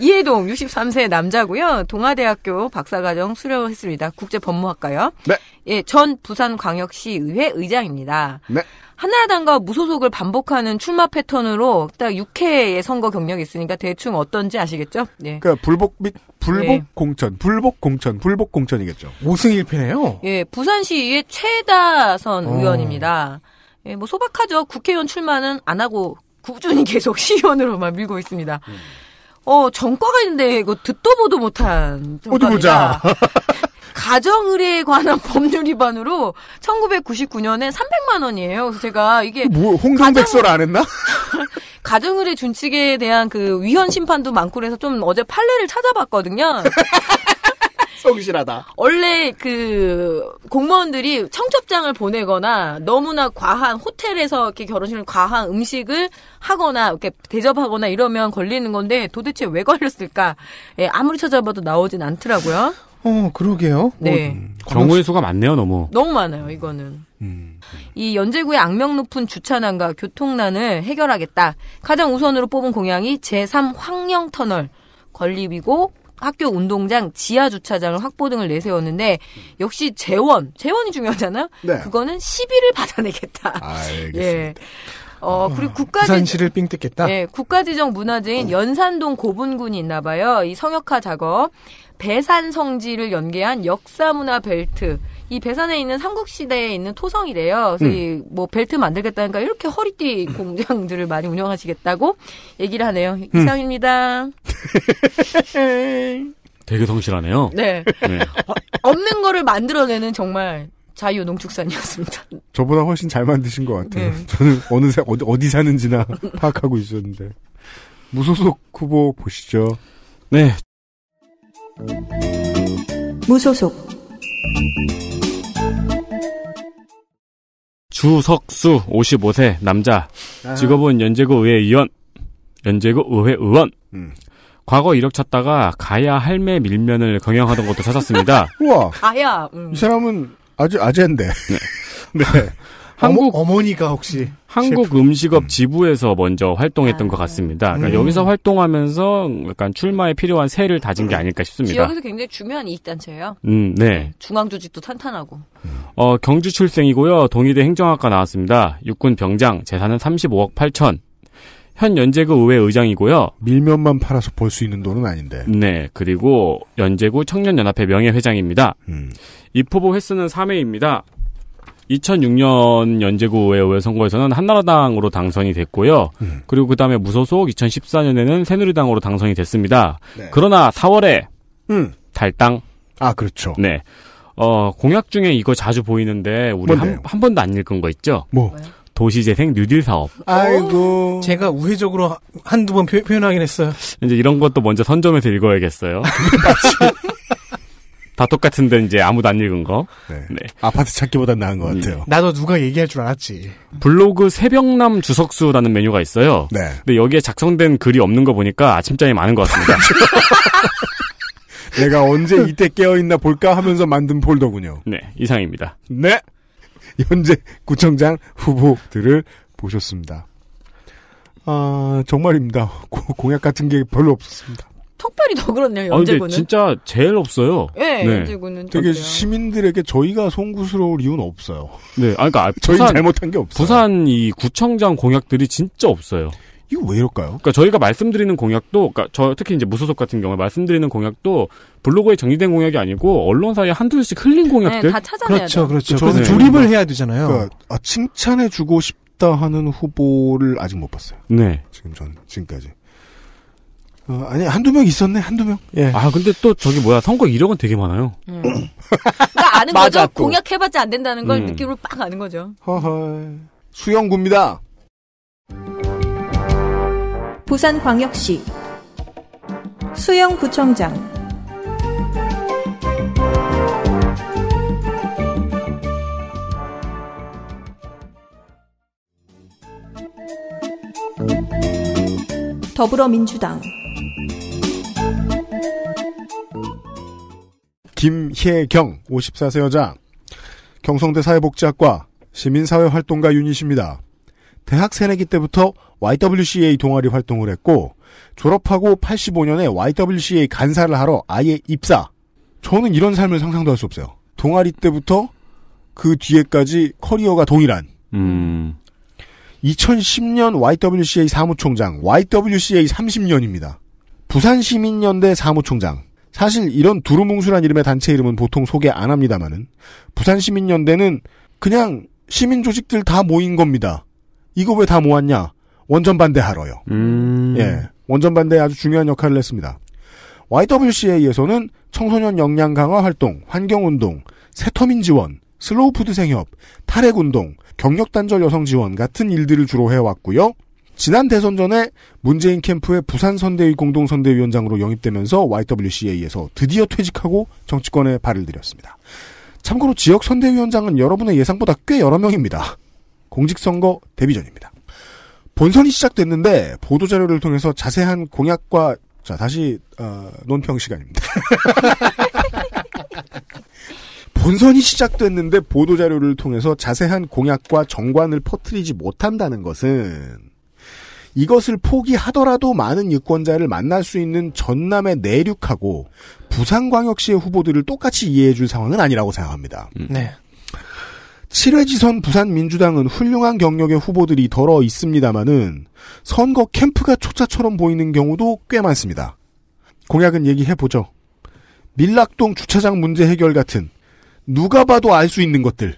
이해동 63세 남자고요. 동아대학교 박사과정 수료 했습니다. 국제법무학과요. 네. 예, 전 부산광역시의회 의장입니다. 네. 한나라당과 무소속을 반복하는 출마 패턴으로 딱 6회의 선거 경력이 있으니까 대충 어떤지 아시겠죠? 예. 그 불복 및 불복 예. 공천, 불복 공천, 불복 공천이겠죠. 5승 1패네요. 예, 부산시의 최다선 오. 어. 의원입니다. 예, 뭐 소박하죠. 국회의원 출마는 안 하고 꾸준히 계속 (laughs) 시의원으로만 밀고 있습니다. 음. 어, 정과가 있는데 이거 듣도 보도 못한 어디 보자. (laughs) 가정의뢰에 관한 법률 위반으로 1999년에 300만 원이에요. 그래서 제가 이게 뭐 홍성백설 가정... 안 했나? (laughs) 가정의뢰 준칙에 대한 그 위헌 심판도 많고 그래서 좀 어제 판례를 찾아봤거든요. 성실하다. 원래 그 공무원들이 청첩장을 보내거나 너무나 과한 호텔에서 이렇게 결혼식을 과한 음식을 하거나 이렇게 대접하거나 이러면 걸리는 건데 도대체 왜 걸렸을까? 예, 아무리 찾아봐도 나오진 않더라고요. 어, 그러게요. 네. 경우의 어, 수가 많네요, 너무. 너무 많아요, 이거는. 음. 이 연제구의 악명 높은 주차난과 교통난을 해결하겠다. 가장 우선으로 뽑은 공약이 제3 황령터널 건립이고 학교 운동장, 지하 주차장을 확보 등을 내세웠는데 역시 재원, 재원이 중요하잖아요. 네. 그거는 시비를 받아내겠다. (laughs) 알겠습니다. 예. 어, 아, 그리고 국가 지산시를삥 뜯겠다. 예, 국가지정 문화재인 어. 연산동 고분군이 있나 봐요. 이 성역화 작업, 배산 성지를 연계한 역사문화 벨트, 이 배산에 있는 삼국시대에 있는 토성이래요. 그래서 음. 이뭐 벨트 만들겠다니까 이렇게 허리띠 음. 공장들을 많이 운영하시겠다고 얘기를 하네요. 음. 이상입니다. 음. (laughs) 되게 성실하네요. 네. 네. 어, 없는 거를 만들어내는 정말 자유 농축산이었습니다. 저보다 훨씬 잘 만드신 것 같아요. 네. 저는 어느 새 어디, 어디 사는지나 파악하고 있었는데. 무소속 후보 보시죠. 네. 무소속 주석수 55세 남자 아. 직업은 연제구 의회 의원 연제구 의회 의원 음. 과거 이력 찾다가 가야 할매 밀면을 경영하던 것도 찾았습니다. (laughs) 우와 가야 음. 이 사람은 아주 아재인데 네. (laughs) 네. 한국 어머, 니가 혹시 한국 셰프. 음식업 지부에서 먼저 활동했던 아, 것 같습니다. 그러니까 음. 여기서 활동하면서 약간 출마에 필요한 세를 다진 게 아닐까 싶습니다. 지역에서 굉장히 중요한 이익단체예요. 음, 네. 중앙조직도 탄탄하고. 어, 경주 출생이고요. 동의대 행정학과 나왔습니다. 육군 병장, 재산은 35억 8천. 현 연제구 의회 의장이고요. 밀면만 팔아서 벌 수 있는 돈은 아닌데. 네, 그리고 연제구 청년연합회 명예회장입니다. 음. 입후보 횟수는 3회입니다. 2006년 연제구의 의회 선거에서는 한나라당으로 당선이 됐고요. 음. 그리고 그 다음에 무소속 2014년에는 새누리당으로 당선이 됐습니다. 네. 그러나 4월에 음. 탈당. 아 그렇죠. 네. 어 공약 중에 이거 자주 보이는데 우리 한, 한, 번도 안 읽은 거 있죠? 뭐 도시재생 뉴딜 사업. 아이고. 제가 우회적으로 한두 번 표, 현하긴 했어요. 이제 이런 것도 먼저 선점해서 읽어야겠어요. (laughs) 다 똑같은데 이제 아무도 안 읽은 거. 네. 네. 아파트 찾기보다 나은 것 음. 같아요. 나도 누가 얘기할 줄 알았지. 블로그 새벽남 주석수라는 메뉴가 있어요. 네. 근데 여기에 작성된 글이 없는 거 보니까 아침잠이 많은 것 같습니다. (laughs) 내가 언제 이때 깨어있나 볼까 하면서 만든 폴더군요. 네, 이상입니다. 네. (laughs) 현재 구청장 후보들을 보셨습니다. 아, 정말입니다. 고, 공약 같은 게 별로 없었습니다. 턱별이더 그렇네요, 연제군은. 아, 진짜 제일 없어요. 예, 네, 네. 연제군은. 되게 적대요. 시민들에게 저희가 송구스러울 이유는 없어요. 네, 아, 그러니까 (laughs) 저희 잘못한 게 없어요. 부산 이 구청장 공약들이 진짜 없어요. 이거 왜 이럴까요? 그러니까 저희가 말씀드리는 공약도, 그러니까 저 특히 이제 무소속 같은 경우에 말씀드리는 공약도 블로그에 정리된 공약이 아니고 언론사에 한두씩 흘린 네, 공약들 네, 다 찾아내야 그렇죠, 돼요. 그렇죠. 그렇죠. 그래서 네. 조립을 해야 되잖아요. 그러니까, 아, 칭찬해주고 싶다 하는 후보를 아직 못 봤어요. 네, 지금 전 지금까지. 어, 아니 한두 명 있었네 한두 명. 예. 아 근데 또 저기 뭐야 선거 이력은 되게 많아요. 음. (laughs) 그러니까 아는 거죠. 또. 공약해봤자 안 된다는 걸 음. 느낌으로 빵 아는 거죠. 허허. 수영구입니다. 부산광역시 수영구청장 더불어민주당 김혜경 54세 여자 경성대 사회복지학과 시민사회활동가 유닛입니다. 대학 새내기 때부터 YWCA 동아리 활동을 했고 졸업하고 85년에 YWCA 간사를 하러 아예 입사. 저는 이런 삶을 상상도 할 수 없어요. 동아리 때부터 그 뒤에까지 커리어가 동일한. 음. 2010년 YWCA 사무총장, YWCA 30년입니다. 부산시민연대 사무총장, 사실 이런 두루뭉술한 이름의 단체 이름은 보통 소개 안 합니다만은 부산시민연대는 그냥 시민 조직들 다 모인 겁니다. 이거 왜 다 모았냐? 원전 반대하러요. 음... 예, 원전 반대에 아주 중요한 역할을 했습니다. YWCA에서는 청소년 역량 강화 활동, 환경운동, 새터민 지원, 슬로우푸드 생협, 탈핵운동, 경력단절 여성 지원 같은 일들을 주로 해왔고요. 지난 대선 전에 문재인 캠프의 부산 선대위 공동 선대위원장으로 영입되면서 YWCA에서 드디어 퇴직하고 정치권에 발을 들였습니다. 참고로 지역 선대위원장은 여러분의 예상보다 꽤 여러 명입니다. 공직선거 대비 전입니다. 본선이 시작됐는데 보도자료를 통해서 자세한 공약과 자 다시 어, 논평 시간입니다. (laughs) 본선이 시작됐는데 보도자료를 통해서 자세한 공약과 정관을 퍼뜨리지 못한다는 것은 이것을 포기하더라도 많은 유권자를 만날 수 있는 전남의 내륙하고 부산광역시의 후보들을 똑같이 이해해줄 상황은 아니라고 생각합니다. 음. 네. 7회지선 부산민주당은 훌륭한 경력의 후보들이 덜어 있습니다마는 선거 캠프가 초차처럼 보이는 경우도 꽤 많습니다. 공약은 얘기해보죠. 밀락동 주차장 문제 해결 같은 누가 봐도 알 수 있는 것들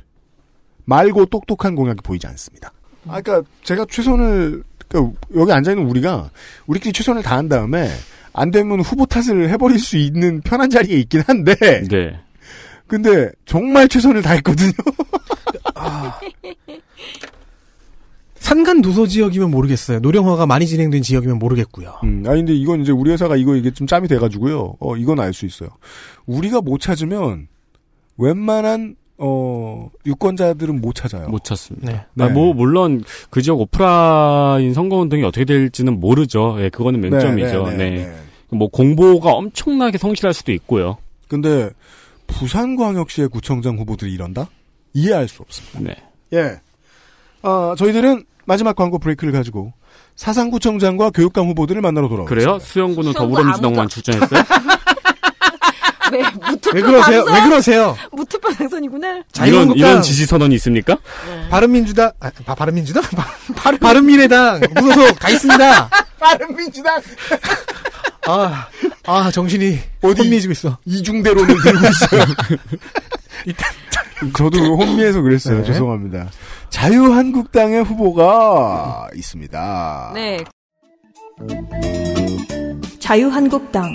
말고 똑똑한 공약이 보이지 않습니다. 아, 그러니까 제가 최선을 그러니까 여기 앉아 있는 우리가 우리끼리 최선을 다한 다음에 안 되면 후보 탓을 해버릴 수 있는 편한 자리에 있긴 한데. 네. 근데 정말 최선을 다했거든요. 아. 산간 도서 지역이면 모르겠어요. 노령화가 많이 진행된 지역이면 모르겠고요. 음, 아니 근데 이건 이제 우리 회사가 이거 이게 좀 짬이 돼가지고요. 어 이건 알 수 있어요. 우리가 못 찾으면 웬만한 어, 유권자들은 못 찾아요. 못 찾습니다. 네. 그러니까 네. 아, 뭐, 물론, 그 지역 오프라인 선거운동이 어떻게 될지는 모르죠. 예, 그거는 맹점이죠. 네 네, 네, 네, 네. 뭐, 공보가 엄청나게 성실할 수도 있고요. 근데, 부산광역시의 구청장 후보들이 이런다? 이해할 수 없습니다. 네. 예. 어, 저희들은 마지막 광고 브레이크를 가지고 사상구청장과 교육감 후보들을 만나러 돌아오겠습니다. 그래요? 수영구는 더불어민주당만 출전했어요? (laughs) 왜, (laughs) 왜 그러세요? 방선? 왜 그러세요? 무투표 당선이구나. 이런 이런 지지 선언이 있습니까? 네. 바른민주당, 아, 바, 른민주당 바, (laughs) 바른, 미래당 무소속 가 있습니다. (laughs) 바른민주당. 아, 아 정신이 어디 미지고 있어. 이중대로는 들고 있어요. 저도 혼미해서 그랬어요. 네. 죄송합니다. 자유한국당의 후보가 음. 있습니다. 네. 자유한국당.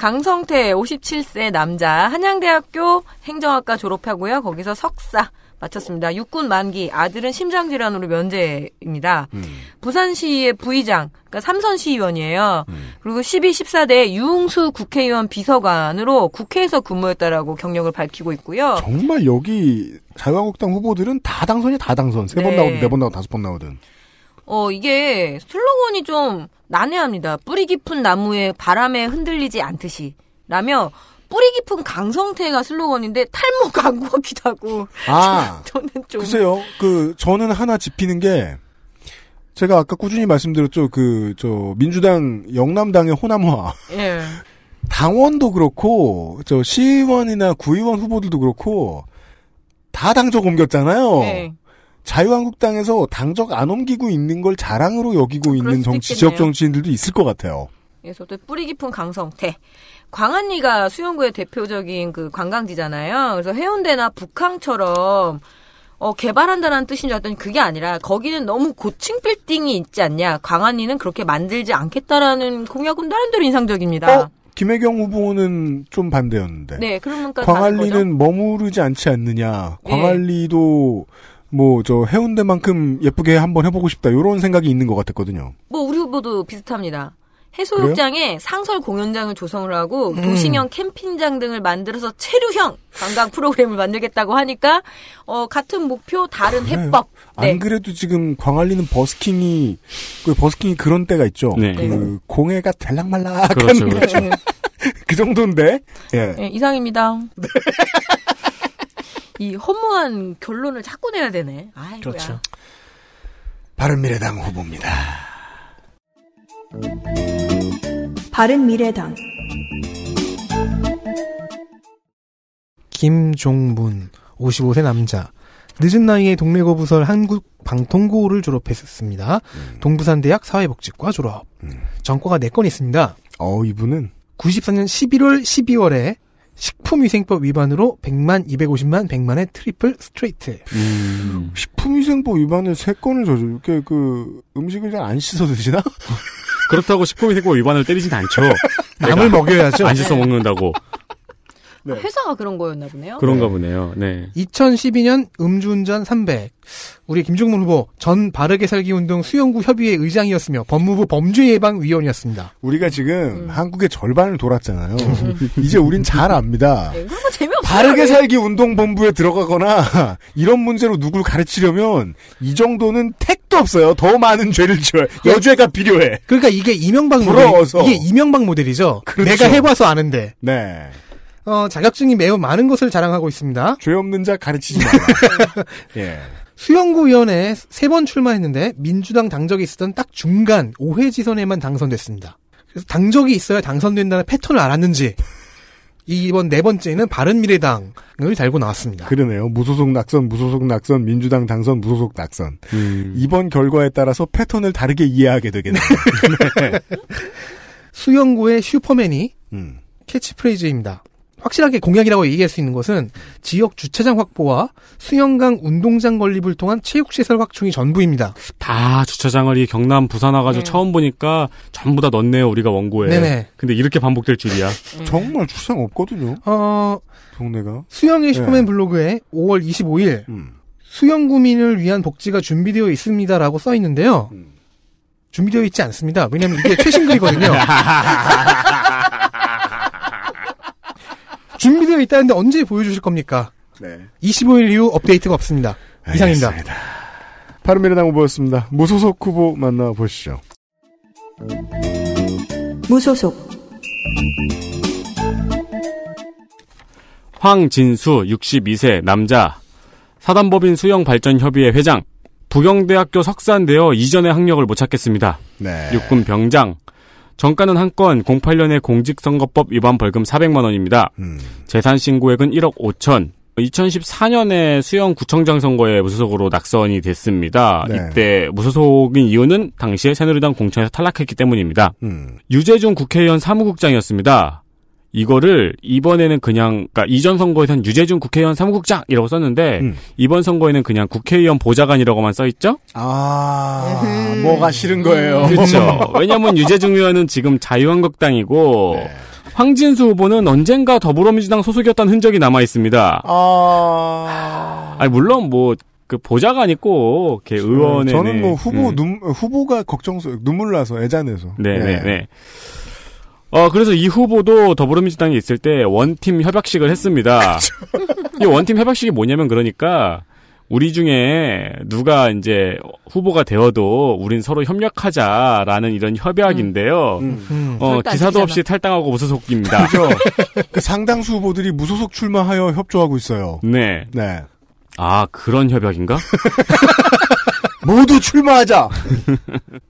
강성태 57세 남자 한양대학교 행정학과 졸업하고요. 거기서 석사 마쳤습니다. 육군 만기 아들은 심장 질환으로 면제입니다. 음. 부산시의 부의장, 그러니까 삼선시의원이에요. 음. 그리고 12, 14대 유흥수 국회의원 비서관으로 국회에서 근무했다라고 경력을 밝히고 있고요. 정말 여기 자유한국당 후보들은 다 당선이 다 당선. 세번 네. 나오든 네 번 나오든 다섯 번 나오든. 어, 이게 슬로건이 좀 난해합니다. 뿌리 깊은 나무에 바람에 흔들리지 않듯이. 라며 뿌리 깊은 강성태가 슬로건인데 탈모 광고기도 하고. 아. (laughs) 저는 좀. 글쎄요. 그, 저는 하나 짚히는 게, 제가 아까 꾸준히 말씀드렸죠. 그, 저, 민주당 영남당의 호남화. 예. (laughs) 당원도 그렇고, 저, 시의원이나 구의원 후보들도 그렇고, 다 당적 옮겼잖아요. 예. 자유한국당에서 당적 안 옮기고 있는 걸 자랑으로 여기고 있는 정치, 지역 정치인들도 있을 것 같아요. 그래서 예, 또 뿌리 깊은 강성태. 광안리가 수영구의 대표적인 그 관광지잖아요. 그래서 해운대나 북항처럼 어, 개발한다는 뜻인 줄 알았더니 그게 아니라 거기는 너무 고층 빌딩이 있지 않냐. 광안리는 그렇게 만들지 않겠다라는 공약은 나름대로 인상적입니다. 어? 김혜경 후보는 좀 반대였는데. 네, 그러니까 광안리는 머무르지 않지 않느냐. 예. 광안리도 네. 뭐저 해운대만큼 예쁘게 한번 해보고 싶다 이런 생각이 있는 것 같았거든요. 뭐 우리 후보도 비슷합니다. 해수욕장에 그래요? 상설 공연장을 조성을 하고 음. 도시형 캠핑장 등을 만들어서 체류형 관광 프로그램을 만들겠다고 하니까 어 같은 목표 다른 해법. 네. 안 그래도 지금 광안리는 버스킹이 그 버스킹이 그런 때가 있죠. 네. 그 네. 공해가 될락말락 그렇죠, 그렇죠. (laughs) 그 정도인데. 예. 예 이상입니다. (laughs) 네. 이 허무한 결론을 자꾸 내야 되네. 아이고야. 그렇죠. 바른미래당 후보입니다. 바른미래당 김종문 55세 남자 늦은 나이에 동네 거부설 한국 방통고를 졸업했습니다. 었 음. 동부산대학 사회복지과 졸업. 음. 전과가 4건 있습니다. 어, 이분은 94년 11월, 12월에 식품위생법 위반으로 100만, 250만, 100만의 트리플 스트레이트. 음. 식품위생법 위반을 3건을 저 이렇게 그, 음식을 잘 안 씻어 드시나? 그렇다고 식품위생법 위반을 때리진 않죠. (laughs) 남을 먹여야죠. 안 씻어 먹는다고. 네. 회사가 그런 거였나 보네요. 그런가 네. 보네요. 네. 2012년 음주운전 300. 우리 김종문 후보 전 바르게 살기 운동 수영구 협의회 의장이었으며 법무부 범죄 예방 위원이었습니다. 우리가 지금 음. 한국의 절반을 돌았잖아요. 음. 이제 우린 잘 압니다. (laughs) 네, 바르게 살기 운동 본부에 들어가거나 (laughs) 이런 문제로 누굴 가르치려면 이 정도는 택도 없어요. 더 많은 죄를 지어요. 예. 여죄가 필요해. 그러니까 이게 이명박 부러워서. 모델. 이게 이명박 모델이죠. 그렇죠. 내가 해봐서 아는데. 네. 어, 자격증이 매우 많은 것을 자랑하고 있습니다. 죄 없는 자 가르치지 마라. (laughs) 예. 수영구위원회에 세 번 출마했는데 민주당 당적이 있었던 딱 중간 5회 지선에만 당선됐습니다. 그래서 당적이 있어야 당선된다는 패턴을 알았는지 이번 네 번째는 바른미래당을 달고 나왔습니다. 그러네요. 무소속 낙선, 무소속 낙선, 민주당 당선, 무소속 낙선. 음. 이번 결과에 따라서 패턴을 다르게 이해하게 되겠네요. (laughs) 수영구의 슈퍼맨이 음. 캐치프레이즈입니다. 확실하게 공약이라고 얘기할 수 있는 것은 지역 주차장 확보와 수영강 운동장 건립을 통한 체육시설 확충이 전부입니다. 다 주차장을 이 경남 부산 와가지고 음. 처음 보니까 전부 다 넣네요 우리가 원고에. 네네. 근데 이렇게 반복될 줄이야. 네. 정말 주차장 없거든요. 어 동네가. 수영의 네. 슈퍼맨 네. 블로그에 5월 25일 음. 수영 구민을 위한 복지가 준비되어 있습니다라고 써 있는데요. 음. 준비되어 있지 않습니다. 왜냐하면 이게 최신 글이거든요. (laughs) 준비되어 있다는데 언제 보여주실 겁니까? 네. 25일 이후 업데이트가 없습니다. 이상입니다. 알겠습니다. 바른미래당 후보였습니다. 무소속 후보 만나보시죠. 무소속 황진수 62세 남자 사단법인 수영발전협의회 회장 부경대학교 석산되어 이전의 학력을 못 찾겠습니다. 네. 육군 병장 정가는 한건 08년에 공직선거법 위반 벌금 400만 원입니다. 음. 재산 신고액은 1억 5천. 2014년에 수영 구청장 선거에 무소속으로 낙선이 됐습니다. 네. 이때 무소속인 이유는 당시에 새누리당 공천에서 탈락했기 때문입니다. 음. 유재중 국회의원 사무국장이었습니다. 이거를 이번에는 그냥 그러니까 이전 선거에서는 유재준 국회의원 사무국장이라고 썼는데 음. 이번 선거에는 그냥 국회의원 보좌관이라고만 써 있죠. 아 뭐가 싫은 거예요. 그렇죠. (laughs) 왜냐하면 유재준 의원은 지금 자유한국당이고 네. 황진수 후보는 언젠가 더불어민주당 소속이었던 흔적이 남아 있습니다. 아, 아니, 물론 뭐. 그 보좌관 있고 이렇게 의원에 저는 뭐 네. 후보 음. 눈 후보가 걱정스 눈물 나서 애잔해서 네네네 네. 네. 네. 네. 어, 그래서 이 후보도 더불어민주당에 있을 때 원팀 협약식을 했습니다. 이 원팀 협약식이 뭐냐면 그러니까 우리 중에 누가 이제 후보가 되어도 우린 서로 협력하자라는 이런 협약인데요. 음, 음. 음. 어, 기사도 없이 탈당하고 무소속입니다. 그죠. (laughs) 그 상당수 후보들이 무소속 출마하여 협조하고 있어요. 네. 네. 아, 그런 협약인가? (laughs) 모두 출마하자!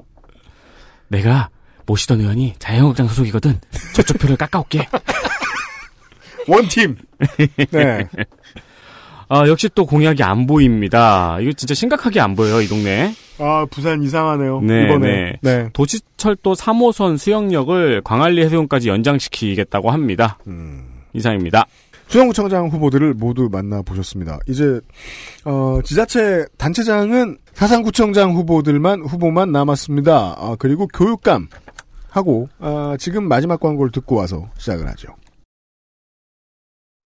(laughs) 내가 모시던 의원이 자유한국당 소속이거든. 저쪽 표를 깎아올게. (laughs) 원팀. 네. 아, 역시 또 공약이 안 보입니다. 이거 진짜 심각하게 안 보여요, 이 동네. 아, 부산 이상하네요. 네, 이번에. 네. 네. 도시철도 3호선 수영역을 광안리 해수욕까지 연장시키겠다고 합니다. 음. 이상입니다. 수영구청장 후보들을 모두 만나보셨습니다. 이제 어, 지자체 단체장은 사상구청장 후보들만 후보만 남았습니다. 아, 그리고 교육감 하고 아, 지금 마지막 광고를 듣고 와서 시작을 하죠.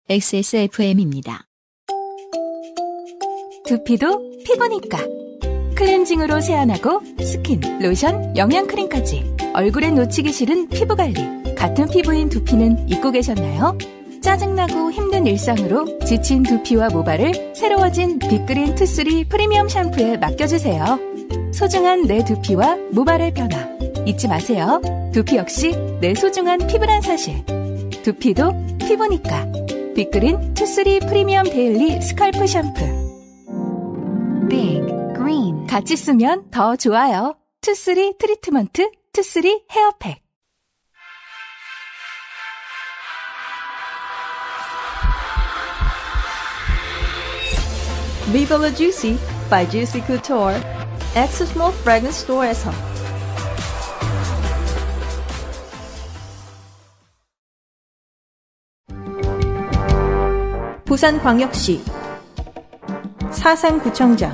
XSFM입니다. 두피도 피부니까 클렌징으로 세안하고 스킨, 로션, 영양크림까지 얼굴에 놓치기 싫은 피부관리 같은 피부인 두피는 잊고 계셨나요? 짜증나고 힘든 일상으로 지친 두피와 모발을 새로워진 빅그린 투쓰리 프리미엄 샴푸에 맡겨주세요. 소중한 내 두피와 모발의 변화 잊지 마세요. 두피 역시 내 소중한 피부란 사실. 두피도 피부니까. 빅그린 투쓰리 프리미엄 데일리 스컬프 샴푸. 빅 그린. 같이 쓰면 더 좋아요. 투쓰리 트리트먼트 투쓰리 헤어팩. 미 i v 주 La Juicy by Juicy Couture. X Small f r a g r a 에서 부산광역시 사상구청장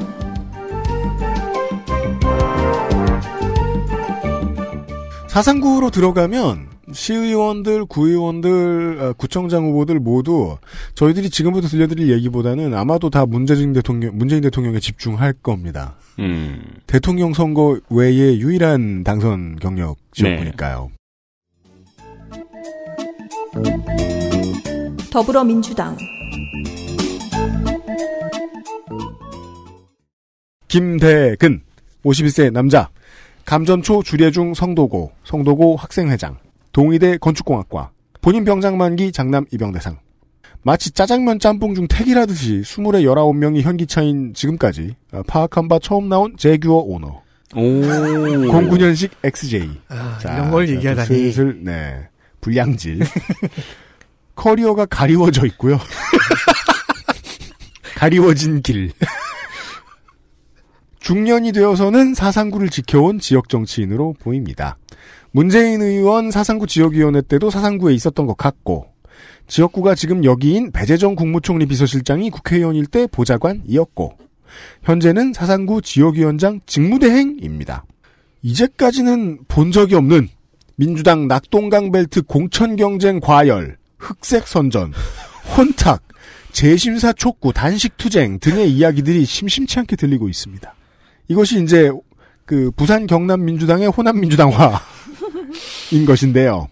사상구로 들어가면 시의원들, 구의원들, 어, 구청장 후보들 모두 저희들이 지금부터 들려드릴 얘기보다는 아마도 다 문재인 대통령, 문재인 대통령에 집중할 겁니다. 음. 대통령 선거 외에 유일한 당선 경력이었으니까요. 네. 더불어민주당 김대근 51세 남자 감전초 주례중 성도고 성도고 학생회장 동의대 건축공학과 본인 병장 만기 장남 입영대상 마치 짜장면 짬뽕 중 택이라듯이 20에 19명이 현기차인 지금까지 아, 파악한 바 처음 나온 제규어 오너 오. 09년식 XJ 아, 자, 이런 걸 얘기하다니 슬슬 네 불량질 (laughs) 커리어가 가리워져 있고요. (laughs) 가리워진 길. 중년이 되어서는 사상구를 지켜온 지역 정치인으로 보입니다. 문재인 의원 사상구 지역위원회 때도 사상구에 있었던 것 같고, 지역구가 지금 여기인 배재정 국무총리 비서실장이 국회의원일 때 보좌관이었고, 현재는 사상구 지역위원장 직무대행입니다. 이제까지는 본 적이 없는 민주당 낙동강 벨트 공천 경쟁 과열, 흑색 선전, 혼탁, 재심사 촉구, 단식 투쟁 등의 이야기들이 심심치 않게 들리고 있습니다. 이것이 이제 그 부산 경남 민주당의 호남 민주당화인 것인데요.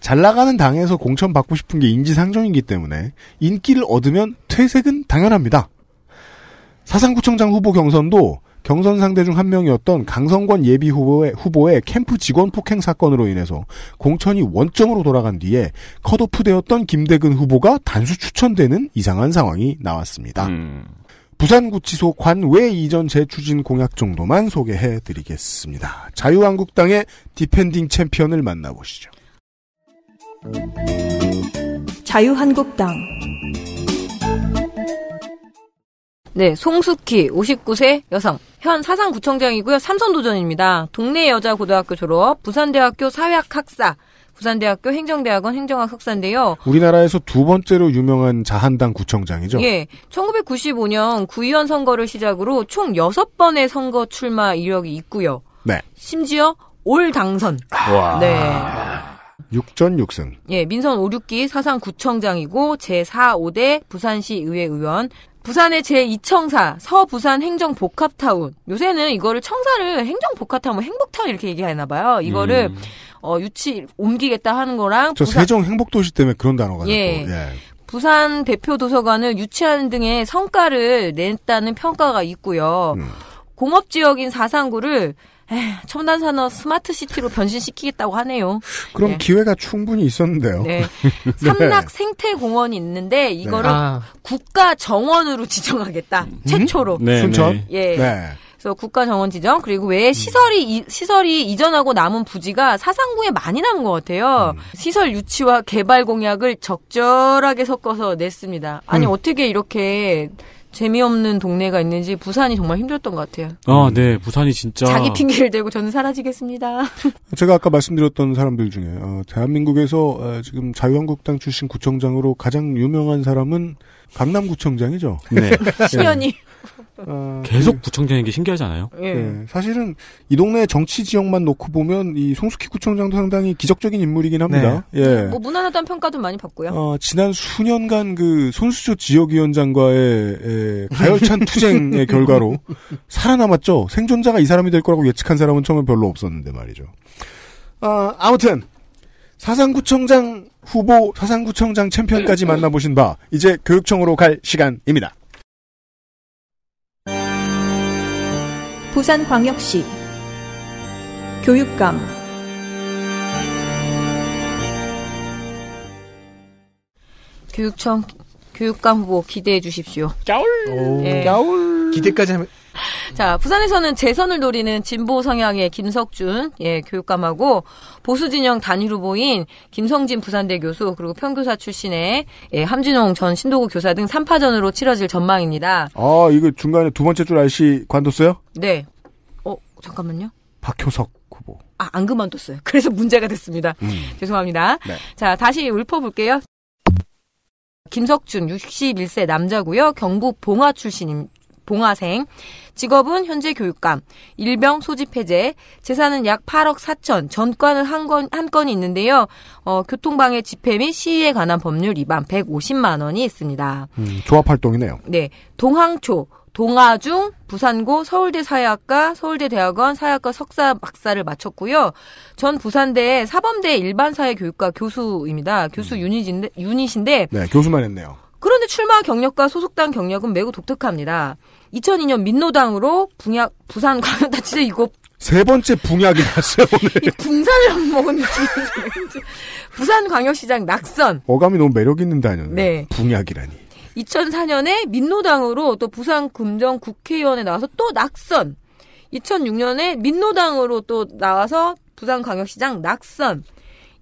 잘 나가는 당에서 공천 받고 싶은 게 인지상정이기 때문에 인기를 얻으면 퇴색은 당연합니다. 사상구청장 후보 경선도 경선 상대 중 한 명이었던 강성권 예비 후보의, 후보의 캠프 직원 폭행 사건으로 인해서 공천이 원점으로 돌아간 뒤에 컷오프되었던 김대근 후보가 단수 추천되는 이상한 상황이 나왔습니다. 음. 부산구치소 관외 이전 재추진 공약 정도만 소개해드리겠습니다. 자유한국당의 디펜딩 챔피언을 만나보시죠. 자유한국당 네, 송숙희 59세 여성. 현 사상구청장이고요. 삼선도전입니다. 동네 여자 고등학교 졸업, 부산대학교 사회학 학사, 부산대학교 행정대학원 행정학 학사인데요. 우리나라에서 두 번째로 유명한 자한당 구청장이죠. 예. 1995년 구의원 선거를 시작으로 총 6번의 선거 출마 이력이 있고요. 네. 심지어 올 당선. 와. 네. 6전 6승. 예, 민선 5, 6기 사상 구청장이고 제4, 5대 부산시 의회 의원, 부산의 제2청사, 서부산 행정복합타운. 요새는 이거를 청사를 행정복합타운, 뭐 행복타운 이렇게 얘기하나 봐요. 이거를 음. 어, 유치 옮기겠다 하는 거랑 저 부산... 세종 행복도시 때문에 그런 단어가 예. 예. 부산 대표 도서관을 유치하는 등의 성과를 냈다는 평가가 있고요. 음. 공업 지역인 사상구를 에이, 첨단 산업 스마트 시티로 변신시키겠다고 하네요. 그럼 네. 기회가 충분히 있었는데요. 네. (laughs) 네. 삼락 생태공원이 있는데 이거를 아. 국가 정원으로 지정하겠다. 음? 최초로. 순천. 네, 예. 그래서 국가 정원 지정 그리고 왜 음. 시설이 음. 시설이 이전하고 남은 부지가 사상구에 많이 남은 것 같아요. 음. 시설 유치와 개발 공약을 적절하게 섞어서 냈습니다. 아니 음. 어떻게 이렇게 재미없는 동네가 있는지 부산이 정말 힘들었던 것 같아요. 아, 네. 부산이 진짜. 자기 핑계를 대고 저는 사라지겠습니다. (laughs) 제가 아까 말씀드렸던 사람들 중에, 어, 대한민국에서 어, 지금 자유한국당 출신 구청장으로 가장 유명한 사람은 강남구청장이죠. 네. (laughs) 시연이. 예. 아, 계속 그, 구청장인 게 신기하지 않아요? 예. 네. 사실은 이 동네 정치 지역만 놓고 보면 이 송숙희 구청장도 상당히 기적적인 인물이긴 합니다. 네. 예. 뭐 무난하다는 평가도 많이 받고요. 어, 지난 수년간 그 손수조 지역위원장과의 에, 예, 가열찬 (laughs) 투쟁의 결과로 살아남았죠. 생존자가 이 사람이 될 거라고 예측한 사람은 처음에 별로 없었는데 말이죠. 어, 아무튼 사상구청장 후보, 사상구청장 챔피언까지 만나보신 바 이제 교육청으로 갈 시간입니다. 부산광역시 교육감 교육청 교육감 후보 기대해 주십시오. 겨울. 겨울. 예. 기대까지 하면 (laughs) 자, 부산에서는 재선을 노리는 진보 성향의 김석준, 예, 교육감하고 보수진영 단일 후보인 김성진 부산대 교수, 그리고 평교사 출신의 예, 함진홍 전 신도구 교사 등 3파전으로 치러질 전망입니다. 아, 이거 중간에 두 번째 줄 RC 관뒀어요? 네. 어, 잠깐만요. 박효석 후보. 아, 안 그만뒀어요. (laughs) 그래서 문제가 됐습니다. 음. 죄송합니다. 네. 자, 다시 읊어볼게요. 김석준 61세 남자고요. 경북 봉화 출신입니다. 봉화생, 직업은 현재 교육감, 일병 소집 해제, 재산은 약 8억 4천, 전과는 한 건, 한 건이 있는데요. 어, 교통방해 집회 및 시위에 관한 법률 위반 150만 원이 있습니다. 음, 조합활동이네요. 네. 동항초, 동아중, 부산고, 서울대 사회학과, 서울대 대학원 사회학과 석사 박사를 마쳤고요. 전 부산대 사범대 일반사회교육과 교수입니다. 교수 음. 유닛인데, 유닛인데. 네, 교수만 했네요. 한의 출마 경력과 소속당 경력은 매우 독특합니다. 2002년 민노당으로 붕약 부산 광역다 진짜 이거 세 번째 붕약이 났어요 오늘. 붕산을 한번 먹었는지 부산 광역시장 낙선. 어감이 너무 매력 있는 단어네. 네. 붕약이라니. 2004년에 민노당으로 또 부산 금정 국회의원에 나와서 또 낙선. 2006년에 민노당으로 또 나와서 부산광역시장 낙선.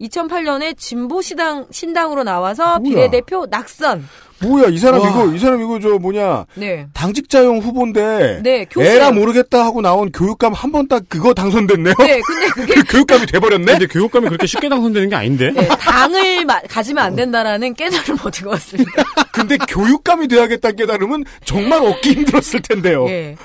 2008년에 진보시당 신당으로 나와서 뭐야. 비례대표 낙선. 뭐야 이 사람 와. 이거 이 사람 이거 저 뭐냐 네. 당직자용 후보인데 네, 에라 모르겠다 하고 나온 교육감 한 번 딱 그거 당선됐네요. 네, 근데 그게 (laughs) 교육감이 돼버렸네. 근데 교육감이 그렇게 쉽게 당선되는 게 아닌데. 네, 당을 마, 가지면 안 된다라는 깨달음 얻은 것 같습니다. 근데 교육감이 돼야겠다 는 깨달음은 정말 얻기 힘들었을 텐데요. 네.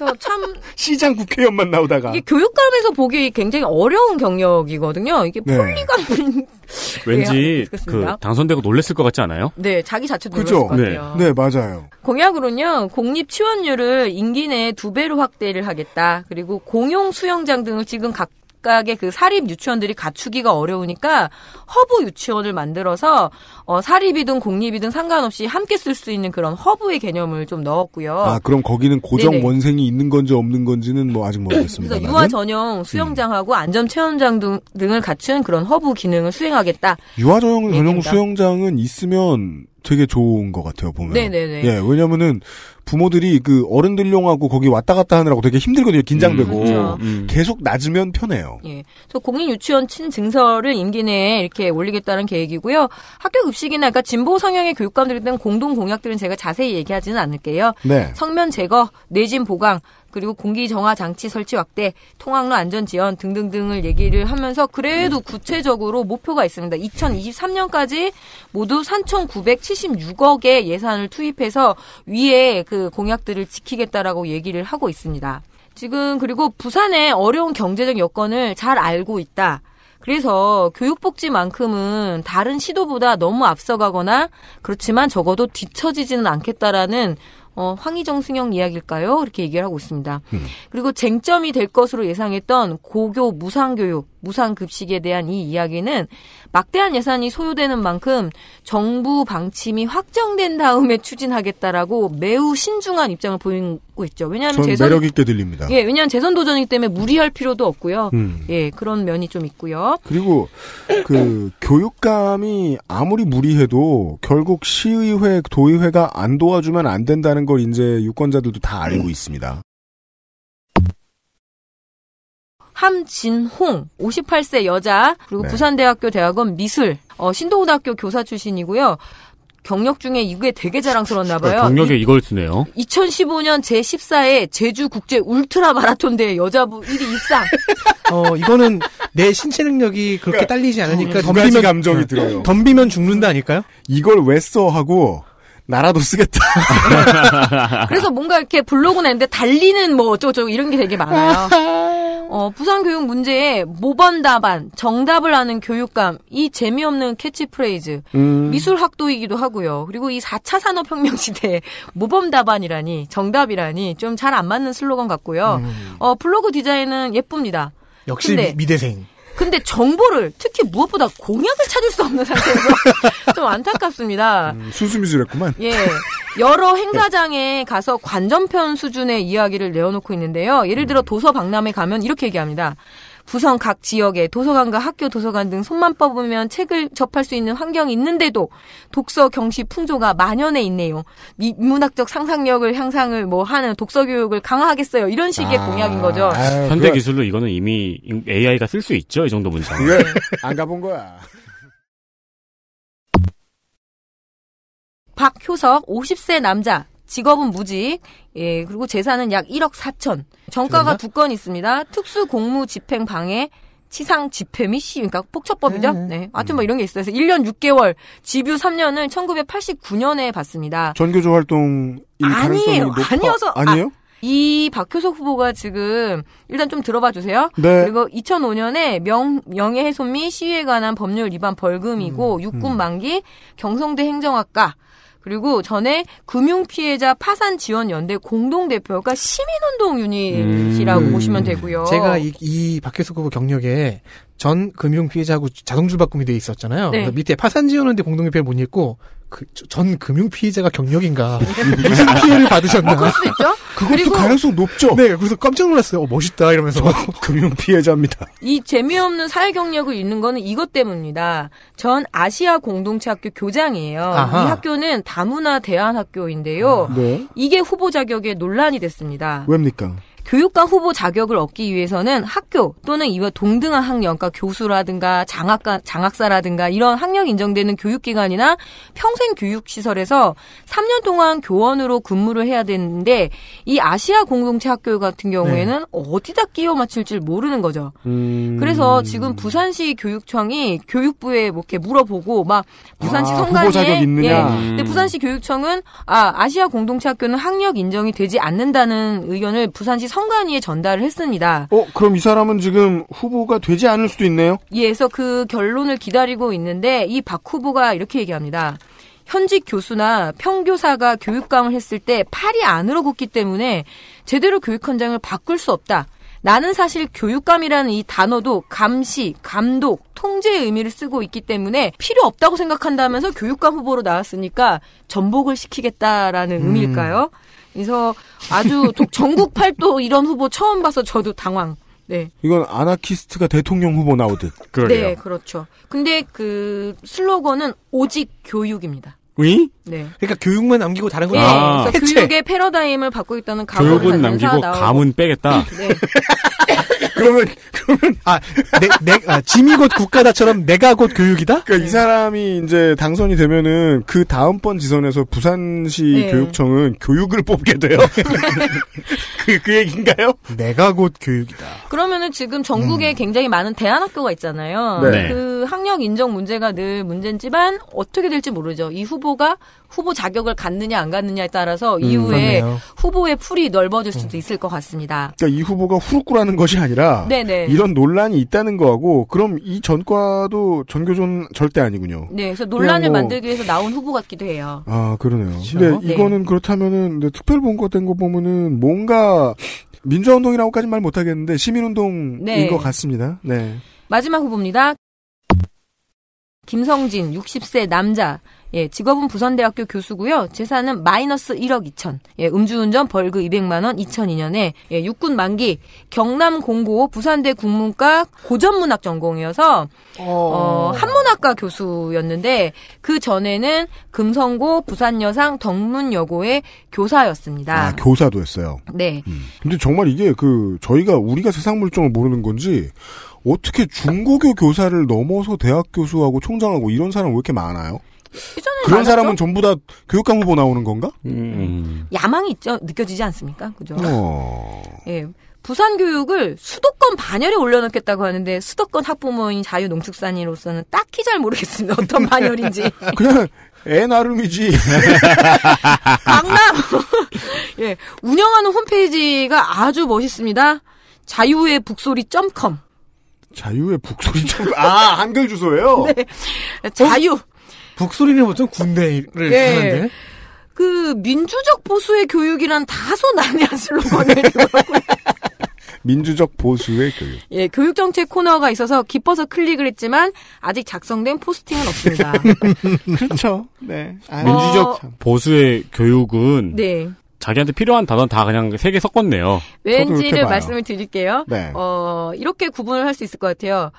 그래서 참 (laughs) 시장 국회의원만 나오다가 이게 교육감에서 보기 굉장히 어려운 경력이거든요. 이게 네. 폴리감인 (laughs) 왠지 네, 그 당선되고 놀랬을 것 같지 않아요? 네, 자기 자체도 그죠? 놀랐을 것 네. 같아요. 네. 네, 맞아요. 공약으로는요, 공립 취원율을 임기 내에 두 배로 확대를 하겠다. 그리고 공용 수영장 등을 지금 각 각각의 그 사립 유치원들이 갖추기가 어려우니까 허브 유치원을 만들어서 어, 사립이든 공립이든 상관없이 함께 쓸 수 있는 그런 허브의 개념을 좀 넣었고요. 아 그럼 거기는 고정 네네. 원생이 있는 건지 없는 건지는 뭐 아직 모르겠습니다. 그래서 유아 네. 전용 음. 수영장하고 음. 안전 체험장 등, 등을 갖춘 그런 허브 기능을 수행하겠다. 유아 전용 수영장은 있으면 되게 좋은 것 같아요 보면. 네네네. 예, 왜냐면은 부모들이 그 어른들용하고 거기 왔다 갔다 하느라고 되게 힘들거든요 긴장되고 음, 그렇죠. 음. 음. 계속 낮으면 편해요. 예, 저 공인 유치원 친 증서를 임기 내에 이렇게 올리겠다는 계획이고요. 학교 급식이나 그러니까 진보 성향의 교육감들에 대한 공동 공약들은 제가 자세히 얘기하지는 않을게요. 네. 성면 제거, 내진 보강, 그리고 공기 정화 장치 설치 확대, 통학로 안전 지원 등등등을 얘기를 하면서 그래도 음. 구체적으로 목표가 있습니다. 2023년까지 모두 3,976억의 예산을 투입해서 위에 그 공약들을 지키겠다라고 얘기를 하고 있습니다. 지금 그리고 부산의 어려운 경제적 여건을 잘 알고 있다. 그래서 교육복지만큼은 다른 시도보다 너무 앞서가거나 그렇지만 적어도 뒤처지지는 않겠다라는 어, 황희정 승영 이야기일까요? 이렇게 얘기를 하고 있습니다. 음. 그리고 쟁점이 될 것으로 예상했던 고교 무상교육 무상급식에 대한 이 이야기는 막대한 예산이 소요되는 만큼 정부 방침이 확정된 다음에 추진하겠다라고 매우 신중한 입장을 보이고 있죠. 왜냐하면 재선 매력 있게 들립니다. 예, 왜냐하면 재선 도전이기 때문에 무리할 필요도 없고요. 음. 예, 그런 면이 좀 있고요. 그리고 그 교육감이 아무리 무리해도 결국 시의회, 도의회가 안 도와주면 안 된다는 걸 이제 유권자들도 다 알고 음. 있습니다. 함진홍 58세 여자 그리고 네. 부산대학교 대학원 미술 어, 신도고등학교 교사 출신이고요. 경력 중에 이게 되게 자랑스러웠나 봐요. 네, 경력에 이걸 쓰네요. 2015년 제14회 제주 국제 울트라 마라톤 대회 여자부 1위 입상. 어, 이거는 내 신체 능력이 그렇게 그러니까, 딸리지 않으니까 덤비면 감정이 네. 들어요. 덤비면 죽는다 아닐까요? 이걸 왜 써 하고 나라도 쓰겠다. (laughs) 그래서 뭔가 이렇게 블로그 내는데 달리는 뭐 어쩌고저쩌고 이런 게 되게 많아요. (laughs) 어, 부산 교육 문제에 모범답안, 정답을 아는 교육감, 이 재미없는 캐치프레이즈, 음. 미술학도이기도 하고요. 그리고 이 4차 산업혁명 시대에 (laughs) 모범답안이라니, 정답이라니, 좀 잘 안 맞는 슬로건 같고요. 음. 어, 블로그 디자인은 예쁩니다. 역시 근데, 미대생. 근데 정보를 특히 무엇보다 공약을 찾을 수 없는 상태에서 (laughs) 좀 안타깝습니다. 음, 순수미술했구만. 예. 여러 행사장에 가서 관전편 수준의 이야기를 내어놓고 있는데요. 예를 들어 도서 박람회 가면 이렇게 얘기합니다. 부산 각 지역의 도서관과 학교 도서관 등 손만 뻗으면 책을 접할 수 있는 환경이 있는데도 독서 경시 풍조가 만연해 있네요. 인문학적 상상력을 향상을 뭐 하는 독서 교육을 강화하겠어요. 이런 식의 아, 공약인 거죠. 아유, 현대 그래. 기술로 이거는 이미 AI가 쓸 수 있죠. 이 정도 문장. 안 가본 거야. (laughs) 박효석 50세 남자 직업은 무직, 예, 그리고 재산은 약 1억 4천. 정가가 두 건 있습니다. 특수 공무 집행 방해, 치상 집회 미 시, 그러니까 폭처법이죠. 네. 네. 하여튼 뭐 이런 게 있어요. 그래서 1년 6개월, 집유 3년을 1989년에 받습니다. 전교조 활동 아니에요. 아니어서 아, 아니에요? 아, 이 박효석 후보가 지금 일단 좀 들어봐 주세요. 네. 그리고 2005년에 명 명예훼손 및 시위에 관한 법률 위반 벌금이고 음, 음. 육군 만기 경성대 행정학과 그리고 전에 금융피해자 파산 지원 연대 공동 대표가 시민운동 유닛이라고 음. 보시면 되고요. 제가 이, 이 박혜숙 후보 경력에 전 금융피해자하고 자동줄 바꿈이 돼 있었잖아요. 네. 밑에 파산 지원 연대 공동 대표를 못 읽고 그, 전 금융 피해자가 경력인가 (laughs) 무슨 피해를 받으셨나 어, 그것도 그리고, 가능성 높죠 네 그래서 깜짝 놀랐어요 어, 멋있다 이러면서 금융 피해자입니다 이 재미없는 사회 경력을 잃는 거는 이것 때문입니다 전 아시아 공동체 학교 교장이에요 아하. 이 학교는 다문화 대안학교인데요 아, 네. 이게 후보 자격에 논란이 됐습니다 왜입니까 교육감 후보 자격을 얻기 위해서는 학교 또는 이와 동등한 학년과 그러니까 교수라든가 장학가, 장학사라든가 이런 학력 인정되는 교육기관이나 평생 교육시설에서 3년 동안 교원으로 근무를 해야 되는데 이 아시아 공동체 학교 같은 경우에는 네. 어디다 끼워 맞출지 모르는 거죠. 음... 그래서 지금 부산시 교육청이 교육부에 뭐 이렇게 물어보고 막 부산시 아, 성관위에 예. 음. 근데 부산시 교육청은 아 아시아 공동체 학교는 학력 인정이 되지 않는다는 의견을 부산시 성 선관위에 전달을 했습니다. 어, 그럼 이 사람은 지금 후보가 되지 않을 수도 있네요? 예, 그래서 그 결론을 기다리고 있는데 이 박 후보가 이렇게 얘기합니다. 현직 교수나 평교사가 교육감을 했을 때 팔이 안으로 굳기 때문에 제대로 교육 현장을 바꿀 수 없다. 나는 사실 교육감이라는 이 단어도 감시, 감독, 통제의 의미를 쓰고 있기 때문에 필요 없다고 생각한다면서 교육감 후보로 나왔으니까 전복을 시키겠다라는 음. 의미일까요? 그래서 아주 전국 팔도 이런 후보 처음 봐서 저도 당황. 네. 이건 아나키스트가 대통령 후보 나오듯. 그러네요. 네, 그렇죠. 근데 그 슬로건은 오직 교육입니다. 위? 네. 그러니까 교육만 남기고 다른 건 네. 아, 교육의 패러다임을 바꾸겠다는 감은 교 남기고 나오고. 감은 빼겠다. 네. (laughs) 그러면 그러면 아내 아, 짐이 곧 국가다처럼 내가 곧 교육이다. 그러니까 네. 이 사람이 이제 당선이 되면은 그 다음번 지선에서 부산시 네. 교육청은 교육을 뽑게 돼요. (laughs) 그, 그 얘기인가요? 내가 곧 교육이다. 그러면은 지금 전국에 음. 굉장히 많은 대안학교가 있잖아요. 네. 네. 그 학력 인정 문제가 늘 문제지만 어떻게 될지 모르죠. 이 후보가 후보 자격을 갖느냐 안 갖느냐에 따라서 음, 이후에 음, 후보의 풀이 넓어질 수도 있을 것 같습니다. 그러니까 이 후보가 후루꾸라는 것이 아니라 네네. 이런 논란이 있다는 거하고 그럼 이 전과도 전교조는 절대 아니군요. 네, 그래서 논란을 뭐, 만들기 위해서 나온 후보 같기도 해요. 아 그러네요. 그렇죠. 근데 네. 이거는 그렇다면은 특별본거 된 거 보면은 뭔가 민주화운동이라고까지 말 못하겠는데 시민운동인 네. 것 같습니다. 네. 마지막 후보입니다. 김성진 60세 남자 예, 직업은 부산대학교 교수고요. 재산은 마이너스 1억 2천. 예, 음주운전 벌금 200만 원 2002년에 예, 육군 만기 경남 공고 부산대 국문과 고전문학 전공이어서 어. 어... 한문학과 교수였는데 그 전에는 금성고 부산여상 덕문여고의 교사였습니다. 아, 교사도 했어요. 네. 음. 근데 정말 이게 그 저희가 우리가 세상 물정을 모르는 건지 어떻게 중고교 교사를 넘어서 대학 교수하고 총장하고 이런 사람 왜 이렇게 많아요? 그런 많았죠? 사람은 전부 다 교육감 후보 나오는 건가? 음. 야망이 있죠. 느껴지지 않습니까? 그죠? 어. 예. 부산 교육을 수도권 반열에 올려놓겠다고 하는데 수도권 학부모인 자유농축산인으로서는 딱히 잘 모르겠습니다. 어떤 반열인지. (laughs) 그냥 애 나름이지. (laughs) 강남. 예. 운영하는 홈페이지가 아주 멋있습니다. 자유의 북소리 c o m 자유의 북소리 c o m 아 한글 주소예요. 네. 자유. 북소리는 보통 군대를 예. 하는데. 그 민주적 보수의 교육이란 다소 난해한 슬로건을 요 민주적 보수의 교육. 예, 교육 정책 코너가 있어서 기뻐서 클릭을 했지만 아직 작성된 포스팅은 없습니다. (laughs) 그렇죠. 네. 아, 민주적 어... 보수의 교육은 네. 자기한테 필요한 단어 는다 그냥 세 개 섞었네요. 왠지를 말씀을 드릴게요. 네. 어, 이렇게 구분을 할 수 있을 것 같아요.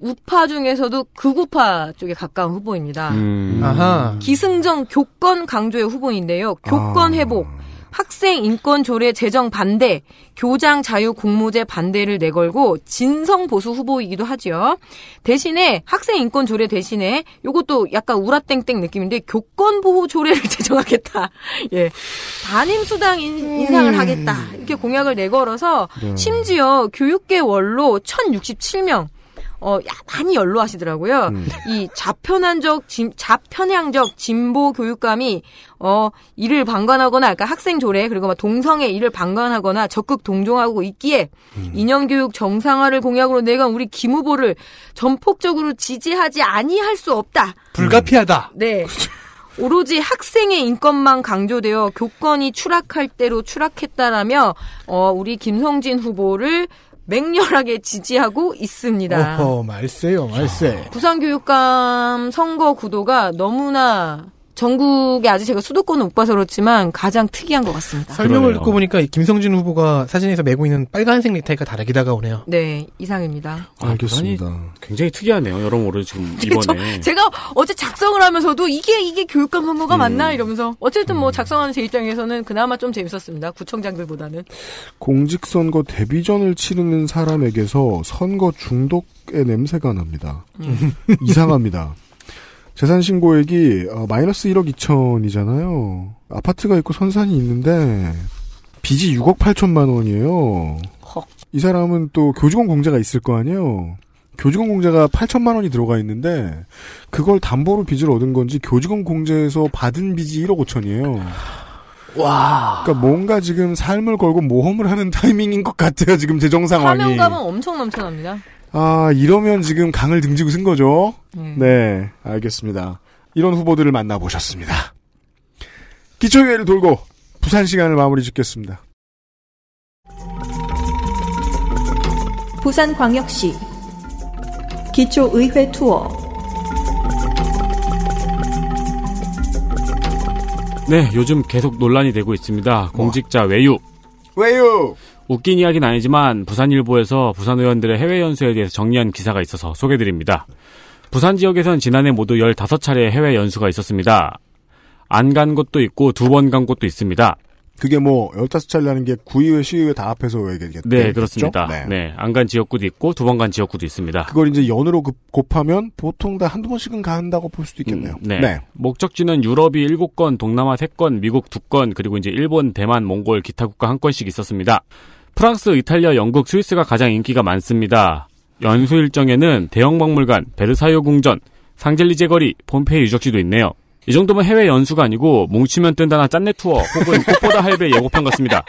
우파 중에서도 극우파 쪽에 가까운 후보입니다. 음. 음. 기승전 교권 강조의 후보인데요. 교권 아. 회복, 아. 학생 인권 조례 제정 반대, 교장 자유 공모제 반대를 내걸고 진성 보수 후보이기도 하지요. 대신에 학생 인권 조례 대신에 요것도 약간 우라땡땡 느낌인데 교권 보호 조례를 (laughs) 제정하겠다. (laughs) 예. 단임 수당 인, 상을 하겠다. 이렇게 공약을 내걸어서 네. 심지어 교육계 원로 1067명 어, 많이 연로하시더라고요. 음. 이 좌편향적, 진, 편향적 진보 교육감이 어, 이를 방관하거나, 그러니까 학생 조례, 그리고 막 동성애 이를 방관하거나 적극 동정하고 있기에 음. 인형교육 정상화를 공약으로 내가 우리 김 후보를 전폭적으로 지지하지 아니할 수 없다. 불가피하다. 음. 네. 오로지 학생의 인권만 강조되어 교권이 추락할 대로 추락했다라며 어, 우리 김성진 후보를 맹렬하게 지지하고 있습니다. 어 말세요, 말세. 부산교육감 선거 구도가 너무나 전국에 아직 제가 수도권은 못 봐서 그렇지만 가장 특이한 것 같습니다. 설명을 듣고 보니까 김성진 후보가 사진에서 메고 있는 빨간색 넥타이가 다르게 다가오네요. 네, 이상입니다. 아, 알겠습니다. 굉장히 특이하네요. 여러모로 지금 (laughs) 이번에 제가 어제 작성을 하면서도 이게 이게 교육감 선거가 음. 맞나 이러면서 어쨌든 뭐 음. 작성하는 제 입장에서는 그나마 좀 재밌었습니다. 구청장들보다는 공직선거 데뷔전을 치르는 사람에게서 선거 중독의 냄새가 납니다. 음. 이상합니다. (laughs) 재산 신고액이 어, 마이너스 1억 2천이잖아요. 아파트가 있고 선산이 있는데 빚이 6억 8천만 원이에요. 헉. 이 사람은 또 교직원 공제가 있을 거 아니에요. 교직원 공제가 8천만 원이 들어가 있는데 그걸 담보로 빚을 얻은 건지 교직원 공제에서 받은 빚이 1억 5천이에요. 와. 그러니까 뭔가 지금 삶을 걸고 모험을 하는 타이밍인 것 같아요. 지금 재정 상황이. 화면감은 엄청 넘쳐납니다. 아, 이러면 지금 강을 등지고 쓴 거죠? 음. 네, 알겠습니다. 이런 후보들을 만나보셨습니다. 기초회를 돌고 부산 시간을 마무리 짓겠습니다. 부산광역시 기초의회 투어 네, 요즘 계속 논란이 되고 있습니다. 공직자 외유. 왜요? 웃긴 이야기는 아니지만 부산일보에서 부산 의원들의 해외 연수에 대해서 정리한 기사가 있어서 소개드립니다. 부산 지역에선 지난해 모두 15차례의 해외 연수가 있었습니다. 안 간 곳도 있고 두 번 간 곳도 있습니다. 그게 뭐 15차례라는 게 구의회, 시의회 다 합해서 얘기겠죠? 네, 그렇습니다. 네. 네. 안간 지역구도 있고 두 번 간 지역구도 있습니다. 그걸 이제 연으로 곱하면 보통 다 한두 번씩은 간다고 볼 수도 있겠네요. 음, 네. 네. 목적지는 유럽이 7건, 동남아 3건, 미국 2건, 그리고 이제 일본, 대만, 몽골 기타 국가 한 건씩 있었습니다. 프랑스, 이탈리아, 영국, 스위스가 가장 인기가 많습니다. 연수 일정에는 대형 박물관, 베르사유 궁전, 상젤리제 거리, 폼페이 유적지도 있네요. 이 정도면 해외 연수가 아니고 뭉치면 뜬다나 짠내 투어 혹은 (laughs) 꽃보다 할배 예고편 같습니다.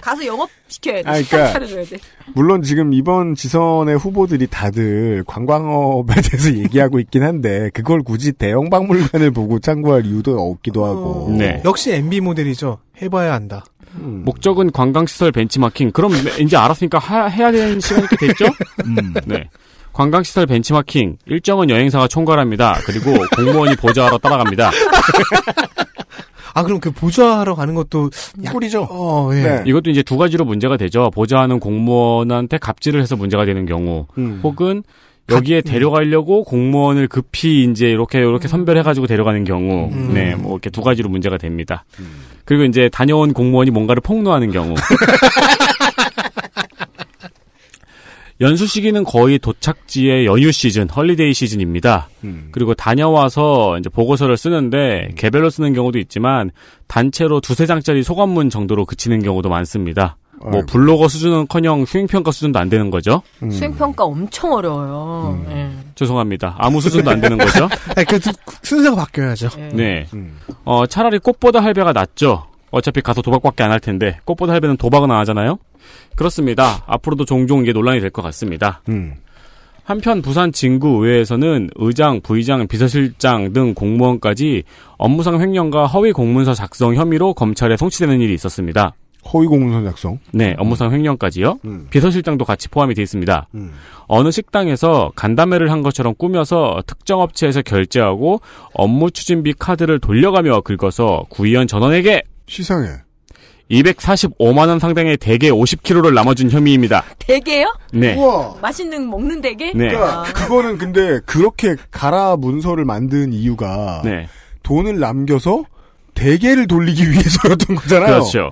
가서 영업시켜야 돼. 아, 그러니까, (laughs) 돼. 물론 지금 이번 지선의 후보들이 다들 관광업에 (laughs) 대해서 얘기하고 있긴 한데 그걸 굳이 대형 박물관을 보고 참고할 이유도 없기도 어. 하고. 네. 역시 MB 모델이죠. 해봐야 한다. 음. 목적은 관광시설 벤치마킹. 그럼 이제 알았으니까 하, 해야 되는 시간이 됐죠? 음, 네. 관광시설 벤치마킹 일정은 여행사가 총괄합니다. 그리고 공무원이 보좌하러 따라갑니다. (laughs) 아 그럼 그 보좌하러 가는 것도 약... 꿀이죠. 어, 예. 네. 이것도 이제 두 가지로 문제가 되죠. 보좌하는 공무원한테 갑질을 해서 문제가 되는 경우, 음. 혹은 여기에 음. 데려가려고 공무원을 급히 이제 이렇게 이렇게 음. 선별해가지고 데려가는 경우, 음. 네, 뭐 이렇게 두 가지로 문제가 됩니다. 음. 그리고 이제 다녀온 공무원이 뭔가를 폭로하는 경우. (laughs) 연수 시기는 거의 도착지의 연휴 시즌, 헐리데이 시즌입니다. 음. 그리고 다녀와서 이제 보고서를 쓰는데 음. 개별로 쓰는 경우도 있지만 단체로 두세 장짜리 소감문 정도로 그치는 경우도 많습니다. 뭐 아이고. 뭐 블로거 수준은커녕 수행평가 수준도 안 되는 거죠. 음. 수행평가 엄청 어려워요. 네. 죄송합니다. 아무 수준도 안 되는 거죠. (laughs) 그 순서가 바뀌어야죠. 예. 네. 음. 어, 차라리 꽃보다 할배가 낫죠. 어차피 가서 도박밖에 안 할 텐데 꽃보다 할배는 도박은 안 하잖아요. 그렇습니다. 앞으로도 종종 이게 논란이 될 것 같습니다. 음. 한편 부산 진구의회에서는 의장, 부의장, 비서실장 등 공무원까지 업무상 횡령과 허위 공문서 작성 혐의로 검찰에 송치되는 일이 있었습니다. 허위 공문서 작성? 네, 업무상 횡령까지요. 음. 비서실장도 같이 포함이 되어 있습니다. 음. 어느 식당에서 간담회를 한 것처럼 꾸며서 특정 업체에서 결제하고 업무 추진비 카드를 돌려가며 긁어서 구의원 전원에게 시상해. 245만원 상당의 대게 50kg를 남아준 혐의입니다. 대게요? 네. 우와. 맛있는 먹는 대게? 네. 그러니까 아. 그거는 근데 그렇게 가라 문서를 만든 이유가 네. 돈을 남겨서 대게를 돌리기 위해서였던 거잖아요. 그렇죠.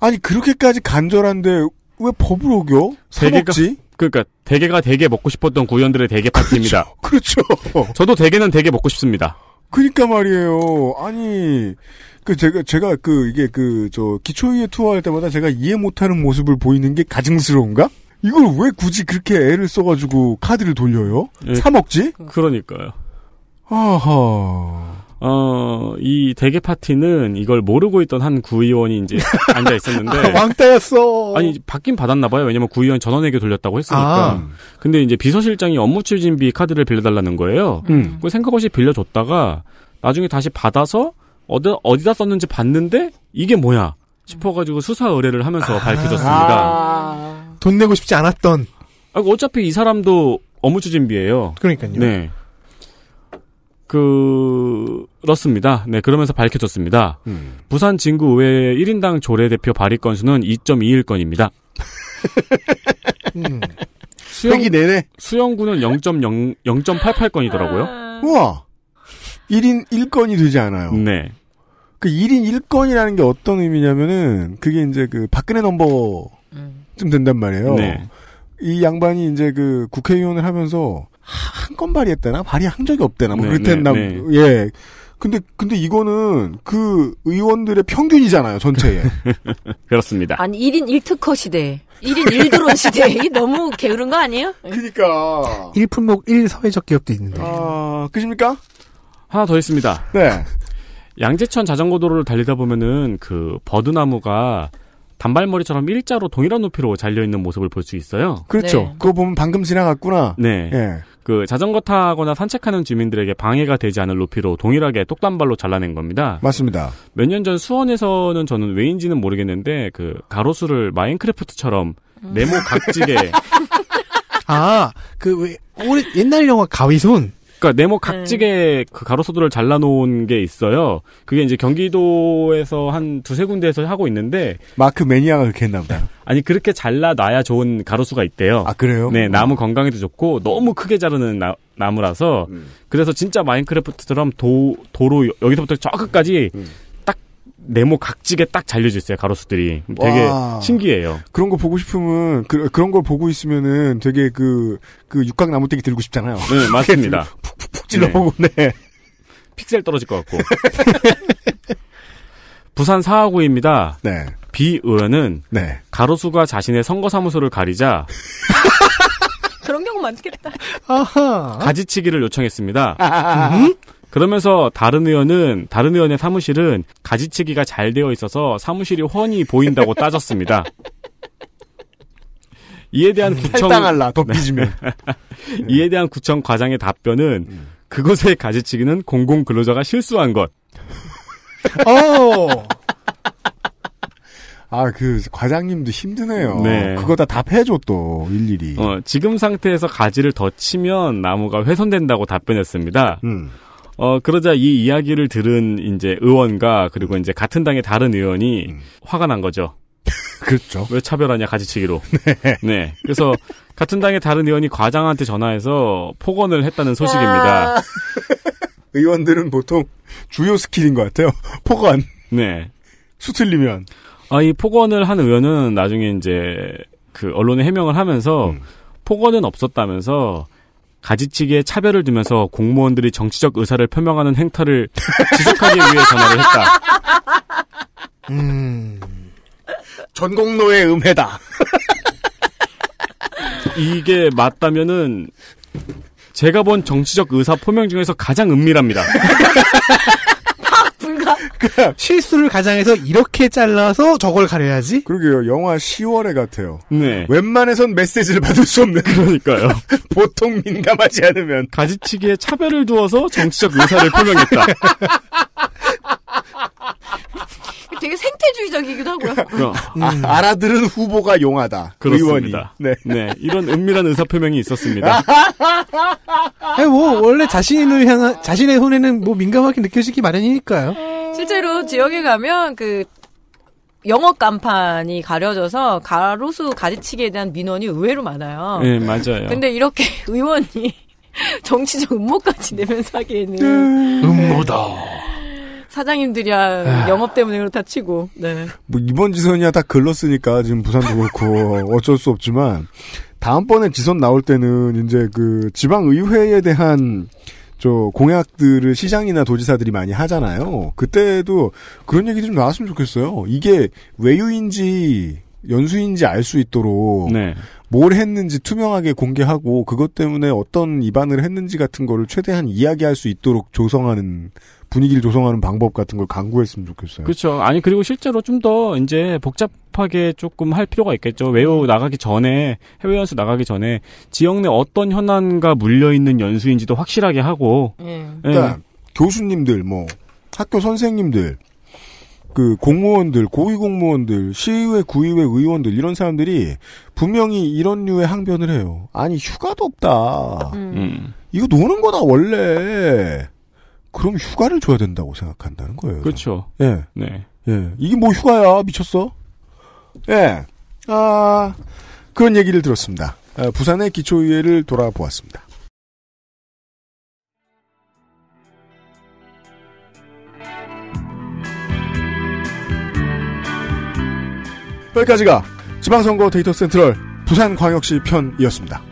아니 그렇게까지 간절한데 왜 법을 어겨? 사먹지? 그러니까 대게가 대게 먹고 싶었던 구연들의 대게 파티입니다. 그렇죠. 그렇죠. 저도 대게는 대게 먹고 싶습니다. 그니까 러 말이에요. 아니 그 제가 제가 그 이게 그 저 기초의회 투어할 때마다 제가 이해 못하는 모습을 보이는 게 가증스러운가? 이걸 왜 굳이 그렇게 애를 써가지고 카드를 돌려요? 예, 사 먹지? 그러니까요. 아하. 어, 이 대개 파티는 이걸 모르고 있던 한 구의원이 이제 (laughs) 앉아 있었는데. 아, 왕따였어! 아니, 받긴 받았나봐요. 왜냐면 구의원 전원에게 돌렸다고 했으니까. 아. 근데 이제 비서실장이 업무 추진비 카드를 빌려달라는 거예요. 음. 그 생각 없이 빌려줬다가 나중에 다시 받아서 어디, 어디다 썼는지 봤는데 이게 뭐야 싶어가지고 수사 의뢰를 하면서 아~ 밝혀졌습니다. 아. 돈 내고 싶지 않았던. 아, 어차피 이 사람도 업무추진비예요 그러니까요. 네. 그, 렇습니다. 네, 그러면서 밝혀졌습니다. 음. 부산 진구의회 1인당 조례대표 발의 건수는 2.21건입니다. (laughs) 음. 수영, 내내. 수영구는 0.0, 0.88건이더라고요. 우와! 1인 1건이 되지 않아요. 네. 그 1인 1건이라는 게 어떤 의미냐면은 그게 이제 그 박근혜 넘버 쯤 된단 말이에요. 네. 이 양반이 이제 그 국회의원을 하면서 한 건 발의했다나 발의한 적이 없대나 뭐 네, 그랬댔나 네, 네. 예. 근데 근데 이거는 그 의원들의 평균이잖아요 전체에 (laughs) 그렇습니다. 아니 1인 1특허 시대, 1인 1드론 시대 너무 게으른 거 아니에요? 그러니까 1품목 1 사회적 기업도 있는데. 아 그십니까? 하나 더 있습니다. 네. 양재천 자전거도로를 달리다 보면은 그 버드나무가 단발머리처럼 일자로 동일한 높이로 잘려 있는 모습을 볼 수 있어요. 그렇죠. 네. 그거 보면 방금 지나갔구나. 네. 예. 그 자전거 타거나 산책하는 주민들에게 방해가 되지 않을 높이로 동일하게 똑단발로 잘라낸 겁니다. 맞습니다. 몇 년 전 수원에서는 저는 왜인지는 모르겠는데 그 가로수를 마인크래프트처럼 네모 각지게 (laughs) 아, 그, 왜, 오래, 옛날 영화 가위손. 그러니까 네모 네. 각지게 그 가로수들을 잘라놓은 게 있어요. 그게 이제 경기도에서 한 두세 군데에서 하고 있는데 마크 매니아가 그렇게 했나 보다. 아니 그렇게 잘라놔야 좋은 가로수가 있대요. 아 그래요? 네 나무 아. 건강에도 좋고 너무 크게 자르는 나, 나무라서 음. 그래서 진짜 마인크래프트처럼 도 도로 여기서부터 저 끝까지 음. 네모 각지게 딱 잘려져 있어요 가로수들이 되게 와. 신기해요. 그런 거 보고 싶으면 그, 그런 걸 보고 있으면은 되게 그그 그, 그 육각 나무떼기 들고 싶잖아요. 네 맞습니다. 푹푹푹 (laughs) 찔러보고 네. 네. 픽셀 떨어질 것 같고. (laughs) 부산 사하구입니다. 네. 비 의원은 네. 가로수가 자신의 선거사무소를 가리자 그런 경우 많겠다. 아하. 가지치기를 요청했습니다. 음? 그러면서 다른 의원은 다른 의원의 사무실은 가지치기가 잘 되어 있어서 사무실이 훤히 보인다고 따졌습니다. 이에 대한 구청 당할라 네. 덮이지면 (laughs) 이에 대한 구청 과장의 답변은 음. 그곳의 가지치기는 공공 근로자가 실수한 것. (laughs) 어. 아, 그, 과장님도 힘드네요. 네. 그거 다 답해줘, 또, 일일이. 어, 지금 상태에서 가지를 더 치면 나무가 훼손된다고 답변했습니다. 음. 어, 그러자 이 이야기를 들은 이제 의원과 그리고 이제 같은 당의 다른 의원이 음. 화가 난 거죠. (laughs) 그렇죠. 왜 차별하냐 가지치기로. (laughs) 네. 네. 그래서 같은 당의 다른 의원이 과장한테 전화해서 폭언을 했다는 소식입니다. 아. (laughs) 의원들은 보통 주요 스킬인 것 같아요. 폭언. 네. 수틀리면. 아, 이 폭언을 한 의원은 나중에 이제 그 언론에 해명을 하면서 음. 폭언은 없었다면서 가지치기에 차별을 두면서 공무원들이 정치적 의사를 표명하는 행태를 지적하기 위해 전화를 했다. 음. 전공로의 음해다. 이게 맞다면은 제가 본 정치적 의사 표명 중에서 가장 은밀합니다. 뭔가 그러니까 그러니까 실수를 가장해서 이렇게 잘라서 저걸 가려야지. 그러게요. 영화 10월에 같아요. 네. 웬만해선 메시지를 받을 수 없는 (laughs) 그러니까요. (laughs) 보통 민감하지 않으면 가지치기에 차별을 두어서 정치적 의사를 표명했다. (laughs) 되게 생태주의적이기도 하고요. (laughs) 아, 음. 알아들은 후보가 용하다. 그렇습니다. 의원이. 네. 네. 이런 은밀한 의사표명이 있었습니다. (laughs) 아니, 뭐, 원래 자신을 향한, 자신의 손에는뭐 민감하게 느껴지기 마련이니까요. 실제로 지역에 가면 그, 영업 간판이 가려져서 가로수 가지치기에 대한 민원이 의외로 많아요. 네, 맞아요. 근데 이렇게 (laughs) 의원이 정치적 음모까지 내면서 하기에는. 네. 음모다. 사장님들이야 아. 영업 때문에 그렇다 치고. 네. 뭐 이번 지선이야 다글렀으니까 지금 부산도 그렇고 (laughs) 어쩔 수 없지만 다음번에 지선 나올 때는 이제 그 지방 의회에 대한 저 공약들을 시장이나 도지사들이 많이 하잖아요. 그때도 그런 얘기 좀 나왔으면 좋겠어요. 이게 외유인지 연수인지 알 수 있도록 네. 뭘 했는지 투명하게 공개하고 그것 때문에 어떤 입안을 했는지 같은 거를 최대한 이야기할 수 있도록 조성하는 분위기를 조성하는 방법 같은 걸 강구했으면 좋겠어요. 그렇죠. 아니 그리고 실제로 좀 더 이제 복잡하게 조금 할 필요가 있겠죠. 외우 나가기 전에 해외 연수 나가기 전에 지역 내 어떤 현안과 물려 있는 연수인지도 확실하게 하고. 예. 예. 그러니까 교수님들 뭐 학교 선생님들 그 공무원들, 고위공무원들, 시의회, 구의회 의원들 이런 사람들이 분명히 이런 류의 항변을 해요. 아니 휴가도 없다. 음. 음. 이거 노는 거다 원래. 그럼 휴가를 줘야 된다고 생각한다는 거예요. 그렇죠. 예. 네. 예. 이게 뭐 휴가야. 미쳤어. 예. 아, 그런 얘기를 들었습니다. 아, 부산의 기초의회를 돌아보았습니다. 여기까지가 지방선거 데이터 센트럴 부산광역시 편이었습니다.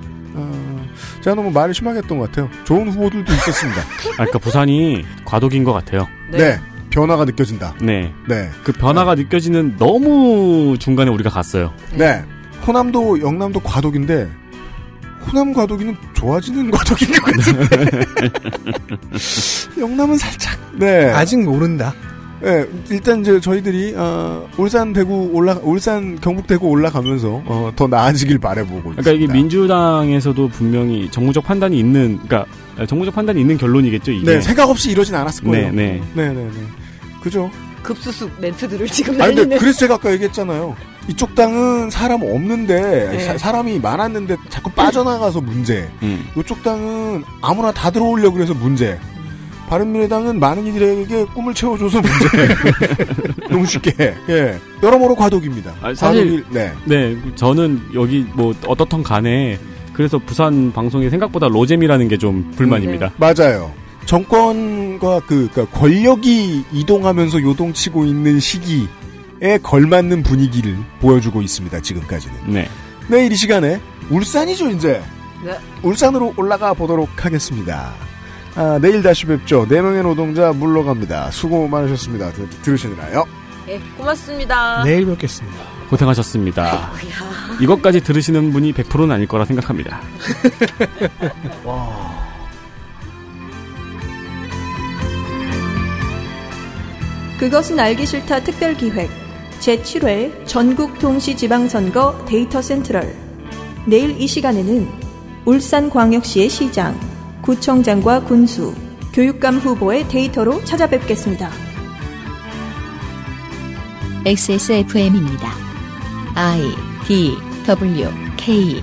제가 너무 말을 심하게 했던 것 같아요. 좋은 후보들도 있었습니다. (laughs) 아, 그러니까 부산이 과도기인 것 같아요. 네. 네. 변화가 느껴진다. 네. 네. 그 변화가 네. 느껴지는 너무 중간에 우리가 갔어요. 네. 호남도 영남도 과도기인데 호남 과도기는 좋아지는 과도기인 것 같은데 (laughs) (laughs) 영남은 살짝 네 아직 모른다 네, 일단 이제 저희들이 어, 울산 대구 올라 울산 경북 대구 올라가면서 어, 더 나아지길 바래보고. 그러니까 있습니다. 이게 민주당에서도 분명히 정무적 판단이 있는, 그러니까 정무적 판단이 있는 결론이겠죠. 이게. 네, 생각 없이 이러진 않았을 네, 거예요. 네, 네, 네, 네, 그죠. 급수수 멘트들을 지금 날리는. 아니, 그래서 제가 아까 얘기했잖아요. 이쪽 땅은 사람 없는데 네. 사, 람이 많았는데 자꾸 빠져나가서 문제. 음. 이쪽 땅은 아무나 다 들어오려 그래서 문제. 바른미래당은 많은 이들에게 꿈을 채워줘서 문제예 너무 쉽게. 예. 여러모로 과도기입니다. 아, 사실, 과도 네. 네. 저는 여기 뭐, 어떻든 간에, 그래서 부산 방송이 생각보다 로잼이라는 게 좀 불만입니다. 음, 맞아요. 정권과 그, 그러니까 권력이 이동하면서 요동치고 있는 시기에 걸맞는 분위기를 보여주고 있습니다, 지금까지는. 네. 내일 네, 이 시간에 울산이죠, 이제. 네. 울산으로 올라가 보도록 하겠습니다. 아, 내일 다시 뵙죠. 4명의 노동자 물러갑니다. 수고 많으셨습니다. 들, 들으시느라요. 예, 네, 고맙습니다. 내일 뵙겠습니다. 고생하셨습니다. 이것까지 들으시는 분이 100%는 아닐 거라 생각합니다. (laughs) 와. 그것은 알기 싫다 특별 기획 제7회 전국 동시 지방선거 데이터 센트럴 내일 이 시간에는 울산광역시의 시장 구청장과 군수, 교육감 후보의 데이터로 찾아뵙겠습니다. XSFM입니다. I D W K